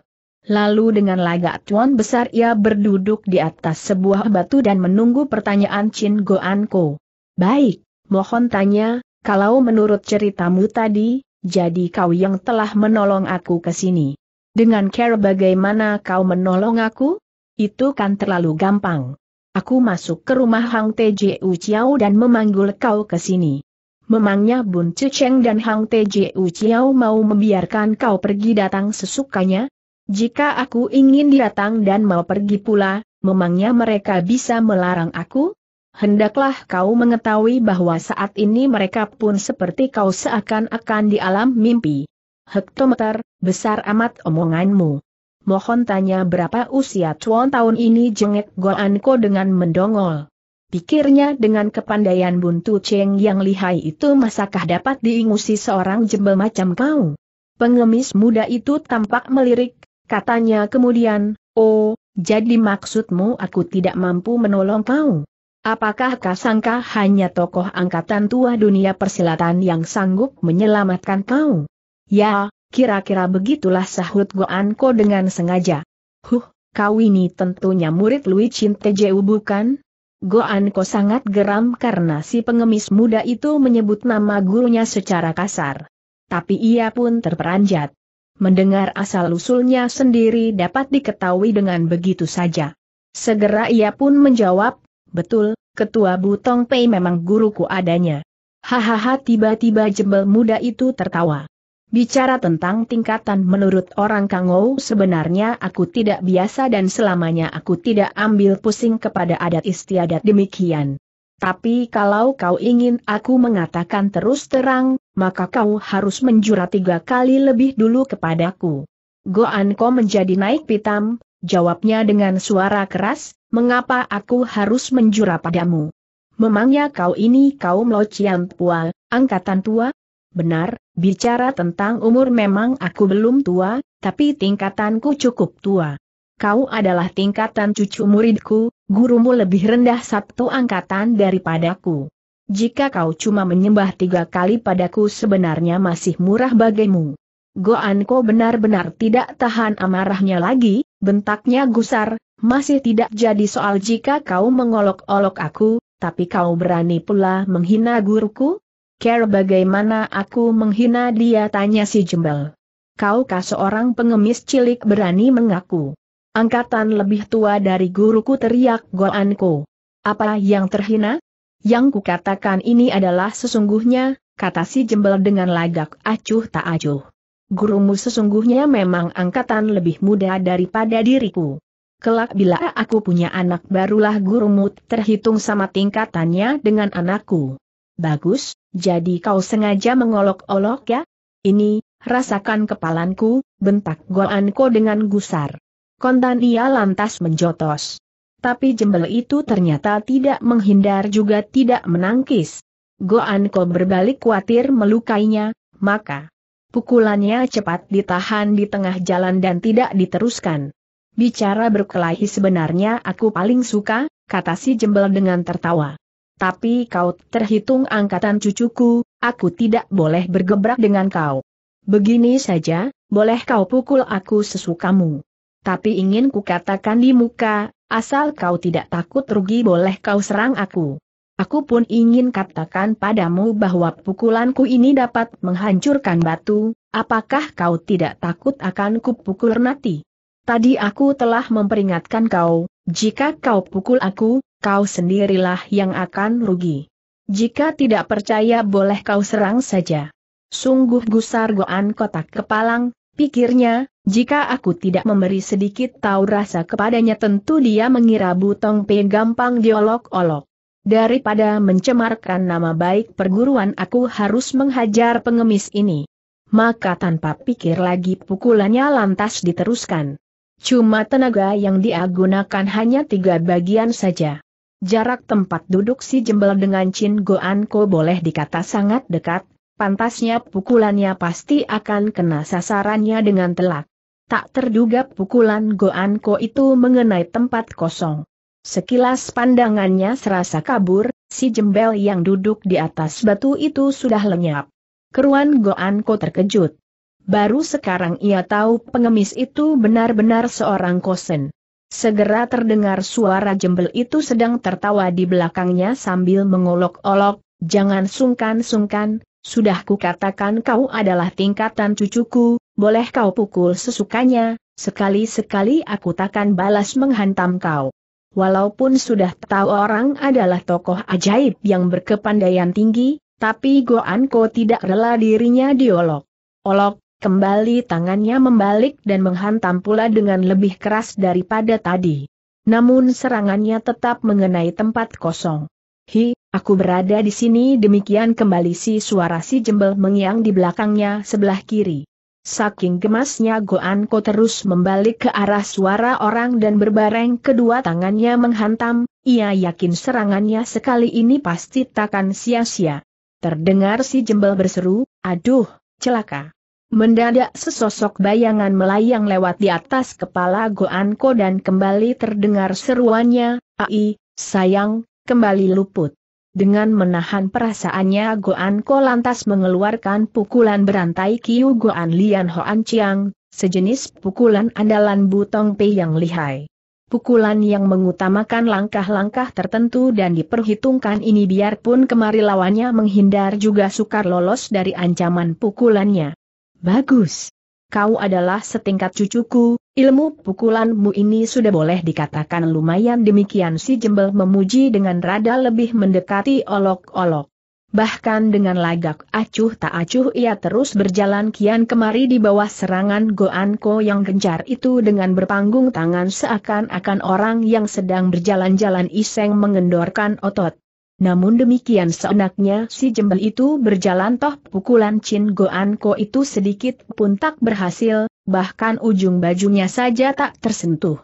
Lalu dengan lagak cuan besar ia berduduk di atas sebuah batu dan menunggu pertanyaan Chin Goan Ko. Baik, mohon tanya, kalau menurut ceritamu tadi, jadi kau yang telah menolong aku ke sini. Dengan care bagaimana kau menolong aku? Itu kan terlalu gampang. Aku masuk ke rumah Hang Tju Chiao dan memanggul kau ke sini. Memangnya Bun Cuceng dan Hang Tju Chiao mau membiarkan kau pergi datang sesukanya? Jika aku ingin datang dan mau pergi pula, memangnya mereka bisa melarang aku? Hendaklah kau mengetahui bahwa saat ini mereka pun seperti kau seakan-akan di alam mimpi. Hektometer, besar amat omonganmu. Mohon tanya berapa usia cuan tahun ini jengek Goanko dengan mendongol. Pikirnya dengan kepandaian buntu Cheng yang lihai itu masakah dapat diingusi seorang jembel macam kau? Pengemis muda itu tampak melirik Katanya kemudian, oh, jadi maksudmu aku tidak mampu menolong kau? Apakah kau sangka hanya tokoh angkatan tua dunia persilatan yang sanggup menyelamatkan kau? Ya, kira-kira begitulah sahut Goanko dengan sengaja. Huh, kau ini tentunya murid Lui Chin Tejeu bukan? Goanko sangat geram karena si pengemis muda itu menyebut nama gurunya secara kasar. Tapi ia pun terperanjat mendengar asal-usulnya sendiri dapat diketahui dengan begitu saja. Segera ia pun menjawab, betul, ketua Butong Pei memang guruku adanya. Hahaha tiba-tiba jebel muda itu tertawa. Bicara tentang tingkatan menurut orang Kangou sebenarnya aku tidak biasa dan selamanya aku tidak ambil pusing kepada adat istiadat demikian. Tapi kalau kau ingin aku mengatakan terus terang, maka kau harus menjura tiga kali lebih dulu kepadaku. Goan kau menjadi naik pitam, jawabnya dengan suara keras, mengapa aku harus menjura padamu? Memangnya kau ini kaum Locian Pual, angkatan tua? Benar, bicara tentang umur memang aku belum tua, tapi tingkatanku cukup tua. Kau adalah tingkatan cucu muridku, gurumu lebih rendah satu angkatan daripadaku. Jika kau cuma menyembah tiga kali padaku sebenarnya masih murah bagimu. Goan Goanko benar-benar tidak tahan amarahnya lagi, bentaknya gusar, masih tidak jadi soal jika kau mengolok-olok aku, tapi kau berani pula menghina guruku? Care bagaimana aku menghina dia tanya si jembel. Kaukah seorang pengemis cilik berani mengaku? Angkatan lebih tua dari guruku teriak Goanko. Apa yang terhina? Yang kukatakan ini adalah sesungguhnya, kata si jembel dengan lagak acuh tak acuh. Gurumu sesungguhnya memang angkatan lebih muda daripada diriku. Kelak bila aku punya anak barulah gurumu terhitung sama tingkatannya dengan anakku. Bagus, jadi kau sengaja mengolok-olok ya? Ini, rasakan kepalanku, bentak golanku dengan gusar. Kontan ia lantas menjotos. Tapi jembel itu ternyata tidak menghindar juga tidak menangkis. Goan Ko berbalik khawatir melukainya, maka pukulannya cepat ditahan di tengah jalan dan tidak diteruskan. Bicara berkelahi sebenarnya aku paling suka, kata si jembel dengan tertawa. Tapi kau terhitung angkatan cucuku, aku tidak boleh bergebrak dengan kau. Begini saja, boleh kau pukul aku sesukamu tapi ingin kukatakan di muka, asal kau tidak takut rugi boleh kau serang aku. Aku pun ingin katakan padamu bahwa pukulanku ini dapat menghancurkan batu, apakah kau tidak takut akan kupukul nanti? Tadi aku telah memperingatkan kau, jika kau pukul aku, kau sendirilah yang akan rugi. Jika tidak percaya boleh kau serang saja. Sungguh gusar goan kotak kepalang, pikirnya, jika aku tidak memberi sedikit tahu rasa kepadanya tentu dia mengira Butong Pei gampang diolok-olok. Daripada mencemarkan nama baik perguruan aku harus menghajar pengemis ini. Maka tanpa pikir lagi pukulannya lantas diteruskan. Cuma tenaga yang diagunakan hanya tiga bagian saja. Jarak tempat duduk si jembel dengan Chin Goanko boleh dikata sangat dekat, pantasnya pukulannya pasti akan kena sasarannya dengan telak. Tak terduga pukulan Goanko itu mengenai tempat kosong. Sekilas pandangannya serasa kabur, si jembel yang duduk di atas batu itu sudah lenyap. Keruan Goanko terkejut. Baru sekarang ia tahu pengemis itu benar-benar seorang kosen. Segera terdengar suara jembel itu sedang tertawa di belakangnya sambil mengolok-olok, jangan sungkan-sungkan, sudah kukatakan kau adalah tingkatan cucuku, boleh kau pukul sesukanya, sekali-sekali aku takkan balas menghantam kau. Walaupun sudah tahu orang adalah tokoh ajaib yang berkepandaian tinggi, tapi goan Goanko tidak rela dirinya diolok. Olok, kembali tangannya membalik dan menghantam pula dengan lebih keras daripada tadi. Namun serangannya tetap mengenai tempat kosong. Hi, aku berada di sini demikian kembali si suara si jembel mengiang di belakangnya sebelah kiri. Saking gemasnya Goanko terus membalik ke arah suara orang dan berbareng kedua tangannya menghantam, ia yakin serangannya sekali ini pasti takkan sia-sia. Terdengar si jembel berseru, aduh, celaka. Mendadak sesosok bayangan melayang lewat di atas kepala Goanko dan kembali terdengar seruannya, ai, sayang, kembali luput. Dengan menahan perasaannya Goan Ko lantas mengeluarkan pukulan berantai Kiu Goan Lian Hoan Chiang, sejenis pukulan andalan Butong Pei yang lihai. Pukulan yang mengutamakan langkah-langkah tertentu dan diperhitungkan ini biarpun kemari lawannya menghindar juga sukar lolos dari ancaman pukulannya. Bagus! kau adalah setingkat cucuku, ilmu pukulanmu ini sudah boleh dikatakan lumayan demikian si jembel memuji dengan rada lebih mendekati olok-olok. Bahkan dengan lagak acuh tak acuh ia terus berjalan kian kemari di bawah serangan Goanko yang gencar itu dengan berpanggung tangan seakan-akan orang yang sedang berjalan-jalan iseng mengendorkan otot. Namun demikian seenaknya si jembel itu berjalan toh pukulan Chin Goan Ko itu sedikit pun tak berhasil, bahkan ujung bajunya saja tak tersentuh.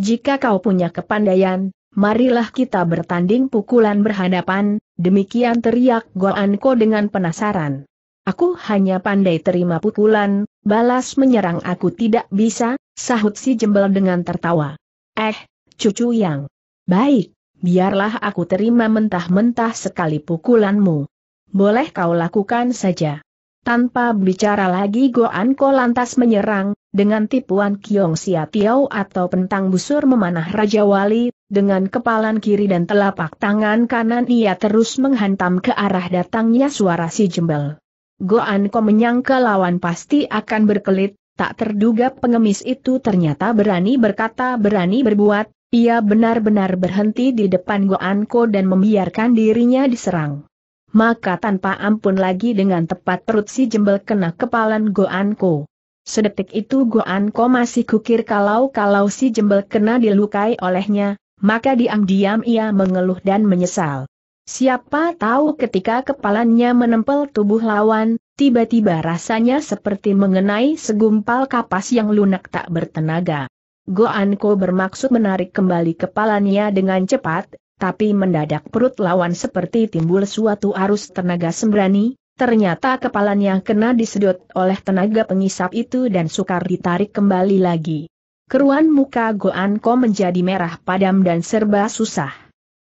Jika kau punya kepandaian, marilah kita bertanding pukulan berhadapan, demikian teriak Goan Ko dengan penasaran. Aku hanya pandai terima pukulan, balas menyerang aku tidak bisa, sahut si jembel dengan tertawa. Eh, cucu yang baik biarlah aku terima mentah-mentah sekali pukulanmu. Boleh kau lakukan saja. Tanpa bicara lagi Goan Ko lantas menyerang, dengan tipuan Kiong Sia Tiao atau pentang busur memanah Raja Wali, dengan kepalan kiri dan telapak tangan kanan ia terus menghantam ke arah datangnya suara si jembel. Goan Ko menyangka lawan pasti akan berkelit, tak terduga pengemis itu ternyata berani berkata berani berbuat, ia benar-benar berhenti di depan Goanko dan membiarkan dirinya diserang. Maka tanpa ampun lagi dengan tepat perut si jembel kena kepalan Goanko. Sedetik itu Goanko masih kukir kalau-kalau si jembel kena dilukai olehnya, maka diam-diam ia mengeluh dan menyesal. Siapa tahu ketika kepalanya menempel tubuh lawan, tiba-tiba rasanya seperti mengenai segumpal kapas yang lunak tak bertenaga. Goanko bermaksud menarik kembali kepalanya dengan cepat, tapi mendadak perut lawan seperti timbul suatu arus tenaga sembrani, ternyata kepalanya kena disedot oleh tenaga pengisap itu dan sukar ditarik kembali lagi. Keruan muka Goanko menjadi merah padam dan serba susah.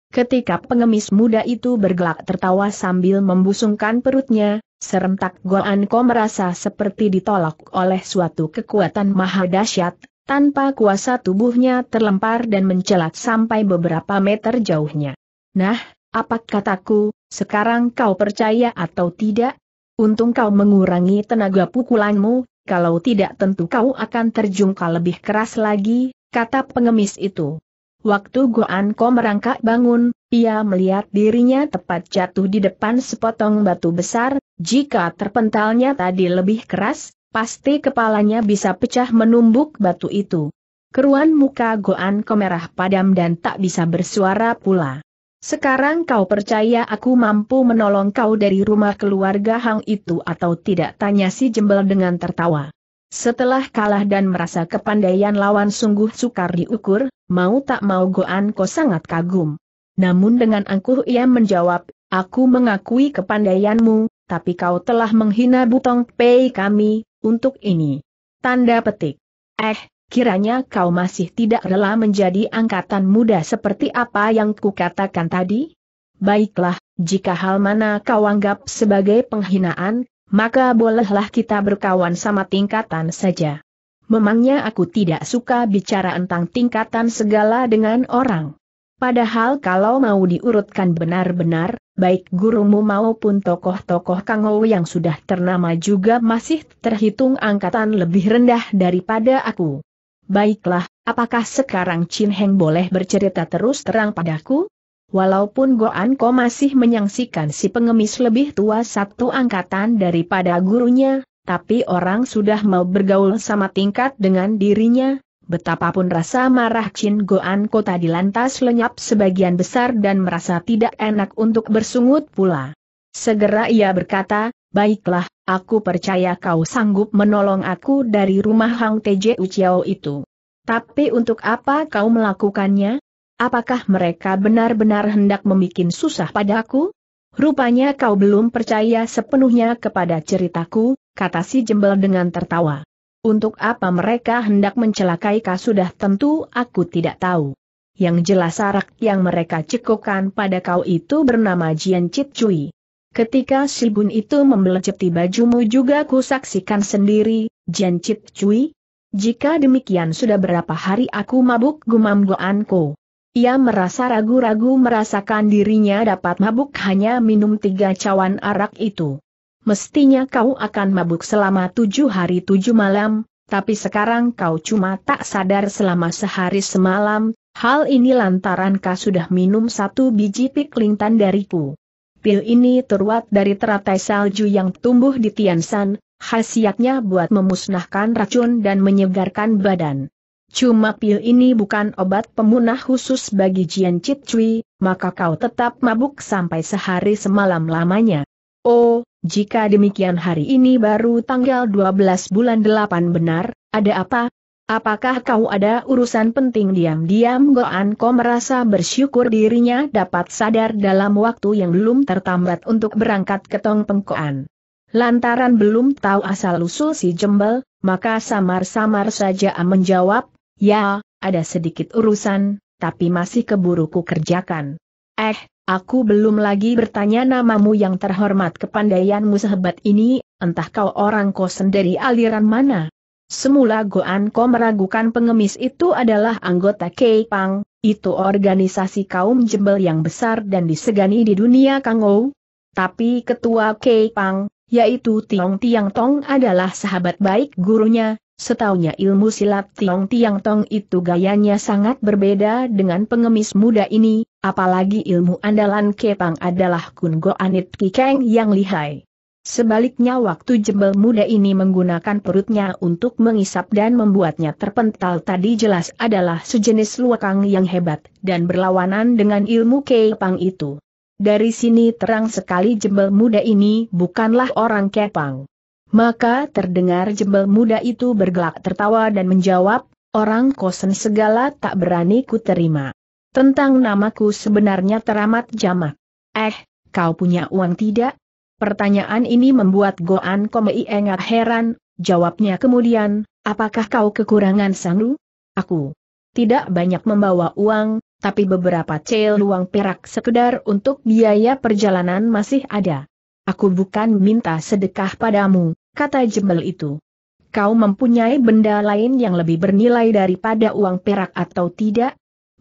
Ketika pengemis muda itu bergelak tertawa sambil membusungkan perutnya, serentak Goanko merasa seperti ditolak oleh suatu kekuatan maha dahsyat, tanpa kuasa tubuhnya terlempar dan mencelat sampai beberapa meter jauhnya. Nah, apa kataku, sekarang kau percaya atau tidak? Untung kau mengurangi tenaga pukulanmu, kalau tidak tentu kau akan terjungkal lebih keras lagi, kata pengemis itu. Waktu Goan Ko merangkak bangun, ia melihat dirinya tepat jatuh di depan sepotong batu besar, jika terpentalnya tadi lebih keras, Pasti kepalanya bisa pecah menumbuk batu itu. Keruan muka Goan kemerah padam dan tak bisa bersuara pula. Sekarang kau percaya aku mampu menolong kau dari rumah keluarga Hang itu atau tidak tanya si jembel dengan tertawa. Setelah kalah dan merasa kepandaian lawan sungguh sukar diukur, mau tak mau Goan kau sangat kagum. Namun dengan angkuh ia menjawab, aku mengakui kepandaianmu, tapi kau telah menghina Butong Pei kami, untuk ini. Tanda petik. Eh, kiranya kau masih tidak rela menjadi angkatan muda seperti apa yang kukatakan tadi? Baiklah, jika hal mana kau anggap sebagai penghinaan, maka bolehlah kita berkawan sama tingkatan saja. Memangnya aku tidak suka bicara tentang tingkatan segala dengan orang. Padahal kalau mau diurutkan benar-benar, baik gurumu maupun tokoh-tokoh Kangou yang sudah ternama juga masih terhitung angkatan lebih rendah daripada aku. Baiklah, apakah sekarang Chin Heng boleh bercerita terus terang padaku? Walaupun Goan Ko masih menyaksikan si pengemis lebih tua satu angkatan daripada gurunya, tapi orang sudah mau bergaul sama tingkat dengan dirinya, Betapapun rasa marah Chin Goan kota di lantas lenyap sebagian besar dan merasa tidak enak untuk bersungut pula. Segera ia berkata, baiklah, aku percaya kau sanggup menolong aku dari rumah Hang Teje Uciao itu. Tapi untuk apa kau melakukannya? Apakah mereka benar-benar hendak membuat susah padaku? Rupanya kau belum percaya sepenuhnya kepada ceritaku, kata si jembel dengan tertawa. Untuk apa mereka hendak mencelakai kau sudah tentu aku tidak tahu. Yang jelas arak yang mereka cekokkan pada kau itu bernama Jian Chit Cui. Ketika si Bun itu membeleceti bajumu juga ku saksikan sendiri, Jian Chit Cui. Jika demikian sudah berapa hari aku mabuk gumam goanku. Ia merasa ragu-ragu merasakan dirinya dapat mabuk hanya minum tiga cawan arak itu mestinya kau akan mabuk selama tujuh hari tujuh malam, tapi sekarang kau cuma tak sadar selama sehari semalam, hal ini lantaran kau sudah minum satu biji piklingtan dariku. Pil ini terbuat dari teratai salju yang tumbuh di Tiansan, khasiatnya buat memusnahkan racun dan menyegarkan badan. Cuma pil ini bukan obat pemunah khusus bagi Jian Chit Cui, maka kau tetap mabuk sampai sehari semalam lamanya. Oh, jika demikian hari ini baru tanggal 12 bulan 8 benar, ada apa? Apakah kau ada urusan penting diam-diam Goan Ko merasa bersyukur dirinya dapat sadar dalam waktu yang belum tertambat untuk berangkat ke Tong Pengkoan. Lantaran belum tahu asal-usul si jembel, maka samar-samar saja menjawab, ya, ada sedikit urusan, tapi masih keburu ku kerjakan. Eh, Aku belum lagi bertanya namamu yang terhormat kepandaianmu sehebat ini, entah kau orang kau dari aliran mana. Semula Goan kau meragukan pengemis itu adalah anggota Keipang, itu organisasi kaum jembel yang besar dan disegani di dunia Kangou. Tapi ketua Keipang, yaitu Tiong Tiang Tong adalah sahabat baik gurunya, setaunya ilmu silat Tiong Tiang Tong itu gayanya sangat berbeda dengan pengemis muda ini, Apalagi ilmu andalan Kepang adalah Kun anit Kikeng yang lihai. Sebaliknya waktu jebel muda ini menggunakan perutnya untuk mengisap dan membuatnya terpental tadi jelas adalah sejenis luakang yang hebat dan berlawanan dengan ilmu Kepang itu. Dari sini terang sekali jebel muda ini bukanlah orang Kepang. Maka terdengar jebel muda itu bergelak tertawa dan menjawab, orang kosen segala tak berani ku terima. Tentang namaku sebenarnya teramat jamak. Eh, kau punya uang tidak? Pertanyaan ini membuat Goan Komei enggak heran, jawabnya kemudian, apakah kau kekurangan sangu? Aku tidak banyak membawa uang, tapi beberapa cel uang perak sekedar untuk biaya perjalanan masih ada. Aku bukan minta sedekah padamu, kata jembel itu. Kau mempunyai benda lain yang lebih bernilai daripada uang perak atau tidak?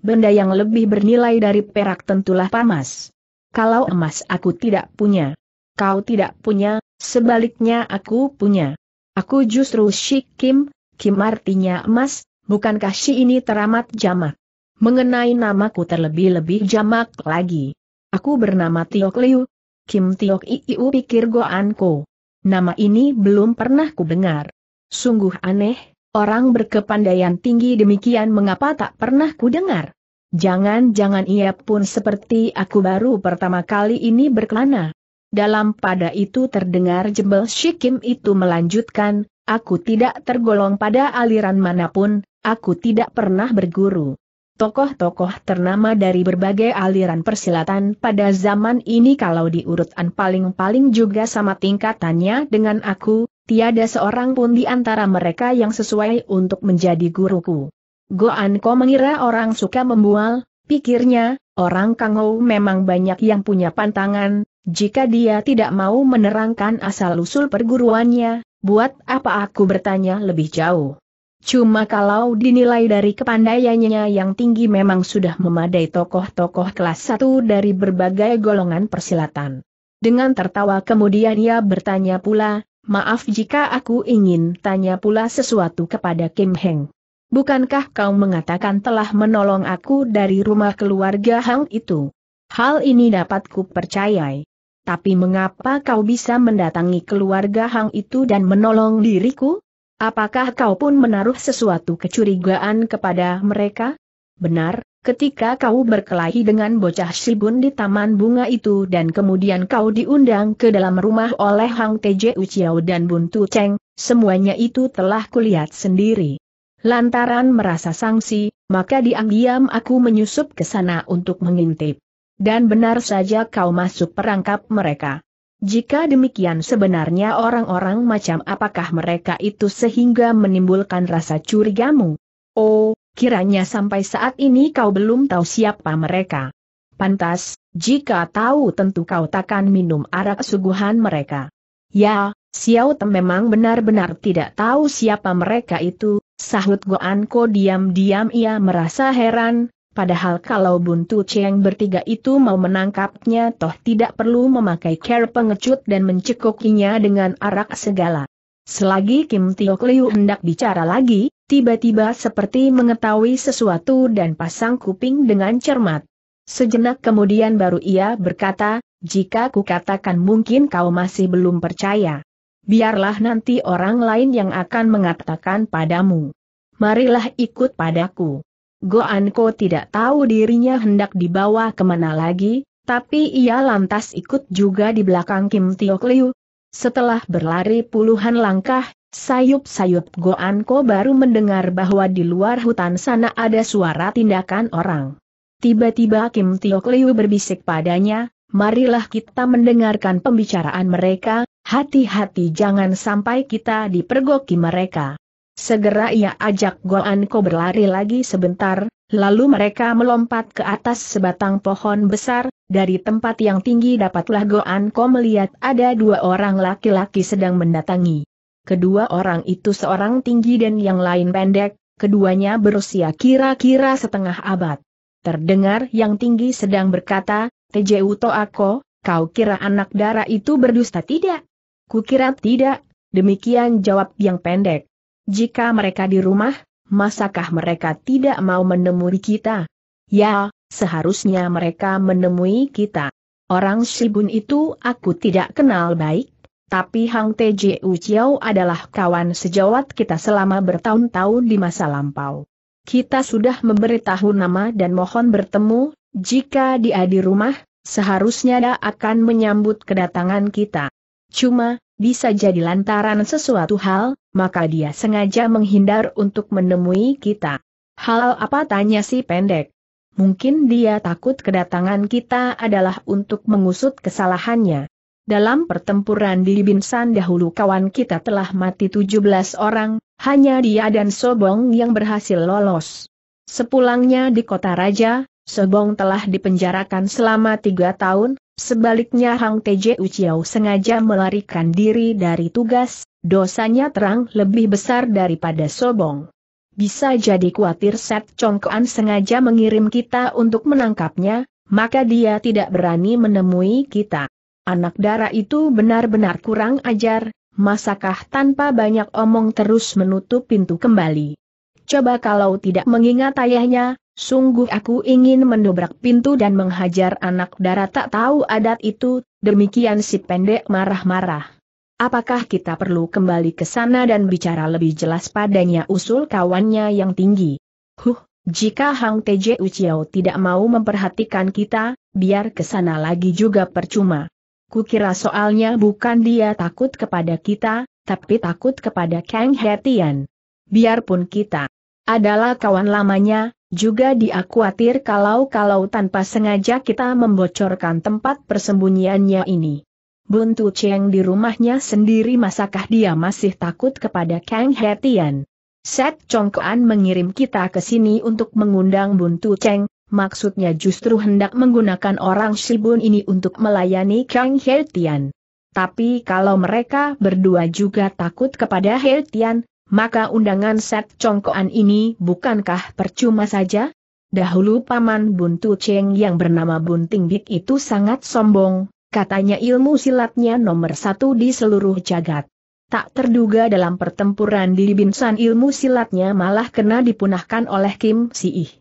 benda yang lebih bernilai dari perak tentulah pamas. Kalau emas aku tidak punya. Kau tidak punya, sebaliknya aku punya. Aku justru si kim Kim artinya emas, bukankah si ini teramat jamak? Mengenai namaku terlebih-lebih jamak lagi. Aku bernama Tiok Liu. Kim Tiok Iiu pikir Goanko. Nama ini belum pernah ku dengar. Sungguh aneh, Orang berkepandaian tinggi demikian mengapa tak pernah ku dengar? Jangan-jangan ia pun seperti aku baru pertama kali ini berkelana. Dalam pada itu terdengar jebel Shikim itu melanjutkan, aku tidak tergolong pada aliran manapun, aku tidak pernah berguru. Tokoh-tokoh ternama dari berbagai aliran persilatan pada zaman ini kalau diurutan paling-paling juga sama tingkatannya dengan aku, Tiada seorang pun di antara mereka yang sesuai untuk menjadi guruku. Goan Ko mengira orang suka membual, pikirnya, orang Kangou memang banyak yang punya pantangan, jika dia tidak mau menerangkan asal-usul perguruannya, buat apa aku bertanya lebih jauh. Cuma kalau dinilai dari kepandaiannya yang tinggi memang sudah memadai tokoh-tokoh kelas 1 dari berbagai golongan persilatan. Dengan tertawa kemudian ia bertanya pula, Maaf jika aku ingin tanya pula sesuatu kepada Kim Heng. Bukankah kau mengatakan telah menolong aku dari rumah keluarga Hang itu? Hal ini dapat ku percayai. Tapi mengapa kau bisa mendatangi keluarga Hang itu dan menolong diriku? Apakah kau pun menaruh sesuatu kecurigaan kepada mereka? Benar, ketika kau berkelahi dengan bocah Shibun di taman bunga itu dan kemudian kau diundang ke dalam rumah oleh Hang Teje Uciao dan Buntu Cheng, semuanya itu telah kulihat sendiri. Lantaran merasa sangsi, maka diam-diam aku menyusup ke sana untuk mengintip. Dan benar saja kau masuk perangkap mereka. Jika demikian sebenarnya orang-orang macam apakah mereka itu sehingga menimbulkan rasa curigamu? Oh, Kiranya sampai saat ini kau belum tahu siapa mereka. Pantas, jika tahu tentu kau takkan minum arak suguhan mereka. Ya, Xiao Tem memang benar-benar tidak tahu siapa mereka itu, sahut Goan Ko diam-diam ia merasa heran, padahal kalau buntu Cheng bertiga itu mau menangkapnya toh tidak perlu memakai care pengecut dan mencekokinya dengan arak segala. Selagi Kim Tiok Liu hendak bicara lagi, tiba-tiba seperti mengetahui sesuatu dan pasang kuping dengan cermat. Sejenak kemudian baru ia berkata, jika kukatakan mungkin kau masih belum percaya. Biarlah nanti orang lain yang akan mengatakan padamu. Marilah ikut padaku. Goanko tidak tahu dirinya hendak dibawa kemana lagi, tapi ia lantas ikut juga di belakang Kim Tiok Liu. Setelah berlari puluhan langkah, Sayup-sayup goan ko baru mendengar bahwa di luar hutan sana ada suara tindakan orang. Tiba-tiba Kim Tiok Liu berbisik padanya, marilah kita mendengarkan pembicaraan mereka, hati-hati jangan sampai kita dipergoki mereka. Segera ia ajak goan ko berlari lagi sebentar, lalu mereka melompat ke atas sebatang pohon besar, dari tempat yang tinggi dapatlah goan ko melihat ada dua orang laki-laki sedang mendatangi. Kedua orang itu seorang tinggi dan yang lain pendek, keduanya berusia kira-kira setengah abad. Terdengar yang tinggi sedang berkata, Teju Toako, kau kira anak darah itu berdusta tidak? Kukira tidak, demikian jawab yang pendek. Jika mereka di rumah, masakah mereka tidak mau menemui kita? Ya, seharusnya mereka menemui kita. Orang Shibun itu aku tidak kenal baik, tapi Hang Teji Chiao adalah kawan sejawat kita selama bertahun-tahun di masa lampau. Kita sudah memberitahu nama dan mohon bertemu, jika dia di rumah, seharusnya dia akan menyambut kedatangan kita. Cuma, bisa jadi lantaran sesuatu hal, maka dia sengaja menghindar untuk menemui kita. Hal apa tanya si pendek? Mungkin dia takut kedatangan kita adalah untuk mengusut kesalahannya. Dalam pertempuran di Binsan dahulu kawan kita telah mati 17 orang, hanya dia dan Sobong yang berhasil lolos. Sepulangnya di kota raja, Sobong telah dipenjarakan selama tiga tahun, sebaliknya Hang Teje Uciau sengaja melarikan diri dari tugas, dosanya terang lebih besar daripada Sobong. Bisa jadi khawatir Set Kuan sengaja mengirim kita untuk menangkapnya, maka dia tidak berani menemui kita. Anak dara itu benar-benar kurang ajar, masakah tanpa banyak omong terus menutup pintu kembali. Coba kalau tidak mengingat ayahnya, sungguh aku ingin mendobrak pintu dan menghajar anak dara tak tahu adat itu, demikian si pendek marah-marah. Apakah kita perlu kembali ke sana dan bicara lebih jelas padanya usul kawannya yang tinggi? Huh, jika Hang Teje Uciao tidak mau memperhatikan kita, biar ke sana lagi juga percuma. Kukira soalnya bukan dia takut kepada kita, tapi takut kepada Kang Hetian. Biarpun kita adalah kawan lamanya, juga dia khawatir kalau-kalau tanpa sengaja kita membocorkan tempat persembunyiannya ini. Buntu Cheng di rumahnya sendiri masakah dia masih takut kepada Kang Hetian? Set Chongkoan mengirim kita ke sini untuk mengundang Buntu Cheng, maksudnya justru hendak menggunakan orang Shibun ini untuk melayani Kang Heltian. Tapi kalau mereka berdua juga takut kepada Heltian, maka undangan set congkoan ini bukankah percuma saja? Dahulu paman Buntu Cheng yang bernama Bunting Bik itu sangat sombong, katanya ilmu silatnya nomor satu di seluruh jagat. Tak terduga dalam pertempuran di Binsan ilmu silatnya malah kena dipunahkan oleh Kim Si Ih.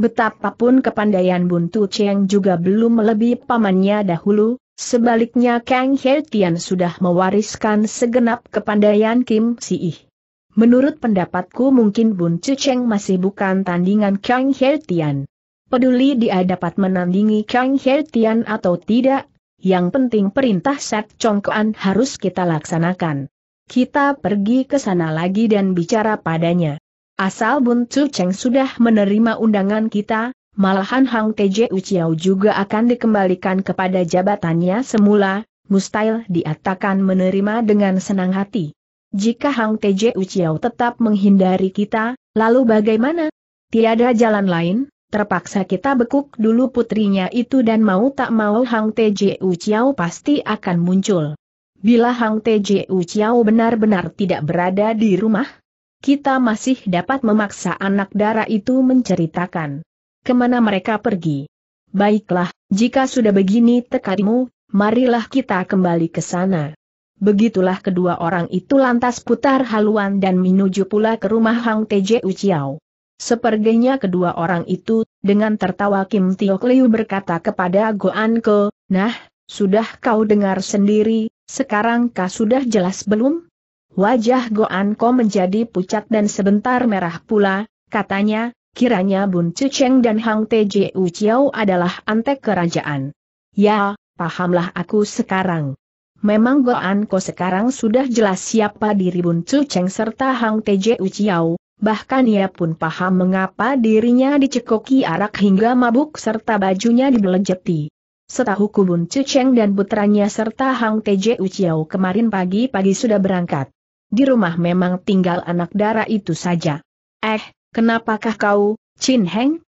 Betapapun kepandaian Buntu Cheng juga belum melebihi pamannya dahulu, sebaliknya Kang He Tian sudah mewariskan segenap kepandaian Kim Si Ih. Menurut pendapatku mungkin Buntu Cheng masih bukan tandingan Kang He Tian. Peduli dia dapat menandingi Kang He Tian atau tidak, yang penting perintah Sat Kuan harus kita laksanakan. Kita pergi ke sana lagi dan bicara padanya. Asal Bun Chu Cheng sudah menerima undangan kita, malahan Hang Teje Uciao juga akan dikembalikan kepada jabatannya semula, mustahil diatakan menerima dengan senang hati. Jika Hang Teje Uciao tetap menghindari kita, lalu bagaimana? Tiada jalan lain, terpaksa kita bekuk dulu putrinya itu dan mau tak mau Hang Teje Uciao pasti akan muncul. Bila Hang Teje Uciao benar-benar tidak berada di rumah, kita masih dapat memaksa anak darah itu menceritakan kemana mereka pergi. Baiklah, jika sudah begini tekadmu, marilah kita kembali ke sana. Begitulah kedua orang itu lantas putar haluan dan menuju pula ke rumah Hang Teje Uciao. Sepertinya kedua orang itu, dengan tertawa Kim Tiok Liu berkata kepada Goan Ke, Nah, sudah kau dengar sendiri, sekarang kau sudah jelas belum? Wajah goan ko menjadi pucat dan sebentar merah pula, katanya, kiranya Bun dan Hang Tju Chiao adalah antek kerajaan. Ya, pahamlah aku sekarang. Memang goan ko sekarang sudah jelas siapa diri Bun serta Hang Tj Uciao, bahkan ia pun paham mengapa dirinya dicekoki arak hingga mabuk serta bajunya dibelejeti. Setahu Kubun Tzu dan putranya serta Hang Tj Uciao kemarin pagi-pagi sudah berangkat di rumah memang tinggal anak darah itu saja. Eh, kenapakah kau, Chin Heng?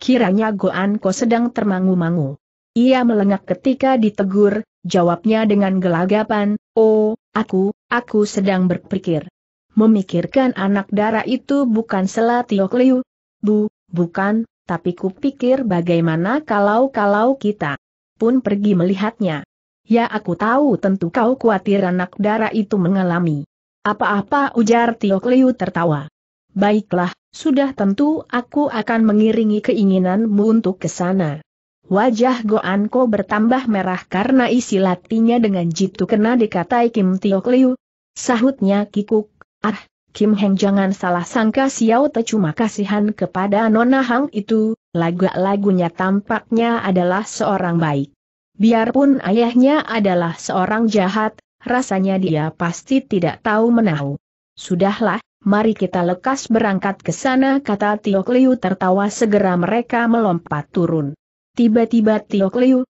Kiranya Goan Ko sedang termangu-mangu. Ia melengak ketika ditegur, jawabnya dengan gelagapan, Oh, aku, aku sedang berpikir. Memikirkan anak darah itu bukan selatiok liu. Bu, bukan, tapi kupikir bagaimana kalau-kalau kita pun pergi melihatnya. Ya aku tahu tentu kau khawatir anak darah itu mengalami apa-apa ujar Tio Kliu tertawa. Baiklah, sudah tentu aku akan mengiringi keinginanmu untuk ke sana. Wajah Goanko bertambah merah karena isi latinya dengan jitu kena dikatai Kim Tio Kliu. Sahutnya kikuk, ah, Kim Heng jangan salah sangka Xiao Te cuma kasihan kepada Nona Hang itu, lagu lagunya tampaknya adalah seorang baik. Biarpun ayahnya adalah seorang jahat, rasanya dia pasti tidak tahu menahu. Sudahlah, mari kita lekas berangkat ke sana kata Tiok Liu tertawa segera mereka melompat turun. Tiba-tiba Tiok Liu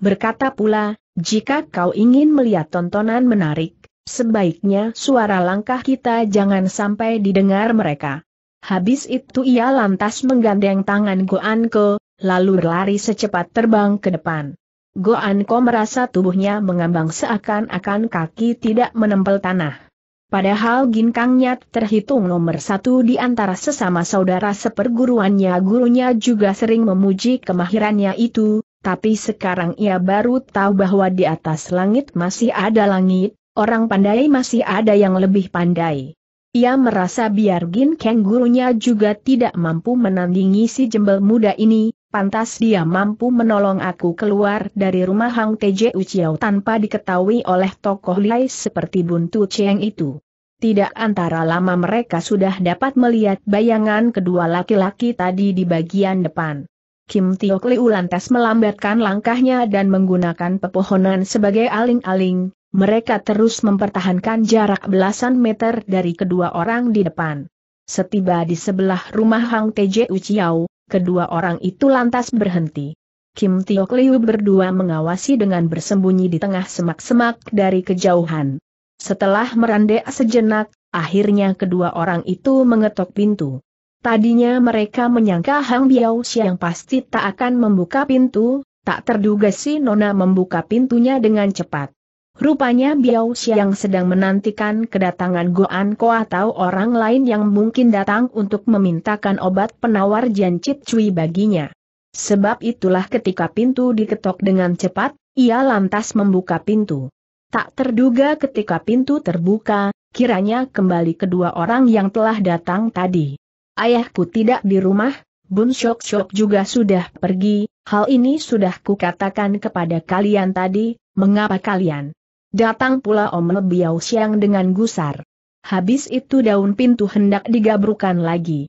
berkata pula, jika kau ingin melihat tontonan menarik, sebaiknya suara langkah kita jangan sampai didengar mereka. Habis itu ia lantas menggandeng tangan Goanko, lalu lari secepat terbang ke depan. Goanko merasa tubuhnya mengambang seakan-akan kaki tidak menempel tanah. Padahal Ginkangnya terhitung nomor satu di antara sesama saudara seperguruannya gurunya juga sering memuji kemahirannya itu, tapi sekarang ia baru tahu bahwa di atas langit masih ada langit, orang pandai masih ada yang lebih pandai. Ia merasa biar Gin Kenggurunya juga tidak mampu menandingi si jembel muda ini, pantas dia mampu menolong aku keluar dari rumah Hang Teje Uciao tanpa diketahui oleh tokoh Lai seperti Buntu Cheng itu. Tidak antara lama mereka sudah dapat melihat bayangan kedua laki-laki tadi di bagian depan. Kim Tiok Liu lantas melambatkan langkahnya dan menggunakan pepohonan sebagai aling-aling, mereka terus mempertahankan jarak belasan meter dari kedua orang di depan. Setiba di sebelah rumah Hang Teje Uciau, kedua orang itu lantas berhenti. Kim Tiok Liu berdua mengawasi dengan bersembunyi di tengah semak-semak dari kejauhan. Setelah merandek sejenak, akhirnya kedua orang itu mengetok pintu. Tadinya mereka menyangka Hang Biao Xiang pasti tak akan membuka pintu, tak terduga si Nona membuka pintunya dengan cepat. Rupanya Biao Xiang sedang menantikan kedatangan Goan Ko atau orang lain yang mungkin datang untuk memintakan obat penawar jancit cui baginya. Sebab itulah ketika pintu diketok dengan cepat, ia lantas membuka pintu. Tak terduga ketika pintu terbuka, kiranya kembali kedua orang yang telah datang tadi. Ayahku tidak di rumah, Bun Shok Shok juga sudah pergi, hal ini sudah kukatakan kepada kalian tadi, mengapa kalian Datang pula Om Lebiau Siang dengan gusar. Habis itu daun pintu hendak digabrukan lagi.